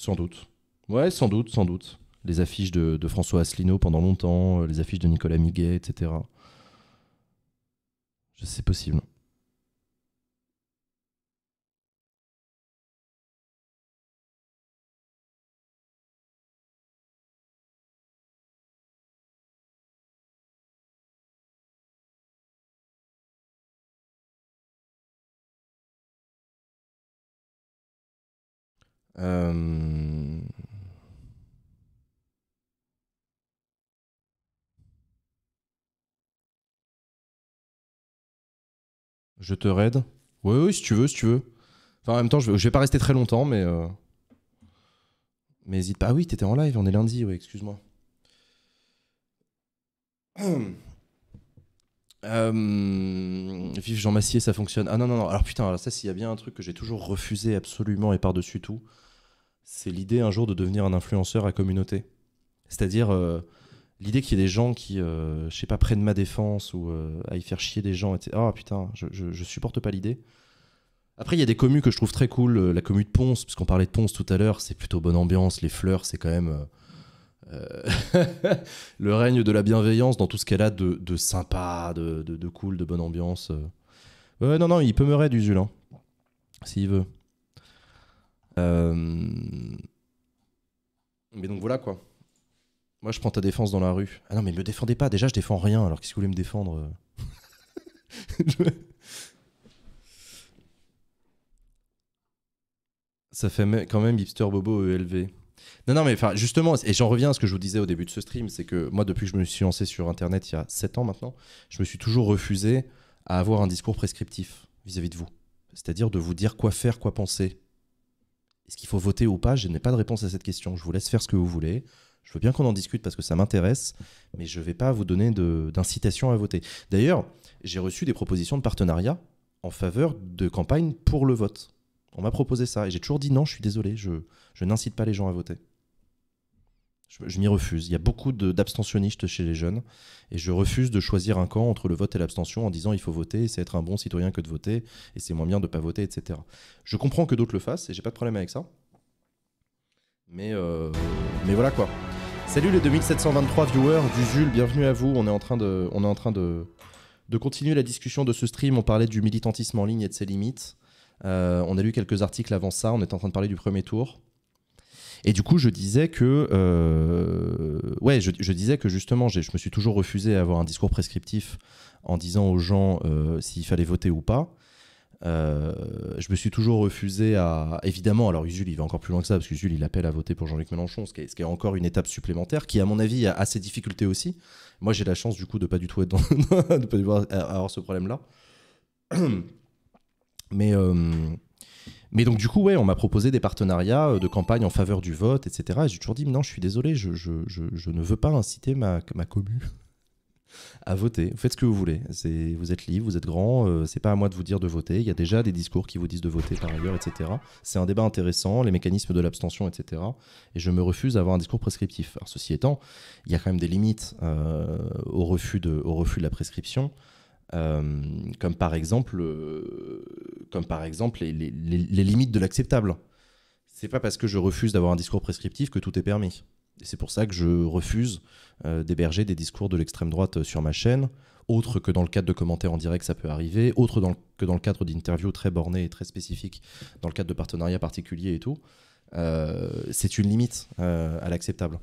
Sans doute. Ouais, sans doute, sans doute. Les affiches de, François Asselineau pendant longtemps, euh, les affiches de Nicolas Miguet, etc. C'est possible. Euh, je te raid. Oui, oui, si tu veux, si tu veux. Enfin, en même temps, je, je vais pas rester très longtemps, mais. Euh, mais hésite pas. Ah oui, t'étais en live, on est lundi, oui, excuse-moi. [CLEARS THROAT] Euh, vive Jean Massier, ça fonctionne. Ah non, non, non. Alors putain, ça, s'il y a bien un truc que j'ai toujours refusé absolument et par-dessus tout, c'est l'idée un jour de devenir un influenceur à communauté. C'est-à-dire euh, l'idée qu'il y ait des gens qui, euh, je sais pas, prennent ma défense ou à euh, y faire chier des gens, Ah putain, je, je, supporte pas l'idée. Après, il y a des communes que je trouve très cool. La commune de Ponce, puisqu'on parlait de Ponce tout à l'heure, c'est plutôt bonne ambiance. Les fleurs, c'est quand même euh, [LAUGHS] le règne de la bienveillance dans tout ce qu'elle a de, sympa, de, cool, de bonne ambiance. Euh. ouais non, non, il peut me raid, Usul, s'il veut. Euh, mais donc voilà quoi. Moi je prends ta défense dans la rue. Ah non, mais me défendez pas, déjà je défends rien, alors qu'est-ce que vous voulez me défendre [LAUGHS] Ça fait quand même hipster bobo ELV. Non, non, mais enfin, justement, et j'en reviens à ce que je vous disais au début de ce stream, c'est que moi, depuis que je me suis lancé sur Internet il y a 7 ans maintenant, je me suis toujours refusé à avoir un discours prescriptif vis-à-vis de vous. C'est-à-dire de vous dire quoi faire, quoi penser. Est-ce qu'il faut voter ou pas Je n'ai pas de réponse à cette question. Je vous laisse faire ce que vous voulez. Je veux bien qu'on en discute parce que ça m'intéresse, mais je ne vais pas vous donner d'incitation à voter. D'ailleurs, j'ai reçu des propositions de partenariat en faveur de campagnes pour le vote. On m'a proposé ça et j'ai toujours dit non, je suis désolé, je n'incite pas les gens à voter. Je, m'y refuse. Il y a beaucoup d'abstentionnistes chez les jeunes et je refuse de choisir un camp entre le vote et l'abstention en disant il faut voter, c'est être un bon citoyen que de voter et c'est moins bien de ne pas voter, etc. Je comprends que d'autres le fassent et j'ai pas de problème avec ça. Mais, euh, mais voilà quoi. Salut les 2723 viewers du Jules, bienvenue à vous. On est en train de, on est en train de, de continuer la discussion de ce stream. On parlait du militantisme en ligne et de ses limites. Euh, on a lu quelques articles avant ça. On est en train de parler du premier tour. Et du coup, je disais que, euh, ouais, je, disais que justement, je me suis toujours refusé à avoir un discours prescriptif en disant aux gens euh, s'il fallait voter ou pas. Euh, je me suis toujours refusé à. Évidemment, alors Usul, il va encore plus loin que ça, parce que Jules, il appelle à voter pour Jean-Luc Mélenchon, ce qui, est, ce qui, est, encore une étape supplémentaire, qui, à mon avis, a, ses difficultés aussi. Moi, j'ai la chance, du coup, de pas du tout être [LAUGHS] avoir, ce problème-là. [CLEARS THROAT] Mais. Mais donc, du coup, ouais, on m'a proposé des partenariats euh, de campagne en faveur du vote, etc. Et j'ai toujours dit, non, je suis désolé, je, ne veux pas inciter ma, commu [LAUGHS] à voter. Faites ce que vous voulez. Vous êtes libre, vous êtes grand. Euh, c'est pas à moi de vous dire de voter. Il y a déjà des discours qui vous disent de voter par ailleurs, etc. C'est un débat intéressant, les mécanismes de l'abstention, etc. Et je me refuse d'avoir un discours prescriptif. Alors, ceci étant, il y a quand même des limites euh, au, refus au refus de la prescription. Euh, comme par exemple, euh, comme par exemple les, les, limites de l'acceptable. C'est pas parce que je refuse d'avoir un discours prescriptif que tout est permis. c'est pour ça que je refuse euh, d'héberger des discours de l'extrême droite sur ma chaîne, autre que dans le cadre de commentaires en direct, ça peut arriver, autre que dans le cadre d'interviews très bornées et très spécifiques, dans le cadre de partenariats particuliers et tout. c'est une limite à l'acceptable.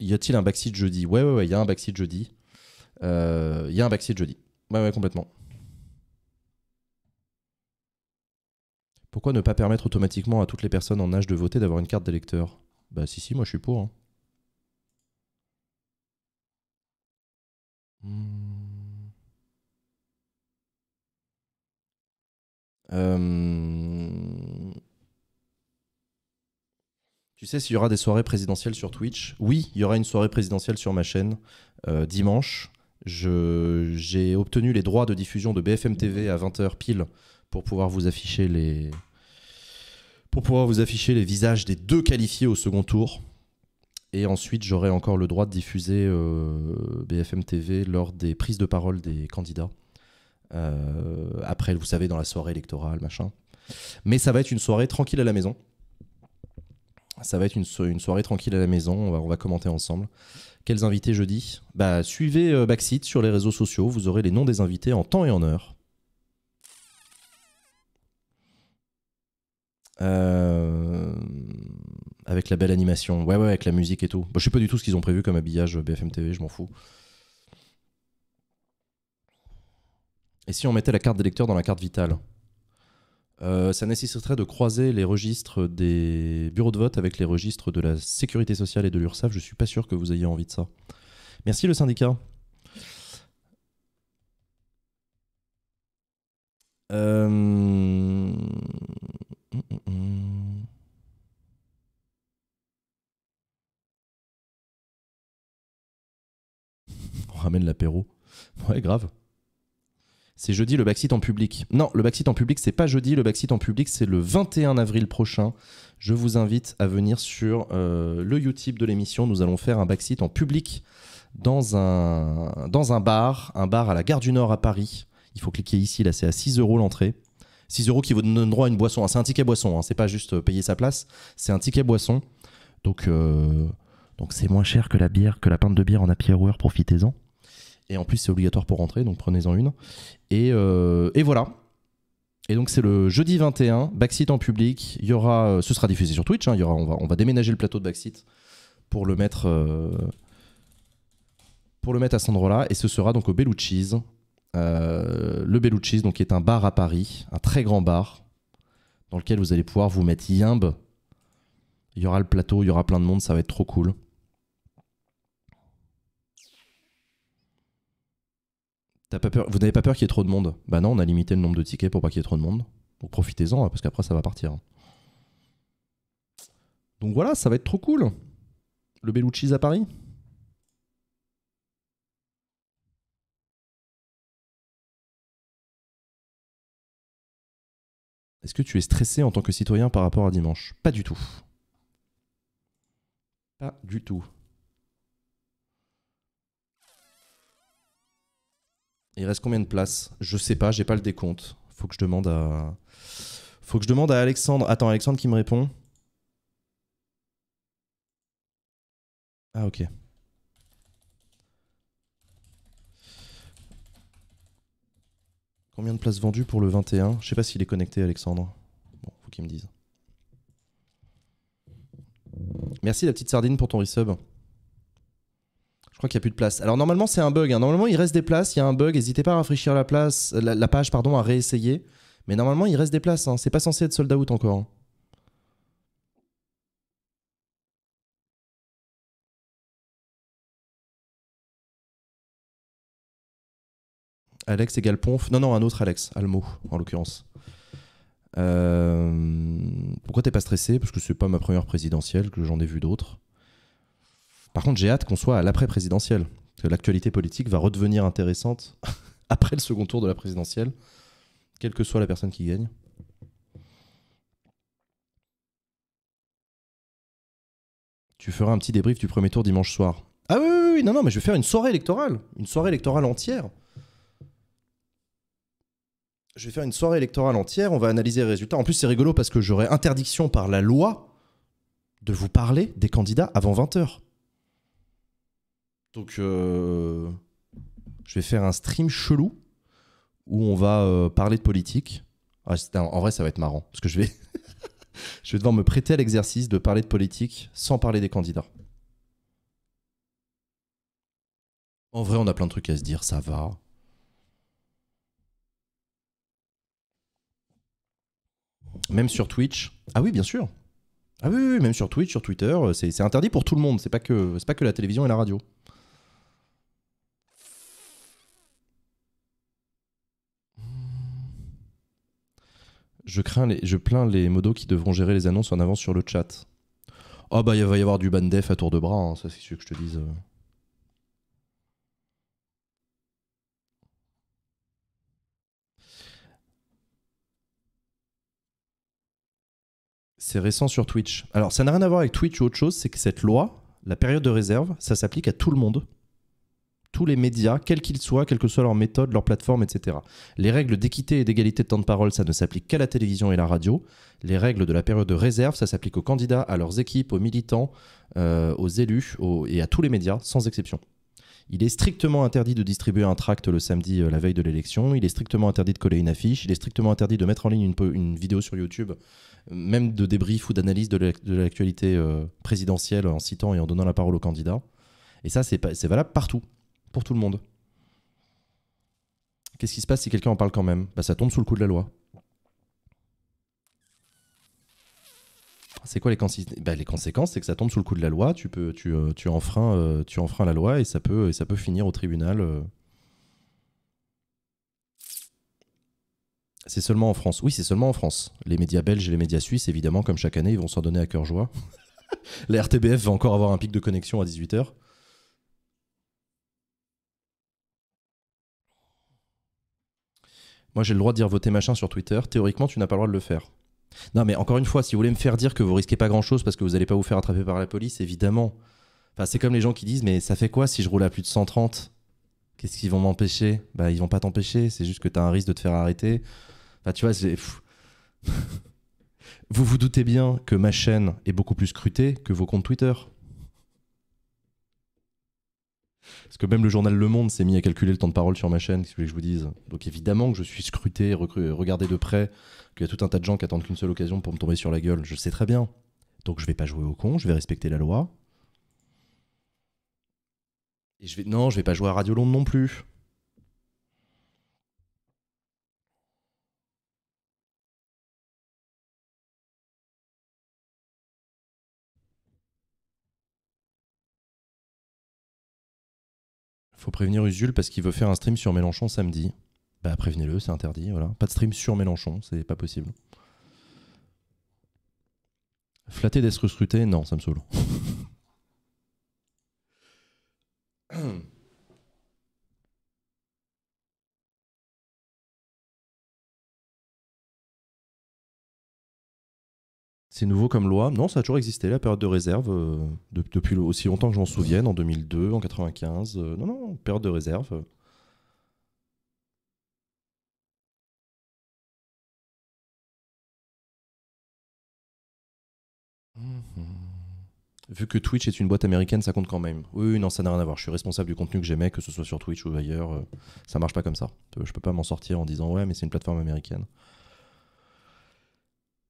y a-t-il un backseat jeudi Ouais, ouais, ouais, il y a un backseat jeudi. Il euh, y a un backseat jeudi. Ouais, ouais, complètement. Pourquoi ne pas permettre automatiquement à toutes les personnes en âge de voter d'avoir une carte d'électeur Bah si, si, moi je suis pour. Hein. Hmm. Euh, Tu sais s'il y aura des soirées présidentielles sur Twitch Oui, il y aura une soirée présidentielle sur ma chaîne euh, dimanche. J'ai obtenu les droits de diffusion de BFM TV à 20h pile pour pouvoir vous afficher les pour pouvoir vous afficher les visages des deux qualifiés au second tour. Et ensuite, j'aurai encore le droit de diffuser euh, BFM TV lors des prises de parole des candidats. Euh, après, vous savez, dans la soirée électorale, machin. Mais ça va être une soirée tranquille à la maison. Ça va être une, soirée tranquille à la maison, on va, on va commenter ensemble. Quels invités jeudi bah, Suivez euh, sur les réseaux sociaux, vous aurez les noms des invités en temps et en heure. Euh, avec la belle animation, ouais, ouais, avec la musique et tout. Je je sais pas du tout ce qu'ils ont prévu comme habillage euh, BFM TV, je m'en fous. Et si on mettait la carte des lecteurs dans la carte vitale euh, ça nécessiterait de croiser les registres des bureaux de vote avec les registres de la sécurité sociale et de l'URSSAF. Je ne suis pas sûr que vous ayez envie de ça. Merci le syndicat. Euh, hum, hum, hum. On ramène l'apéro. Ouais, grave c'est jeudi le backseat en public. Non, le backseat en public, c'est pas jeudi, le backseat en public, c'est le 21 avril prochain. Je vous invite à venir sur euh, le YouTube de l'émission. Nous allons faire un backseat en public dans un, dans un bar, un bar à la Gare du Nord à Paris. Il faut cliquer ici, là c'est à 6 euros l'entrée. 6 euros qui vous donne droit à une boisson. Ah, c'est un ticket boisson, hein, c'est pas juste euh, payer sa place, c'est un ticket boisson. Donc euh, donc c'est moins cher que la bière, que la pinte de bière en happy roueur. profitez-en. Et en plus, c'est obligatoire pour rentrer, donc prenez-en une. Et, euh, voilà. Et donc, c'est le jeudi 21, Backseat en public. Il y aura, euh, ce sera diffusé sur Twitch. Hein. il y aura, on, va, on va déménager le plateau de Backseat pour le mettre, euh, pour le mettre à cet endroit-là. Et ce sera donc au Bellucci's. le Bellucci's, donc, est un bar à Paris, un très grand bar, dans lequel vous allez pouvoir vous mettre yimbe. Il y aura le plateau, il y aura plein de monde, ça va être trop cool. vous n'avez pas peur qu'il y ait trop de monde Bah non, on a limité le nombre de tickets pour pas qu'il y ait trop de monde. Donc profitez-en, hein, parce qu'après ça va partir. Hein. Donc voilà, ça va être trop cool. Le Bellucci's à Paris Est-ce que tu es stressé en tant que citoyen par rapport à dimanche Pas du tout. Pas du tout. Il reste combien de places Je sais pas, j'ai pas le décompte. Faut que je demande à. Faut que je demande à Alexandre. Attends, Alexandre qui me répond. Ah ok. Combien de places vendues pour le 21 Je sais pas s'il est connecté Alexandre. Bon, faut qu'il me dise. Merci la petite sardine pour ton resub. Je crois qu'il n'y a plus de place. Alors normalement c'est un bug. Hein. Normalement il reste des places. Il y a un bug. N'hésitez pas à rafraîchir la place, la, page pardon, à réessayer. Mais normalement il reste des places. Hein. C'est pas censé être sold out encore. Hein. Alex égale Ponf. Non, non, un autre Alex, Almo, ah, en l'occurrence. Euh, pourquoi t'es pas stressé Parce que c'est pas ma première présidentielle, que j'en ai vu d'autres. Par contre, j'ai hâte qu'on soit à l'après-présidentielle. Que l'actualité politique va redevenir intéressante [LAUGHS] après le second tour de la présidentielle, quelle que soit la personne qui gagne. Tu feras un petit débrief du premier tour dimanche soir. Ah oui, oui, oui, non, non, mais je vais faire une soirée électorale. Une soirée électorale entière. Je vais faire une soirée électorale entière, on va analyser les résultats. En plus, c'est rigolo parce que j'aurai interdiction par la loi de vous parler des candidats avant 20h. Donc, euh, je vais faire un stream chelou où on va euh, parler de politique. Ah, en vrai, ça va être marrant parce que je vais, [LAUGHS] je devoir me prêter à l'exercice de parler de politique sans parler des candidats. En vrai, on a plein de trucs à se dire, ça va. Même sur Twitch. Ah oui, bien sûr. Ah oui, même sur Twitch, sur Twitter, euh, c'est interdit pour tout le monde. C'est pas que, pas que la télévision et la radio. Je crains les, je plains les modos qui devront gérer les annonces en avance sur le chat. Oh bah il va y avoir du bandef à tour de bras, hein, ça c'est sûr que je te dise. Euh. C'est récent sur Twitch. Alors ça n'a rien à voir avec Twitch ou autre chose, c'est que cette loi, la période de réserve, ça s'applique à tout le monde tous les médias, quels qu'ils soient, quelle que soit leur méthode, leur plateforme, etc. Les règles d'équité et d'égalité de temps de parole, ça ne s'applique qu'à la télévision et la radio. Les règles de la période de réserve, ça s'applique aux candidats, à leurs équipes, aux militants, euh, aux élus et à tous les médias, sans exception. Il est strictement interdit de distribuer un tract le samedi euh, la veille de l'élection, il est strictement interdit de coller une affiche, il est strictement interdit de mettre en ligne une, vidéo sur YouTube, euh, même de débrief ou d'analyse de l'actualité présidentielle en citant et en donnant la parole aux candidats. Et ça, c'est valable partout tout le monde. Qu'est-ce qui se passe si quelqu'un en parle quand même bah, ça tombe sous le coup de la loi. C'est quoi les conséquences bah, Les conséquences, c'est que ça tombe sous le coup de la loi. Tu peux, tu, euh, tu enfreins, euh, tu enfreins la loi et ça peut, et ça peut finir au tribunal. Euh. C'est seulement en France. Oui, c'est seulement en France. Les médias belges et les médias suisses, évidemment, comme chaque année, ils vont s'en donner à cœur joie. la [LAUGHS] RTBF va encore avoir un pic de connexion à 18h. moi j'ai le droit de dire voter machin sur Twitter, théoriquement tu n'as pas le droit de le faire. Non mais encore une fois, si vous voulez me faire dire que vous risquez pas grand-chose parce que vous n'allez pas vous faire attraper par la police, évidemment. Enfin, c'est comme les gens qui disent mais ça fait quoi si je roule à plus de 130 Qu'est-ce qu'ils vont m'empêcher Bah ils vont pas t'empêcher, c'est juste que tu as un risque de te faire arrêter. Enfin tu vois, c'est... [LAUGHS] vous vous doutez bien que ma chaîne est beaucoup plus scrutée que vos comptes Twitter. Parce que même le journal Le Monde s'est mis à calculer le temps de parole sur ma chaîne, si vous voulez que je vous dise. Donc évidemment que je suis scruté, regardé de près, qu'il y a tout un tas de gens qui attendent qu'une seule occasion pour me tomber sur la gueule. Je le sais très bien. Donc je vais pas jouer au con, je vais respecter la loi. Et je vais non, je vais pas jouer à Radio Londres non plus. faut prévenir Usul parce qu'il veut faire un stream sur Mélenchon samedi. Bah prévenez-le, c'est interdit, voilà. Pas de stream sur Mélenchon, c'est pas possible. Flatter d'être scruté, non, ça me saoule. C'est nouveau comme loi Non, ça a toujours existé, la période de réserve, euh, depuis aussi longtemps que j'en souvienne, en 2002, en 1995, euh, non, non, période de réserve. Mhm. Vu que Twitch est une boîte américaine, ça compte quand même. Oui, oui non, ça n'a rien à voir. Je suis responsable du contenu que j'aimais, que ce soit sur Twitch ou ailleurs. Euh, ça marche pas comme ça. Je peux pas m'en sortir en disant ouais, mais c'est une plateforme américaine.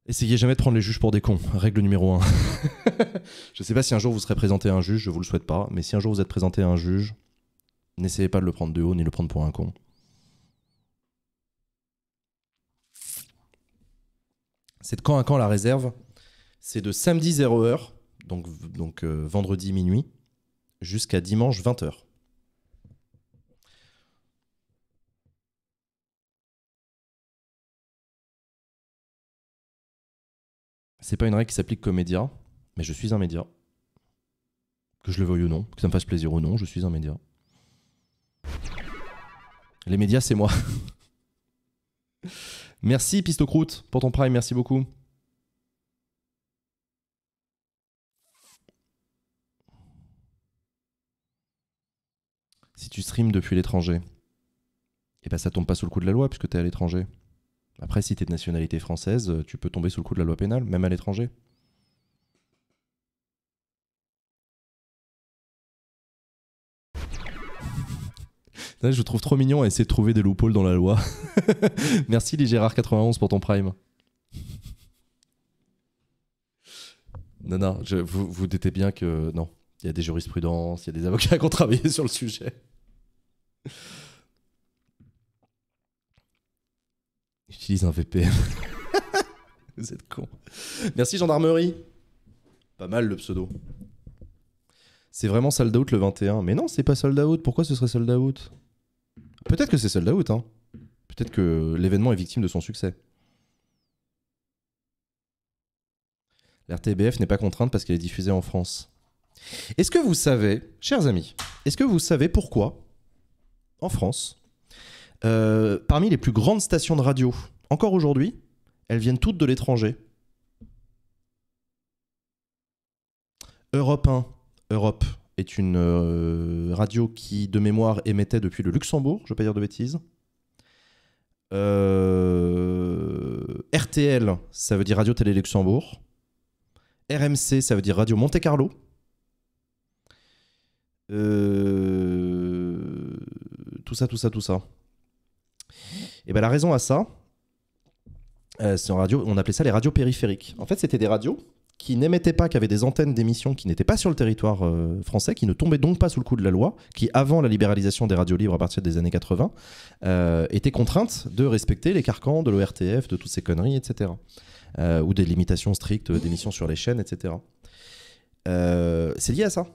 Essayez jamais de prendre les juges pour des cons, règle numéro 1. [LAUGHS] je sais pas si un jour vous serez présenté à un juge, je vous le souhaite pas, mais si un jour vous êtes présenté à un juge, n'essayez pas de le prendre de haut ni de le prendre pour un con. C'est de quand à quand la réserve C'est de samedi 0h, donc, donc euh, vendredi minuit, jusqu'à dimanche 20h. C'est pas une règle qui s'applique qu'aux médias, mais je suis un média. Que je le veuille ou non, que ça me fasse plaisir ou non, je suis un média. Les médias, c'est moi. [LAUGHS] merci Pistocroute pour ton prime, merci beaucoup. Si tu streams depuis l'étranger, et eh ben, ça tombe pas sous le coup de la loi puisque tu es à l'étranger. Après, si tu es de nationalité française, euh, tu peux tomber sous le coup de la loi pénale, même à l'étranger. [LAUGHS] je trouve trop mignon à essayer de trouver des loopholes dans la loi. [LAUGHS] Merci les Gérard91 pour ton prime. Non, non, vous, vous doutez bien que non. Il y a des jurisprudences, il y a des avocats qui ont [LAUGHS] travaillé sur le sujet. J'utilise un VPN. [LAUGHS] Vous êtes con. Merci gendarmerie. Pas mal le pseudo. C'est vraiment sold out le 21. Mais non, c'est pas sold out. Pourquoi ce serait sold out Peut-être que c'est sold out. Hein. Peut-être que l'événement est victime de son succès. L'RTBF n'est pas contrainte parce qu'elle est diffusée en France. Est-ce que vous savez, chers amis, est-ce que vous savez pourquoi, en France, euh, parmi les plus grandes stations de radio, encore aujourd'hui, elles viennent toutes de l'étranger. Europe 1, Europe est une euh, radio qui, de mémoire, émettait depuis le Luxembourg, je ne vais pas dire de bêtises. Euh, RTL, ça veut dire Radio Télé Luxembourg. RMC, ça veut dire Radio Monte Carlo. tout ça, tout ça, tout ça. Et bien la raison à ça, euh, radio, on appelait ça les radios périphériques. En fait, c'était des radios qui n'émettaient pas, qui avaient des antennes d'émissions qui n'étaient pas sur le territoire euh, français, qui ne tombaient donc pas sous le coup de la loi, qui avant la libéralisation des radios libres à partir des années 80, euh, étaient contraintes de respecter les carcans de l'ORTF, de toutes ces conneries, etc. ou des limitations strictes d'émissions sur les chaînes, etc. c'est lié à ça.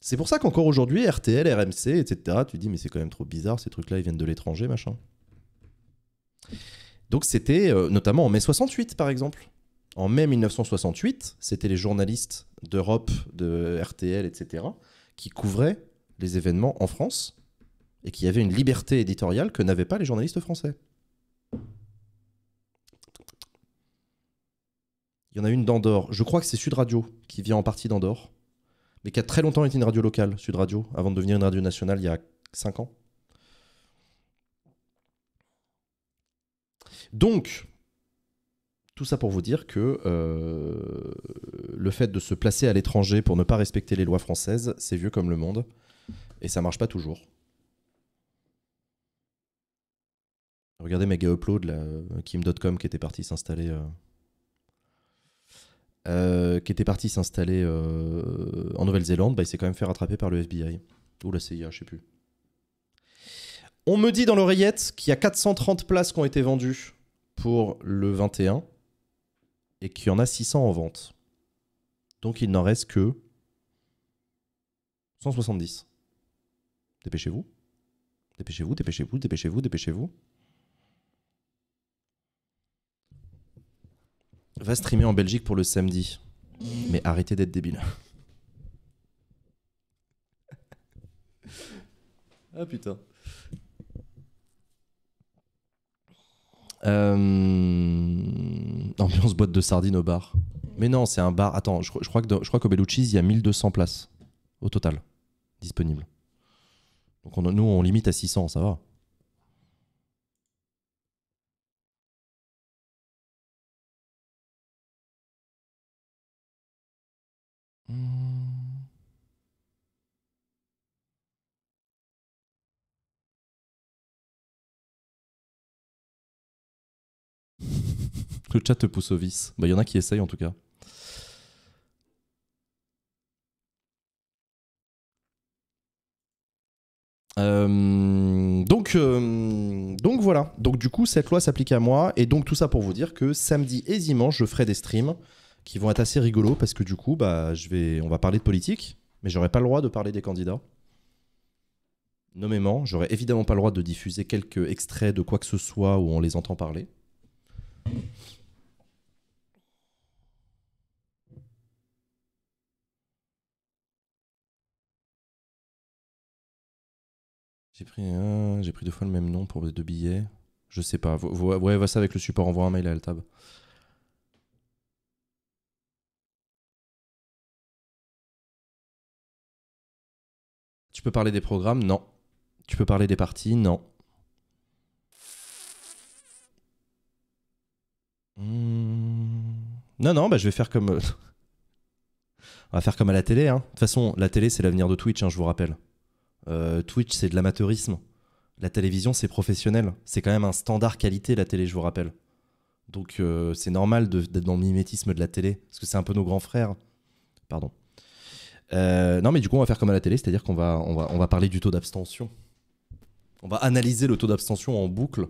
C'est pour ça qu'encore aujourd'hui, RTL, RMC, etc., tu dis mais c'est quand même trop bizarre, ces trucs-là, ils viennent de l'étranger, machin. Donc c'était euh, notamment en mai 68, par exemple. En mai 1968, c'était les journalistes d'Europe, de RTL, etc., qui couvraient les événements en France et qui avaient une liberté éditoriale que n'avaient pas les journalistes français. Il y en a une d'Andorre. Je crois que c'est Sud Radio qui vient en partie d'Andorre, mais qui a très longtemps été une radio locale, Sud Radio, avant de devenir une radio nationale il y a 5 ans. Donc, tout ça pour vous dire que euh, le fait de se placer à l'étranger pour ne pas respecter les lois françaises, c'est vieux comme le monde. Et ça marche pas toujours. Regardez Mega Upload, euh, Kim.com qui était parti s'installer. Euh, qui était parti s'installer en Nouvelle-Zélande, bah, il s'est quand même fait rattraper par le FBI. Ou la CIA, je sais plus. On me dit dans l'oreillette qu'il y a 430 places qui ont été vendues pour le 21 et qu'il y en a 600 en vente. Donc il n'en reste que 170. Dépêchez-vous. Dépêchez-vous, dépêchez-vous, dépêchez-vous, dépêchez-vous. Va streamer en Belgique pour le samedi. Mais arrêtez d'être débile. ah putain. Euh, ambiance boîte de sardines au bar. Mais non, c'est un bar. Attends, je, crois que qu'au Bellucci's, il y a 1200 places au total disponibles. Donc on, nous, on limite à 600, ça va. le chat te pousse au vice. Il bah, y en a qui essayent en tout cas. Euh, donc, euh, donc voilà. Donc du coup, cette loi s'applique à moi. Et donc tout ça pour vous dire que samedi et dimanche, je ferai des streams qui vont être assez rigolos parce que du coup, bah, je vais, on va parler de politique, mais j'aurai pas le droit de parler des candidats. Nommément, j'aurai évidemment pas le droit de diffuser quelques extraits de quoi que ce soit où on les entend parler. j'ai pris, hein, j'ai pris deux fois le même nom pour les deux billets. Je sais pas. ouais, va ça avec le support. Envoie un mail à Altab. Tu peux parler des programmes Non. Tu peux parler des parties Non. Hmm. Non, non, bah, je vais faire comme. Euh, [LAUGHS] on va faire comme à la télé. Hein. De toute façon, la télé, c'est l'avenir de Twitch, hein, je vous rappelle. Euh, Twitch, c'est de l'amateurisme. La télévision, c'est professionnel. C'est quand même un standard qualité, la télé, je vous rappelle. Donc euh, c'est normal d'être dans le mimétisme de la télé, parce que c'est un peu nos grands frères. Pardon. Euh, non, mais du coup, on va faire comme à la télé, c'est-à-dire qu'on va, on va, va parler du taux d'abstention. On va analyser le taux d'abstention en boucle.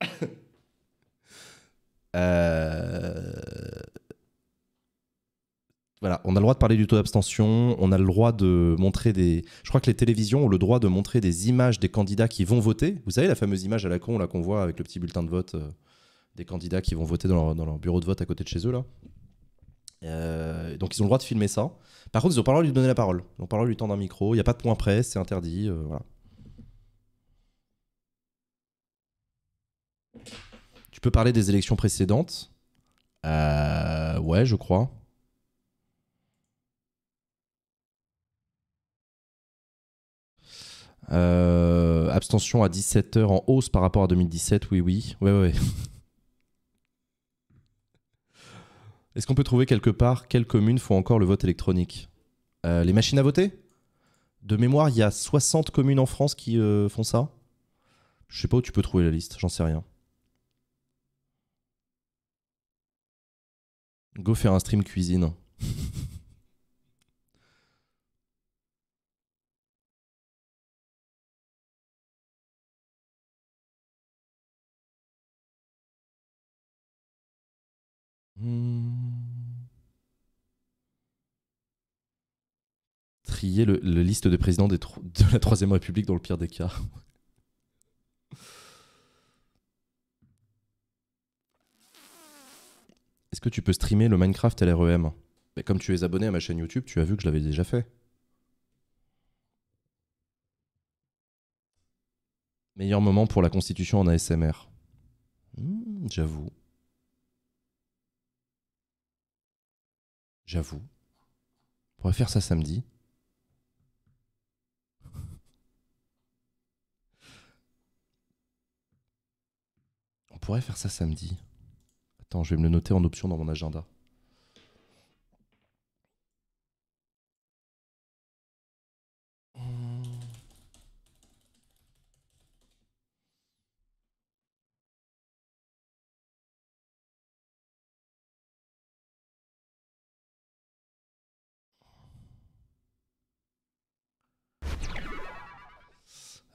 [COUGHS] euh on a le droit de parler du taux d'abstention, on a le droit de montrer des. Je crois que les télévisions ont le droit de montrer des images des candidats qui vont voter. Vous savez, la fameuse image à la con qu'on voit avec le petit bulletin de vote euh, des candidats qui vont voter dans leur, bureau de vote à côté de chez eux là. Euh, donc ils ont le droit de filmer ça. Par contre, ils n'ont pas le droit de lui donner la parole. Ils n'ont pas le droit de lui tendre un micro. Il n'y a pas de point presse, c'est interdit. Euh, voilà. Tu peux parler des élections précédentes. ouais, je crois. Euh, abstention à 17h en hausse par rapport à 2017, oui, oui. Ouais, ouais, [LAUGHS] Est-ce qu'on peut trouver quelque part quelles communes font encore le vote électronique euh, Les machines à voter De mémoire, il y a 60 communes en France qui euh, font ça. Je sais pas où tu peux trouver la liste, j'en sais rien. Go faire un stream cuisine. le, liste des présidents de la Troisième République dans le pire des cas. [LAUGHS] Est-ce que tu peux streamer le Minecraft LREM Mais Comme tu es abonné à ma chaîne YouTube, tu as vu que je l'avais déjà fait. Meilleur moment pour la constitution en ASMR. Hmm, j'avoue. J'avoue. On pourrait faire ça samedi. pourrait faire ça samedi. Attends, je vais me le noter en option dans mon agenda.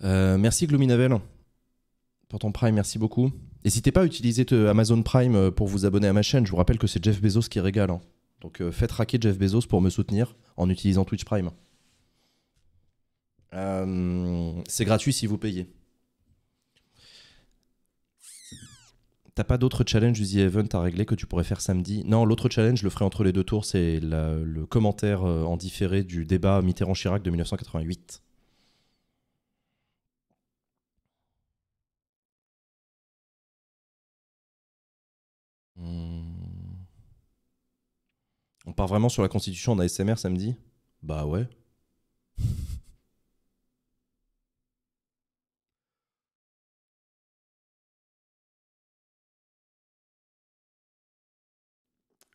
Euh, merci Gloominavel pour ton Prime, merci beaucoup. N'hésitez pas à utiliser Amazon Prime euh, pour vous abonner à ma chaîne. Je vous rappelle que c'est Jeff Bezos qui régale. Hein. Donc euh, faites raquer Jeff Bezos pour me soutenir en utilisant Twitch Prime. Euh, c'est gratuit si vous payez. T'as pas d'autres challenges The Event à régler que tu pourrais faire samedi Non, l'autre challenge, je le ferai entre les deux tours, c'est le commentaire en différé du débat Mitterrand-Chirac de 1988. On part vraiment sur la constitution en ASMR samedi Bah ouais.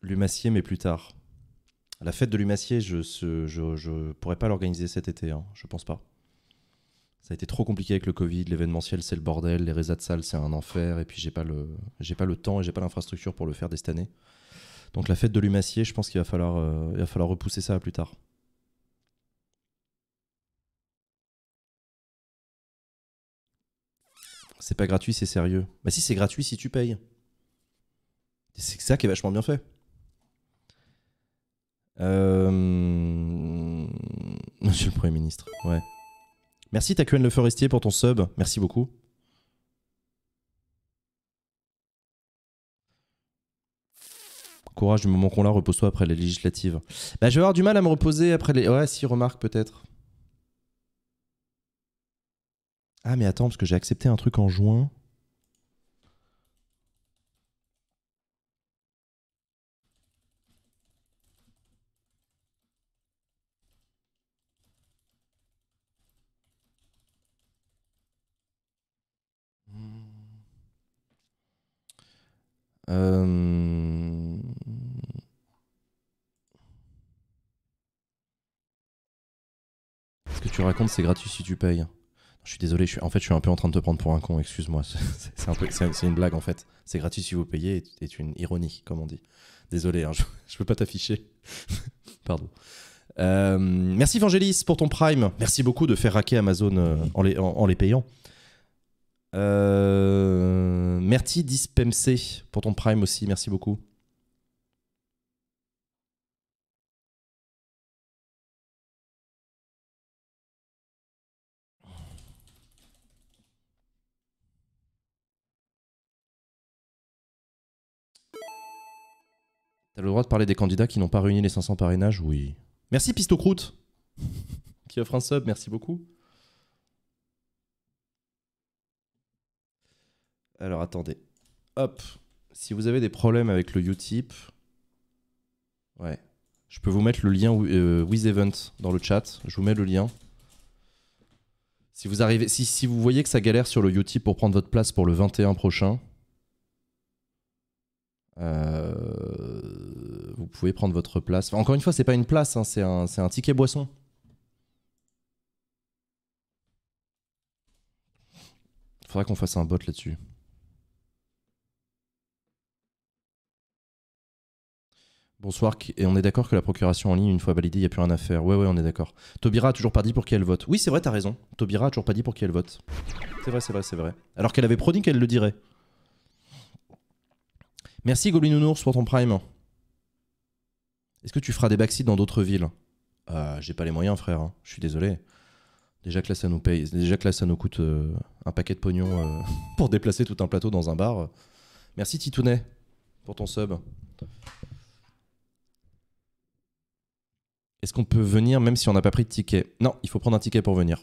Lumassier mais plus tard. La fête de l'humacier, je ne je, pourrais pas l'organiser cet été, hein, je pense pas. Ça a été trop compliqué avec le Covid, l'événementiel c'est le bordel, les résas de salle c'est un enfer, et puis j'ai pas le, j'ai pas le temps et j'ai pas l'infrastructure pour le faire dès cette année. Donc la fête de l'humacier, je pense qu'il va, falloir, euh, repousser ça plus tard. C'est pas gratuit, c'est sérieux. Bah si, c'est gratuit si tu payes. C'est ça qui est vachement bien fait. Euh, [LAUGHS] monsieur le Premier ministre, ouais. Merci Takuen Le Forestier pour ton sub, merci beaucoup. Courage du moment qu'on l'a, repose-toi après les législatives. Bah, je vais avoir du mal à me reposer après les. Ouais, si, remarque peut-être. Ah, mais attends, parce que j'ai accepté un truc en juin. Euh... tu racontes, c'est gratuit si tu payes. Je suis désolé, je suis, en fait, je suis un peu en train de te prendre pour un con, excuse-moi. [LAUGHS] C'est une blague en fait. C'est gratuit si vous payez C'est une ironie, comme on dit. Désolé, hein, je, ne [LAUGHS] peux pas t'afficher. [LAUGHS] Pardon. Euh, merci Vangelis pour ton Prime. Merci beaucoup de faire raquer Amazon euh, en, les, en, les, payant. Euh, merci Dispemc pour ton Prime aussi. Merci beaucoup. le droit de parler des candidats qui n'ont pas réuni les 500 parrainages Oui. Merci Pistocroute [LAUGHS] qui offre un sub, merci beaucoup. Alors attendez. Hop. Si vous avez des problèmes avec le Utip, ouais. Je peux vous mettre le lien euh, WizEvent dans le chat. Je vous mets le lien. Si vous, arrivez, si, si vous voyez que ça galère sur le Utip pour prendre votre place pour le 21 prochain, euh, vous pouvez prendre votre place. encore une fois, c'est pas une place, hein, c'est un, ticket boisson. faudrait qu'on fasse un bot là-dessus. Bonsoir, et on est d'accord que la procuration en ligne, une fois validée, il n'y a plus rien à faire. Ouais, ouais, on est d'accord. Tobira a toujours pas dit pour qui elle vote. Oui, c'est vrai, t'as raison. Tobira a toujours pas dit pour qui elle vote. C'est vrai, c'est vrai, c'est vrai. Alors qu'elle avait promis qu'elle le dirait. Merci Golinounours pour ton prime. Est-ce que tu feras des backseats dans d'autres villes euh, J'ai pas les moyens, frère. Hein. Je suis désolé. Déjà que là, ça nous paye. Déjà que là, ça nous coûte euh, un paquet de pognon euh, [LAUGHS] pour déplacer tout un plateau dans un bar. Merci Titounet pour ton sub. Est-ce qu'on peut venir même si on n'a pas pris de ticket Non, il faut prendre un ticket pour venir.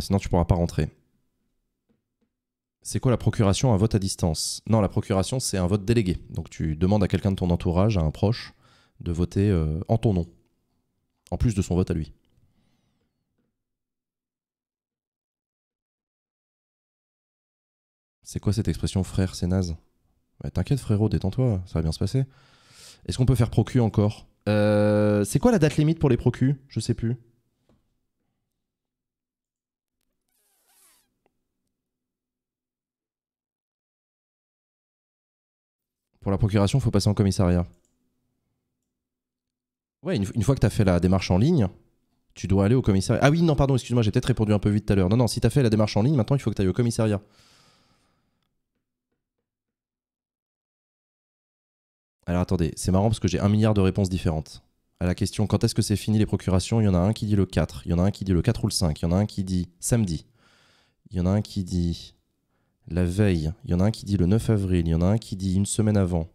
sinon, tu pourras pas rentrer c'est quoi la procuration Un vote à distance. Non, la procuration, c'est un vote délégué. Donc tu demandes à quelqu'un de ton entourage, à un proche, de voter euh, en ton nom, en plus de son vote à lui. C'est quoi cette expression frère, c'est naze bah, T'inquiète frérot, détends-toi, ça va bien se passer. Est-ce qu'on peut faire procu encore euh, C'est quoi la date limite pour les procus Je sais plus. Pour la procuration, il faut passer en commissariat. Ouais, une, fois que tu as fait la démarche en ligne, tu dois aller au commissariat. Ah oui, non, pardon, excuse-moi, j'ai peut-être répondu un peu vite tout à l'heure. Non, non, si tu as fait la démarche en ligne, maintenant il faut que tu ailles au commissariat. Alors attendez, c'est marrant parce que j'ai un milliard de réponses différentes. À la question quand est-ce que c'est fini les procurations, il y en a un qui dit le 4, il y en a un qui dit le 4 ou le 5, il y en a un qui dit samedi, il y en a un qui dit la veille. Il y en a un qui dit le 9 avril, il y en a un qui dit une semaine avant.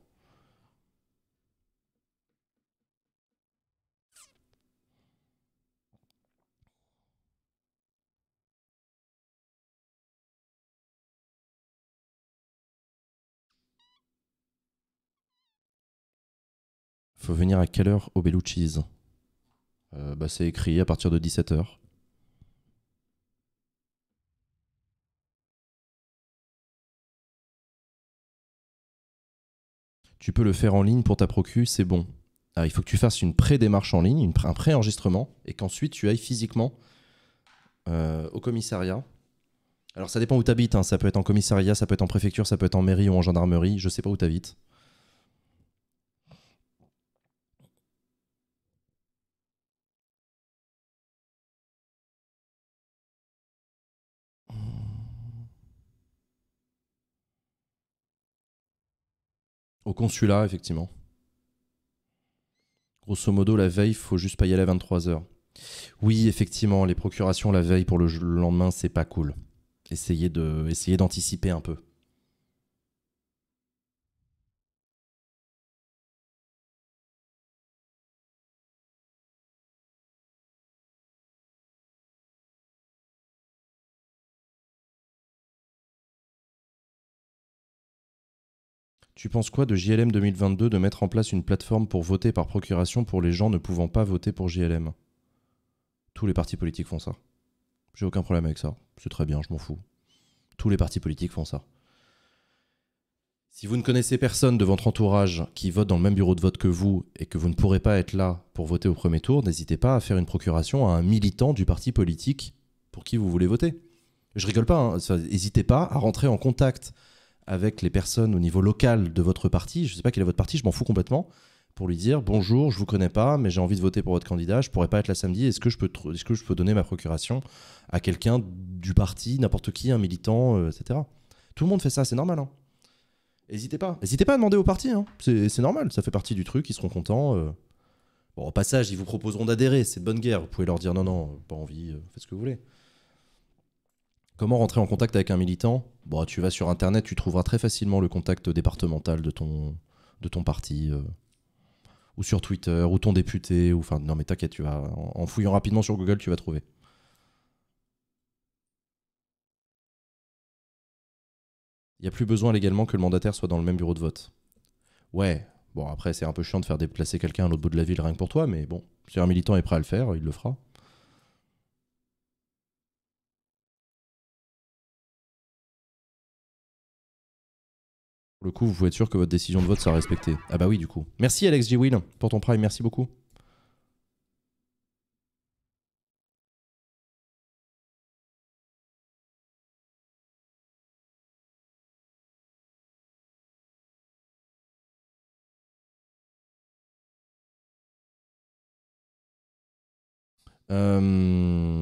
Faut venir à quelle heure au Bellucci's euh, bah C'est écrit à partir de 17h. tu peux le faire en ligne pour ta procu, c'est bon. il faut que tu fasses une pré-démarche en ligne, un pré-enregistrement, et qu'ensuite tu ailles physiquement euh, au commissariat. Alors ça dépend où tu habites, hein. ça peut être en commissariat, ça peut être en préfecture, ça peut être en mairie ou en gendarmerie, je sais pas où tu habites. Au consulat, effectivement. Grosso modo, la veille, faut juste pas y aller à 23h. Oui, effectivement, les procurations la veille pour le, lendemain, c'est pas cool. Essayez d'anticiper un peu. Tu penses quoi de JLM 2022 de mettre en place une plateforme pour voter par procuration pour les gens ne pouvant pas voter pour JLM Tous les partis politiques font ça. J'ai aucun problème avec ça. C'est très bien, je m'en fous. Tous les partis politiques font ça. Si vous ne connaissez personne de votre entourage qui vote dans le même bureau de vote que vous et que vous ne pourrez pas être là pour voter au premier tour, n'hésitez pas à faire une procuration à un militant du parti politique pour qui vous voulez voter. Je rigole pas, hein. n'hésitez pas à rentrer en contact avec les personnes au niveau local de votre parti, je ne sais pas quel est votre parti, je m'en fous complètement, pour lui dire bonjour, je ne vous connais pas, mais j'ai envie de voter pour votre candidat, je pourrais pas être là samedi, est-ce que je peux, est que je peux donner ma procuration à quelqu'un du parti, n'importe qui, un militant, euh, etc. Tout le monde fait ça, c'est normal. Hein. N'hésitez pas, n'hésitez pas à demander au parti, hein. c'est normal, ça fait partie du truc, ils seront contents. Euh. Bon, au passage, ils vous proposeront d'adhérer, c'est de bonne guerre, vous pouvez leur dire non, non, pas envie, euh, faites ce que vous voulez. Comment rentrer en contact avec un militant bon, Tu vas sur Internet, tu trouveras très facilement le contact départemental de ton, de ton parti, euh, ou sur Twitter, ou ton député, ou enfin, non mais t'inquiète, tu vas, en, en fouillant rapidement sur Google, tu vas trouver. Il n'y a plus besoin légalement que le mandataire soit dans le même bureau de vote. Ouais, bon après c'est un peu chiant de faire déplacer quelqu'un à l'autre bout de la ville rien que pour toi, mais bon, si un militant est prêt à le faire, il le fera. le coup, vous pouvez être sûr que votre décision de vote sera respectée. Ah bah oui, du coup. Merci Alex G. Will pour ton prime, merci beaucoup. Euh,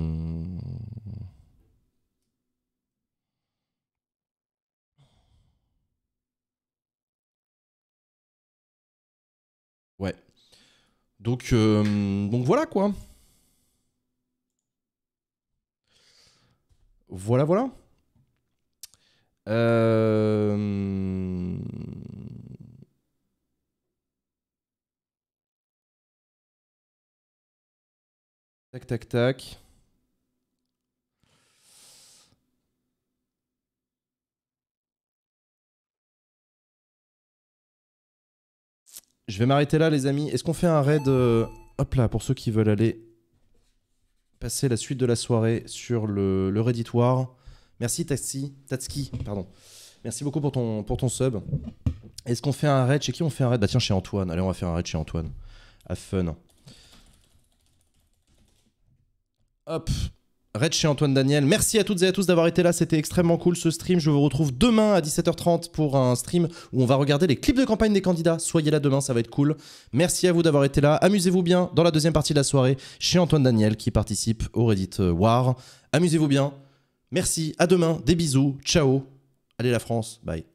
Donc, euh, donc voilà quoi. Voilà, voilà. Euh, tac, tac, tac. Je vais m'arrêter là, les amis. Est-ce qu'on fait un raid euh, Hop là, pour ceux qui veulent aller passer la suite de la soirée sur le, le Redditoire. Merci, Tatsi, Tatski. Pardon. Merci beaucoup pour ton, pour ton sub. Est-ce qu'on fait un raid Chez qui on fait un raid Bah tiens, chez Antoine. Allez, on va faire un raid chez Antoine. Have fun. Hop. Red chez Antoine Daniel. Merci à toutes et à tous d'avoir été là. C'était extrêmement cool ce stream. Je vous retrouve demain à 17h30 pour un stream où on va regarder les clips de campagne des candidats. Soyez là demain, ça va être cool. Merci à vous d'avoir été là. Amusez-vous bien dans la deuxième partie de la soirée chez Antoine Daniel qui participe au Reddit euh, War. Amusez-vous bien. Merci. À demain. Des bisous. Ciao. Allez la France. Bye.